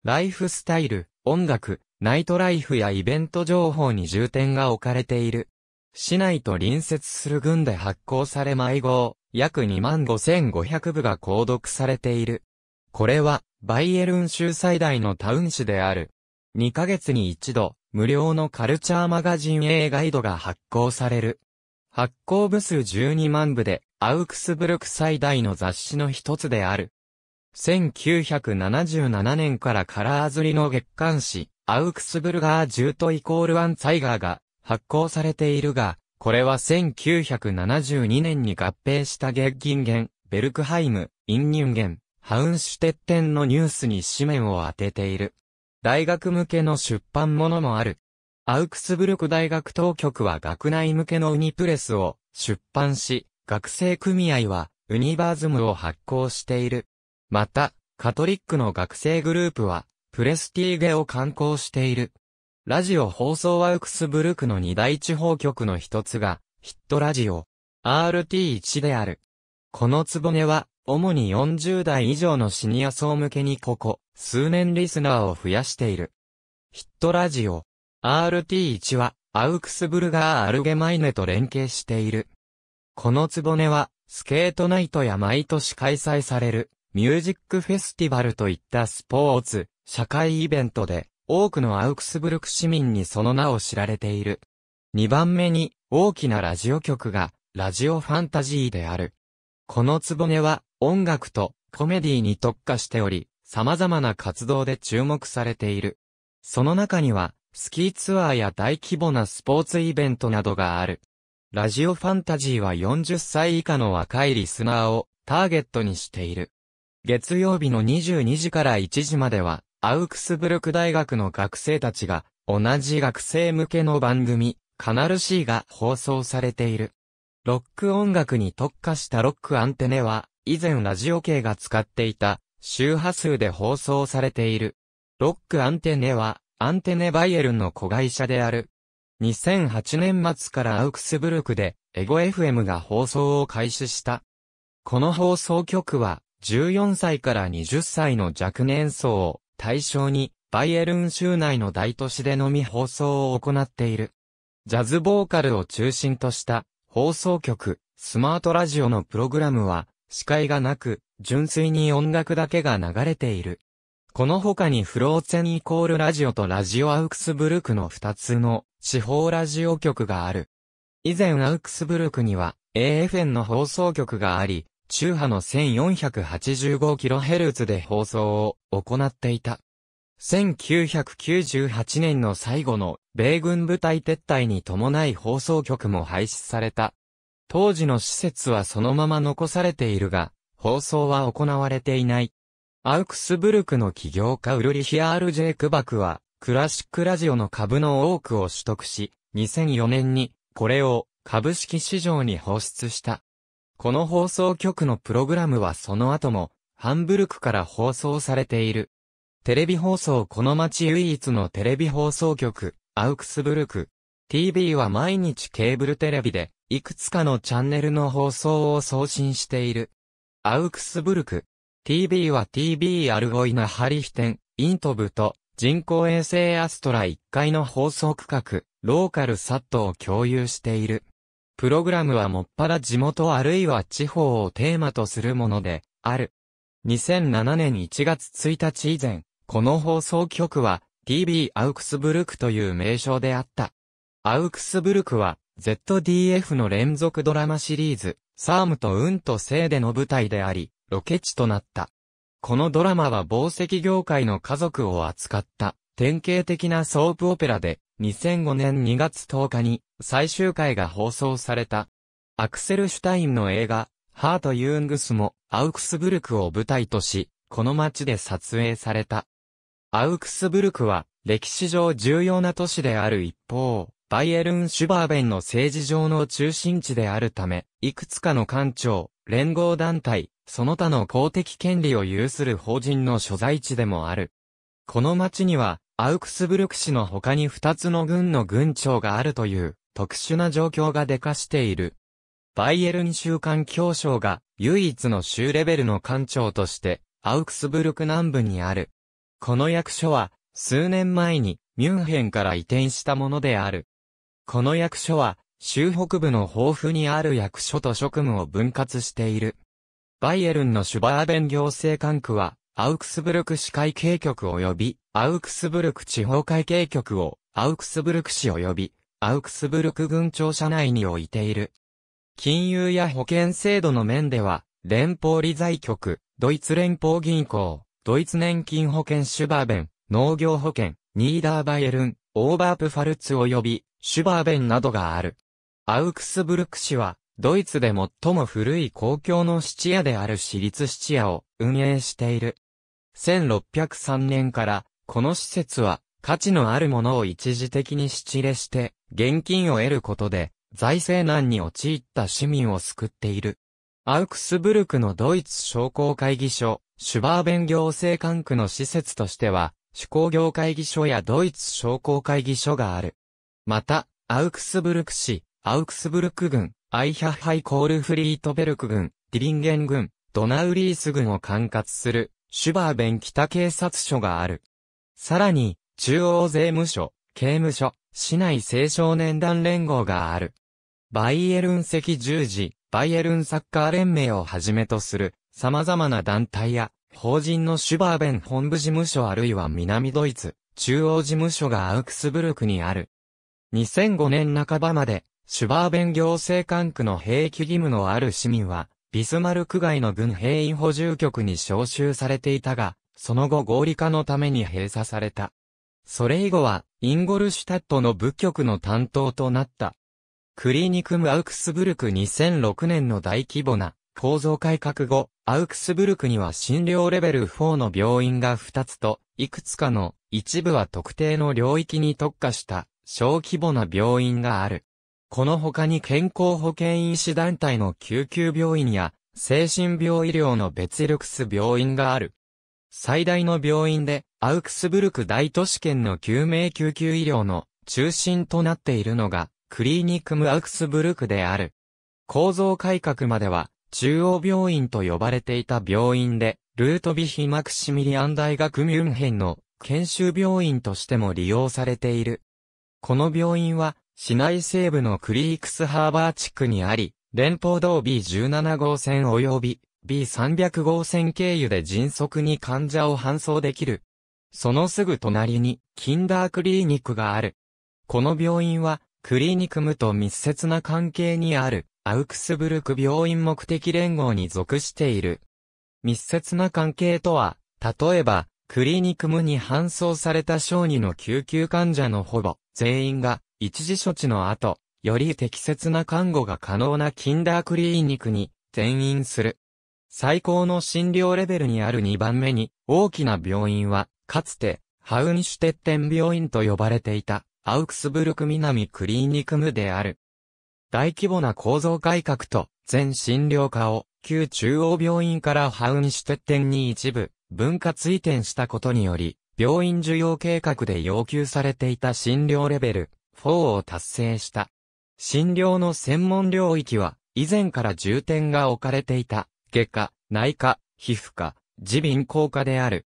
Speaker 1: ライフスタイル、音楽、ナイトライフやイベント情報に重点が置かれている。市内と隣接する軍で発行され毎号、約25,500部が購読されている。これは、バイエルン州最大のタウン誌である。2ヶ月に一度、無料のカルチャーマガジン A ガイドが発行される。発行部数12万部で、アウクスブルク最大の雑誌の一つである。1977年からカラー釣りの月刊誌、アウクスブルガージュートイコールアンツイガーが発行されているが、これは1972年に合併したゲッギンゲン、ベルクハイム、インニュンゲン、ハウンシュテッテンのニュースに紙面を当てている。大学向けの出版ものもある。アウクスブルク大学当局は学内向けのウニプレスを出版し、学生組合はウニバーズムを発行している。また、カトリックの学生グループは、プレスティーゲを刊行している。ラジオ放送アウクスブルクの二大地方局の一つが、ヒットラジオ、RT1 である。このつぼねは、主に40代以上のシニア層向けにここ、数年リスナーを増やしている。ヒットラジオ、RT1 は、アウクスブルガー・アルゲマイネと連携している。このつぼねは、スケートナイトや毎年開催される、ミュージックフェスティバルといったスポーツ、社会イベントで、多くのアウクスブルク市民にその名を知られている。2番目に、大きなラジオ局が、ラジオファンタジーである。このつぼねは、音楽とコメディに特化しており、様々な活動で注目されている。その中には、スキーツアーや大規模なスポーツイベントなどがある。ラジオファンタジーは40歳以下の若いリスナーをターゲットにしている。月曜日の22時から1時までは、アウクスブルク大学の学生たちが、同じ学生向けの番組、カナル C が放送されている。ロック音楽に特化したロックアンテネは、以前ラジオ系が使っていた、周波数で放送されている。ロックアンテネは、アンテネ・バイエルンの子会社である。2008年末からアウクスブルクで、エゴ FM が放送を開始した。この放送局は、14歳から20歳の若年層を対象に、バイエルン州内の大都市でのみ放送を行っている。ジャズボーカルを中心とした放送局、スマートラジオのプログラムは、司会がなく、純粋に音楽だけが流れている。この他にフローツェンイコールラジオとラジオアウクスブルクの2つの地方ラジオ局がある。以前アウクスブルクには AFN の放送局があり、中波の 1485kHz で放送を行っていた。1998年の最後の米軍部隊撤退に伴い放送局も廃止された。当時の施設はそのまま残されているが、放送は行われていない。アウクスブルクの起業家ウルリヒアール・ジェイクバクは、クラシックラジオの株の多くを取得し、2004年に、これを株式市場に放出した。この放送局のプログラムはその後も、ハンブルクから放送されている。テレビ放送この街唯一のテレビ放送局、アウクスブルク。TV は毎日ケーブルテレビで、いくつかのチャンネルの放送を送信している。アウクスブルク。TB は TB アルゴイナハリヒテン、イントブと人工衛星アストラ1階の放送区画、ローカルサットを共有している。プログラムはもっぱら地元あるいは地方をテーマとするもので、ある。2007年1月1日以前、この放送局は TB アウクスブルクという名称であった。アウクスブルクは ZDF の連続ドラマシリーズ、サームと運と聖での舞台であり、ロケ地となった。このドラマは宝石業界の家族を扱った典型的なソープオペラで2005年2月10日に最終回が放送された。アクセル・シュタインの映画ハート・ユングスもアウクスブルクを舞台とし、この街で撮影された。アウクスブルクは歴史上重要な都市である一方、バイエルン・シュバーベンの政治上の中心地であるため、いくつかの官庁、連合団体、その他の公的権利を有する法人の所在地でもある。この町には、アウクスブルク市の他に2つの軍の軍長があるという、特殊な状況が出かしている。バイエルン州間協商が、唯一の州レベルの官庁として、アウクスブルク南部にある。この役所は、数年前に、ミュンヘンから移転したものである。この役所は、州北部の豊富にある役所と職務を分割している。バイエルンのシュバーベン行政管区は、アウクスブルク市会計局及び、アウクスブルク地方会計局を、アウクスブルク市及び、アウクスブルク郡庁舎内に置いている。金融や保険制度の面では、連邦理財局、ドイツ連邦銀行、ドイツ年金保険シュバーベン、農業保険、ニーダーバイエルン、オーバープファルツ及び、シュバーベンなどがある。アウクスブルク市は、ドイツで最も古い公共の質屋である私立質屋を運営している。1603年から、この施設は、価値のあるものを一時的に質入れして、現金を得ることで、財政難に陥った市民を救っている。アウクスブルクのドイツ商工会議所、シュバーベン行政管区の施設としては、手工業会議所やドイツ商工会議所がある。また、アウクスブルク市、アウクスブルク郡、アイヒャッハイコールフリートベルク軍、ディリンゲン軍、ドナウリース軍を管轄する、シュバーベン北警察署がある。さらに、中央税務署、刑務所、市内青少年団連合がある。バイエルン赤十字、バイエルンサッカー連盟をはじめとする、様々な団体や、法人のシュバーベン本部事務所あるいは南ドイツ、中央事務所がアウクスブルクにある。2005年半ばまで、シュバーベン行政管区の兵役義務のある市民は、ビスマルク外の軍兵員補充局に招集されていたが、その後合理化のために閉鎖された。それ以後は、インゴルシュタットの部局の担当となった。クリニクムアウクスブルク2006年の大規模な構造改革後、アウクスブルクには診療レベル4の病院が2つと、いくつかの一部は特定の領域に特化した小規模な病院がある。この他に健康保険医師団体の救急病院や、精神病医療の別ルクス病院がある。最大の病院で、アウクスブルク大都市圏の救命救急医療の中心となっているのが、クリーニクムアウクスブルクである。構造改革までは、中央病院と呼ばれていた病院で、ルートビヒ・マクシミリアン大学ミュンヘンの研修病院としても利用されている。この病院は、市内西部のクリークスハーバー地区にあり、連邦道 B17 号線及び B300 号線経由で迅速に患者を搬送できる。そのすぐ隣に、キンダークリーニックがある。この病院は、クリニクムと密接な関係にある、アウクスブルク病院目的連合に属している。密接な関係とは、例えば、クリニクムに搬送された小児の救急患者のほぼ全員が、一時処置の後、より適切な看護が可能なキンダークリーニクに転院する。最高の診療レベルにある2番目に大きな病院は、かつてハウニシュテッテン病院と呼ばれていたアウクスブルク南クリーニクムである。大規模な構造改革と全診療科を旧中央病院からハウニシュテッテンに一部分割移転したことにより、病院需要計画で要求されていた診療レベル4を達成した。診療の専門領域は、以前から重点が置かれていた、外科、内科、皮膚科、自鼻効果である。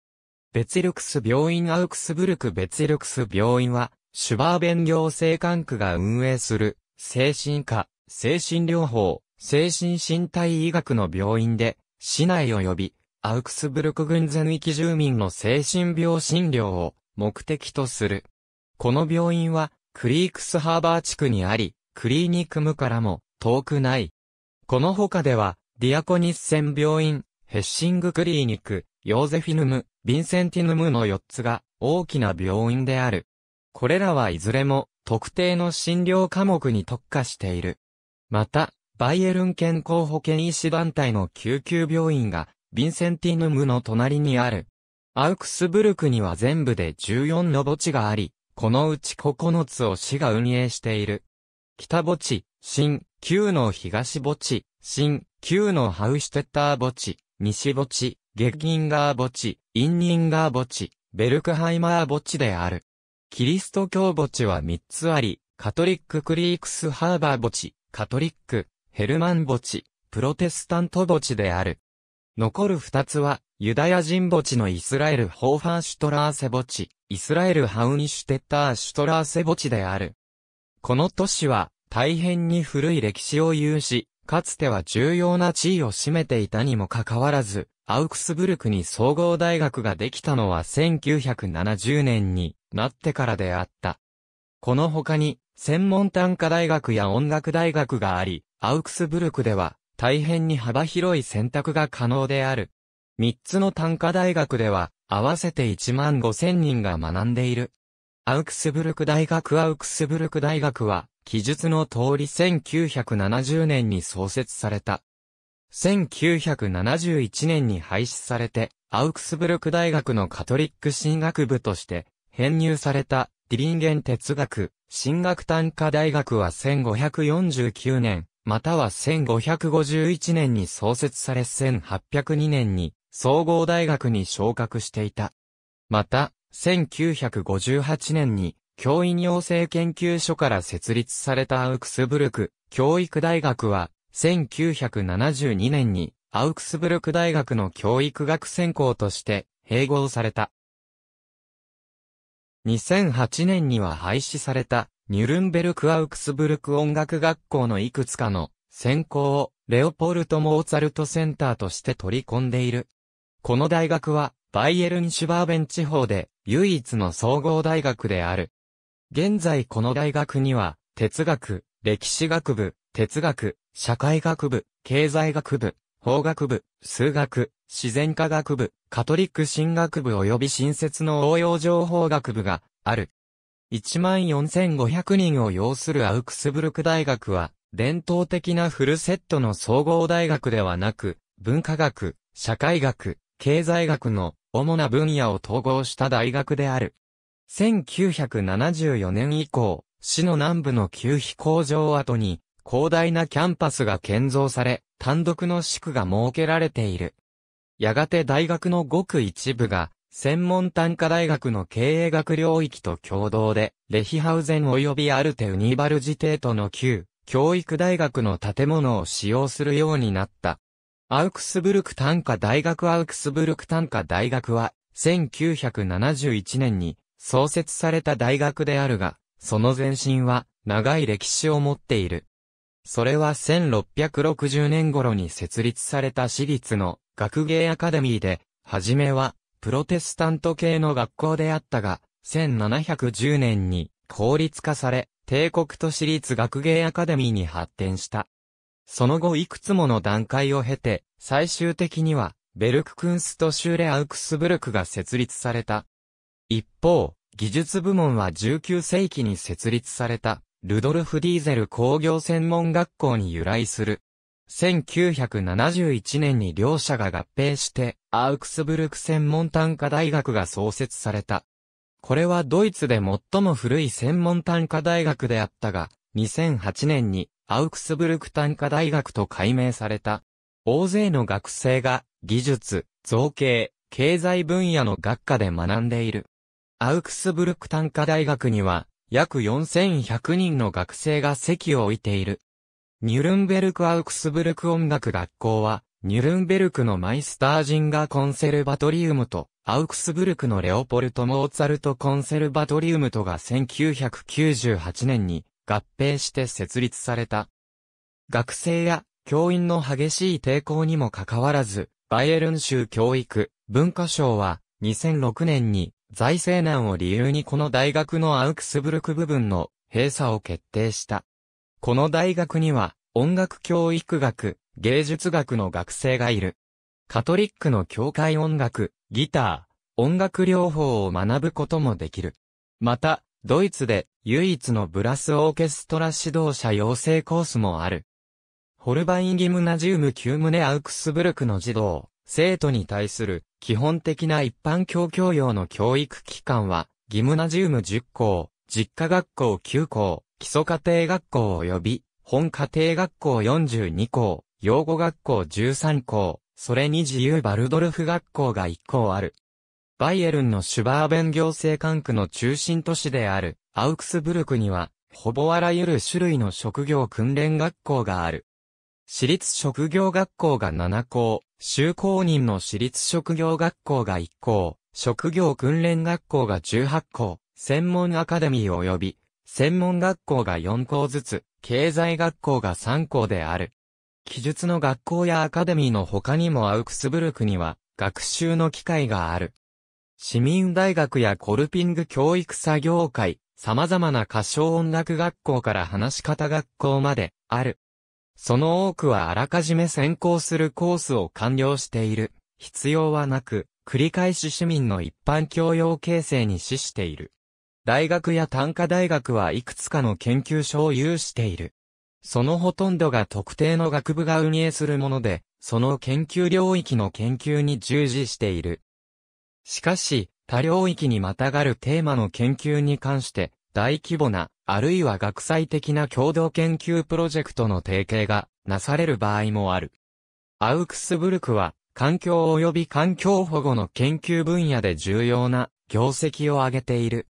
Speaker 1: ベツルクス病院アウクスブルクベツルクス病院は、シュバーベン行政管区が運営する、精神科、精神療法、精神身体医学の病院で、市内及び、アウクスブルク軍全域住民の精神病診療を目的とする。この病院は、クリークスハーバー地区にあり、クリーニクムからも遠くない。この他では、ディアコニッセン病院、ヘッシングクリーニク、ヨーゼフィヌム、ヴィンセンティヌムの4つが大きな病院である。これらはいずれも特定の診療科目に特化している。また、バイエルン健康保険医師団体の救急病院がヴィンセンティヌムの隣にある。アウクスブルクには全部で14の墓地があり、このうち9つを市が運営している。北墓地、新、旧の東墓地、新、旧のハウシュテッター墓地、西墓地、ゲッギンガー墓地、インニンガー墓地、ベルクハイマー墓地である。キリスト教墓地は3つあり、カトリッククリークスハーバー墓地、カトリック、ヘルマン墓地、プロテスタント墓地である。残る2つは、ユダヤ人墓地のイスラエルホーファンシュトラーセ墓地、イスラエルハウニシュテッターシュトラーセ墓地である。この都市は大変に古い歴史を有し、かつては重要な地位を占めていたにもかかわらず、アウクスブルクに総合大学ができたのは1970年になってからであった。この他に、専門単科大学や音楽大学があり、アウクスブルクでは大変に幅広い選択が可能である。三つの短科大学では、合わせて1万5千人が学んでいる。アウクスブルク大学アウクスブルク大学は、記述の通り1970年に創設された。1971年に廃止されて、アウクスブルク大学のカトリック神学部として、編入された、ディリンゲン哲学、神学短科大学は1549年、または1551年に創設され1802年に、総合大学に昇格していた。また、1958年に教員養成研究所から設立されたアウクスブルク教育大学は、1972年にアウクスブルク大学の教育学専攻として併合された。2008年には廃止されたニュルンベルクアウクスブルク音楽学校のいくつかの専攻をレオポルト・モーツァルトセンターとして取り込んでいる。この大学は、バイエルンシュバーベン地方で、唯一の総合大学である。現在この大学には、哲学、歴史学部、哲学、社会学部、経済学部、法学部、数学、自然科学部、カトリック神学部及び新設の応用情報学部がある。14,500人を要するアウクスブルク大学は、伝統的なフルセットの総合大学ではなく、文化学、社会学、経済学の主な分野を統合した大学である。1974年以降、市の南部の旧飛行場跡に広大なキャンパスが建造され、単独の地区が設けられている。やがて大学のごく一部が、専門単科大学の経営学領域と共同で、レヒハウゼン及びアルテウニーバルジテートの旧、教育大学の建物を使用するようになった。アウクスブルク短歌大学アウクスブルク短歌大学は、1971年に創設された大学であるが、その前身は長い歴史を持っている。それは1660年頃に設立された私立の学芸アカデミーで、はじめはプロテスタント系の学校であったが、1710年に公立化され、帝国都市立学芸アカデミーに発展した。その後いくつもの段階を経て、最終的には、ベルククンストシューレ・アウクスブルクが設立された。一方、技術部門は19世紀に設立された、ルドルフ・ディーゼル工業専門学校に由来する。1971年に両社が合併して、アウクスブルク専門単科大学が創設された。これはドイツで最も古い専門単科大学であったが、2008年にアウクスブルク短科大学と改名された。大勢の学生が技術、造形、経済分野の学科で学んでいる。アウクスブルク短科大学には約4100人の学生が席を置いている。ニュルンベルクアウクスブルク音楽学校はニュルンベルクのマイスタージンガーコンセルバトリウムと、アウクスブルクのレオポルト・モーツァルト・コンセルバトリウムとが1998年に合併して設立された。学生や教員の激しい抵抗にもかかわらず、バイエルン州教育文化省は2006年に財政難を理由にこの大学のアウクスブルク部分の閉鎖を決定した。この大学には音楽教育学、芸術学の学生がいる。カトリックの教会音楽、ギター、音楽療法を学ぶこともできる。また、ドイツで唯一のブラスオーケストラ指導者養成コースもある。ホルバインギムナジウム9ネアウクスブルクの児童、生徒に対する基本的な一般教教養の教育機関は、ギムナジウム10校、実家学校9校、基礎家庭学校及び、本家庭学校42校、養護学校13校、それに自由バルドルフ学校が1校ある。バイエルンのシュバーベン行政管区の中心都市である、アウクスブルクには、ほぼあらゆる種類の職業訓練学校がある。私立職業学校が7校、就校人の私立職業学校が1校、職業訓練学校が18校、専門アカデミー及び、専門学校が4校ずつ、経済学校が3校である。記述の学校やアカデミーの他にもアウクスブルクには、学習の機会がある。市民大学やコルピング教育作業会、様々な歌唱音楽学校から話し方学校まで、ある。その多くはあらかじめ先行するコースを完了している。必要はなく、繰り返し市民の一般教養形成に資している。大学や単科大学はいくつかの研究所を有している。そのほとんどが特定の学部が運営するもので、その研究領域の研究に従事している。しかし、多領域にまたがるテーマの研究に関して、大規模な、あるいは学際的な共同研究プロジェクトの提携がなされる場合もある。アウクスブルクは、環境及び環境保護の研究分野で重要な業績を上げている。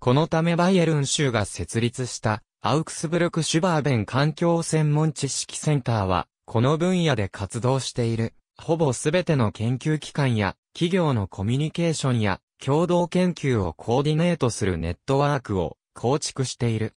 Speaker 1: このためバイエルン州が設立したアウクスブルク・シュバーベン環境専門知識センターは、この分野で活動している、ほぼすべての研究機関や企業のコミュニケーションや共同研究をコーディネートするネットワークを構築している。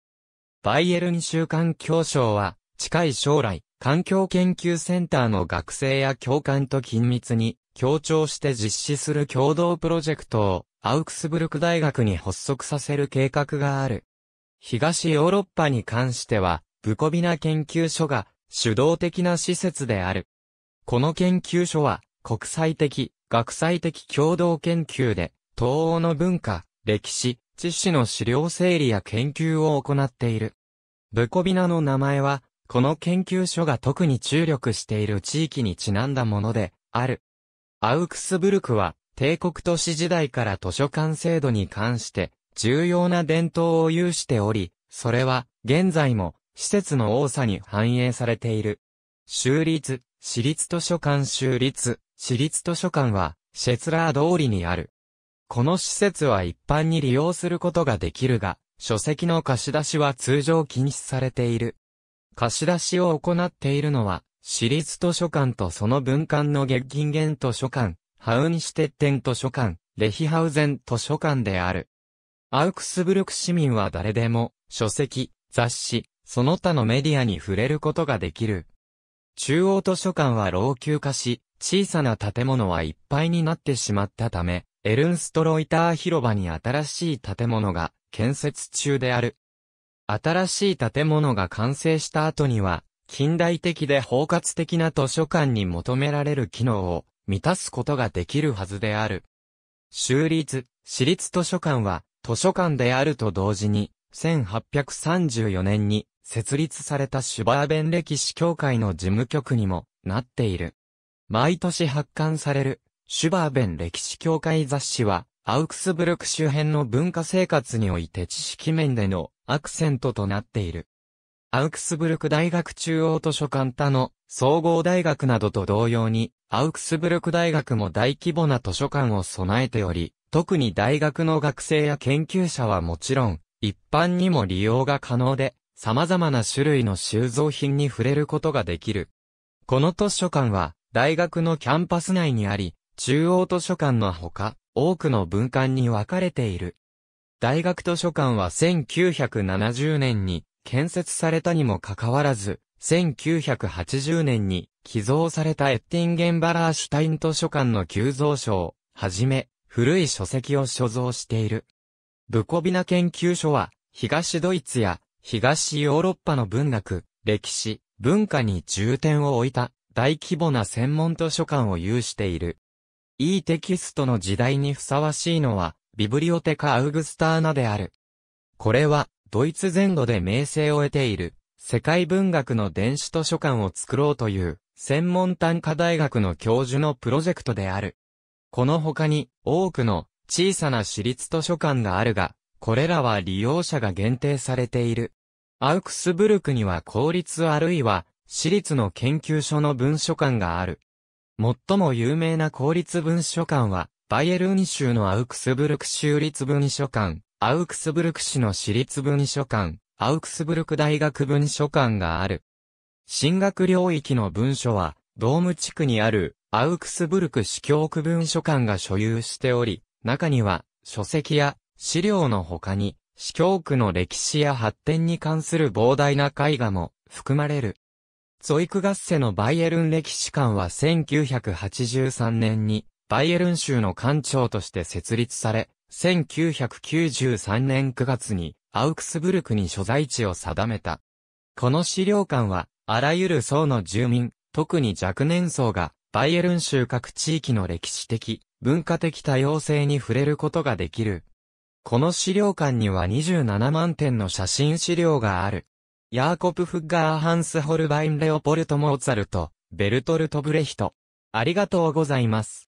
Speaker 1: バイエルン週環協省は近い将来、環境研究センターの学生や教官と緊密に協調して実施する共同プロジェクトをアウクスブルク大学に発足させる計画がある。東ヨーロッパに関しては、ブコビナ研究所が主導的な施設である。この研究所は、国際的、学際的共同研究で、東欧の文化、歴史、知識の資料整理や研究を行っている。ブコビナの名前は、この研究所が特に注力している地域にちなんだもので、ある。アウクスブルクは、帝国都市時代から図書館制度に関して、重要な伝統を有しており、それは、現在も、施設の多さに反映されている。州立、私立図書館州立、市立図書館は、シェツラー通りにある。この施設は一般に利用することができるが、書籍の貸し出しは通常禁止されている。貸し出しを行っているのは、市立図書館とその分館の月金源図書館、ハウニシテッテン図書館、レヒハウゼン図書館である。アウクスブルク市民は誰でも、書籍、雑誌、その他のメディアに触れることができる。中央図書館は老朽化し、小さな建物はいっぱいになってしまったため、エルンストロイター広場に新しい建物が建設中である。新しい建物が完成した後には、近代的で包括的な図書館に求められる機能を満たすことができるはずである。州立、私立図書館は図書館であると同時に、1834年に設立されたシュバーベン歴史協会の事務局にもなっている。毎年発刊される、シュバーベン歴史協会雑誌は、アウクスブルク周辺の文化生活において知識面でのアクセントとなっている。アウクスブルク大学中央図書館他の総合大学などと同様に、アウクスブルク大学も大規模な図書館を備えており、特に大学の学生や研究者はもちろん、一般にも利用が可能で、様々な種類の収蔵品に触れることができる。この図書館は、大学のキャンパス内にあり、中央図書館のほか、多くの文館に分かれている。大学図書館は1970年に建設されたにもかかわらず、1980年に寄贈されたエッティンゲンバラーシュタイン図書館の急増書をはじめ、古い書籍を所蔵している。ブコビナ研究所は、東ドイツや東ヨーロッパの文学、歴史、文化に重点を置いた大規模な専門図書館を有している。いいテキストの時代にふさわしいのは、ビブリオテカ・アウグスターナである。これは、ドイツ全土で名声を得ている、世界文学の電子図書館を作ろうという、専門単科大学の教授のプロジェクトである。この他に、多くの小さな私立図書館があるが、これらは利用者が限定されている。アウクスブルクには公立あるいは私立の研究所の文書館がある。最も有名な公立文書館は、バイエルーニ州のアウクスブルク州立文書館、アウクスブルク市の私立文書館、アウクスブルク大学文書館がある。進学領域の文書は、ドーム地区にある、アウクスブルク市教区文書館が所有しており、中には、書籍や資料の他に、市教区の歴史や発展に関する膨大な絵画も含まれる。ゾイク合セのバイエルン歴史館は1983年にバイエルン州の館長として設立され、1993年9月にアウクスブルクに所在地を定めた。この資料館は、あらゆる層の住民、特に若年層が、バイエルン州各地域の歴史的、文化的多様性に触れることができる。この資料館には27万点の写真資料がある。ヤーコプ・フッガー・ハンス・ホルバイン・レオポルト・モーツァルト、ベルトルト・ブレヒト。ありがとうございます。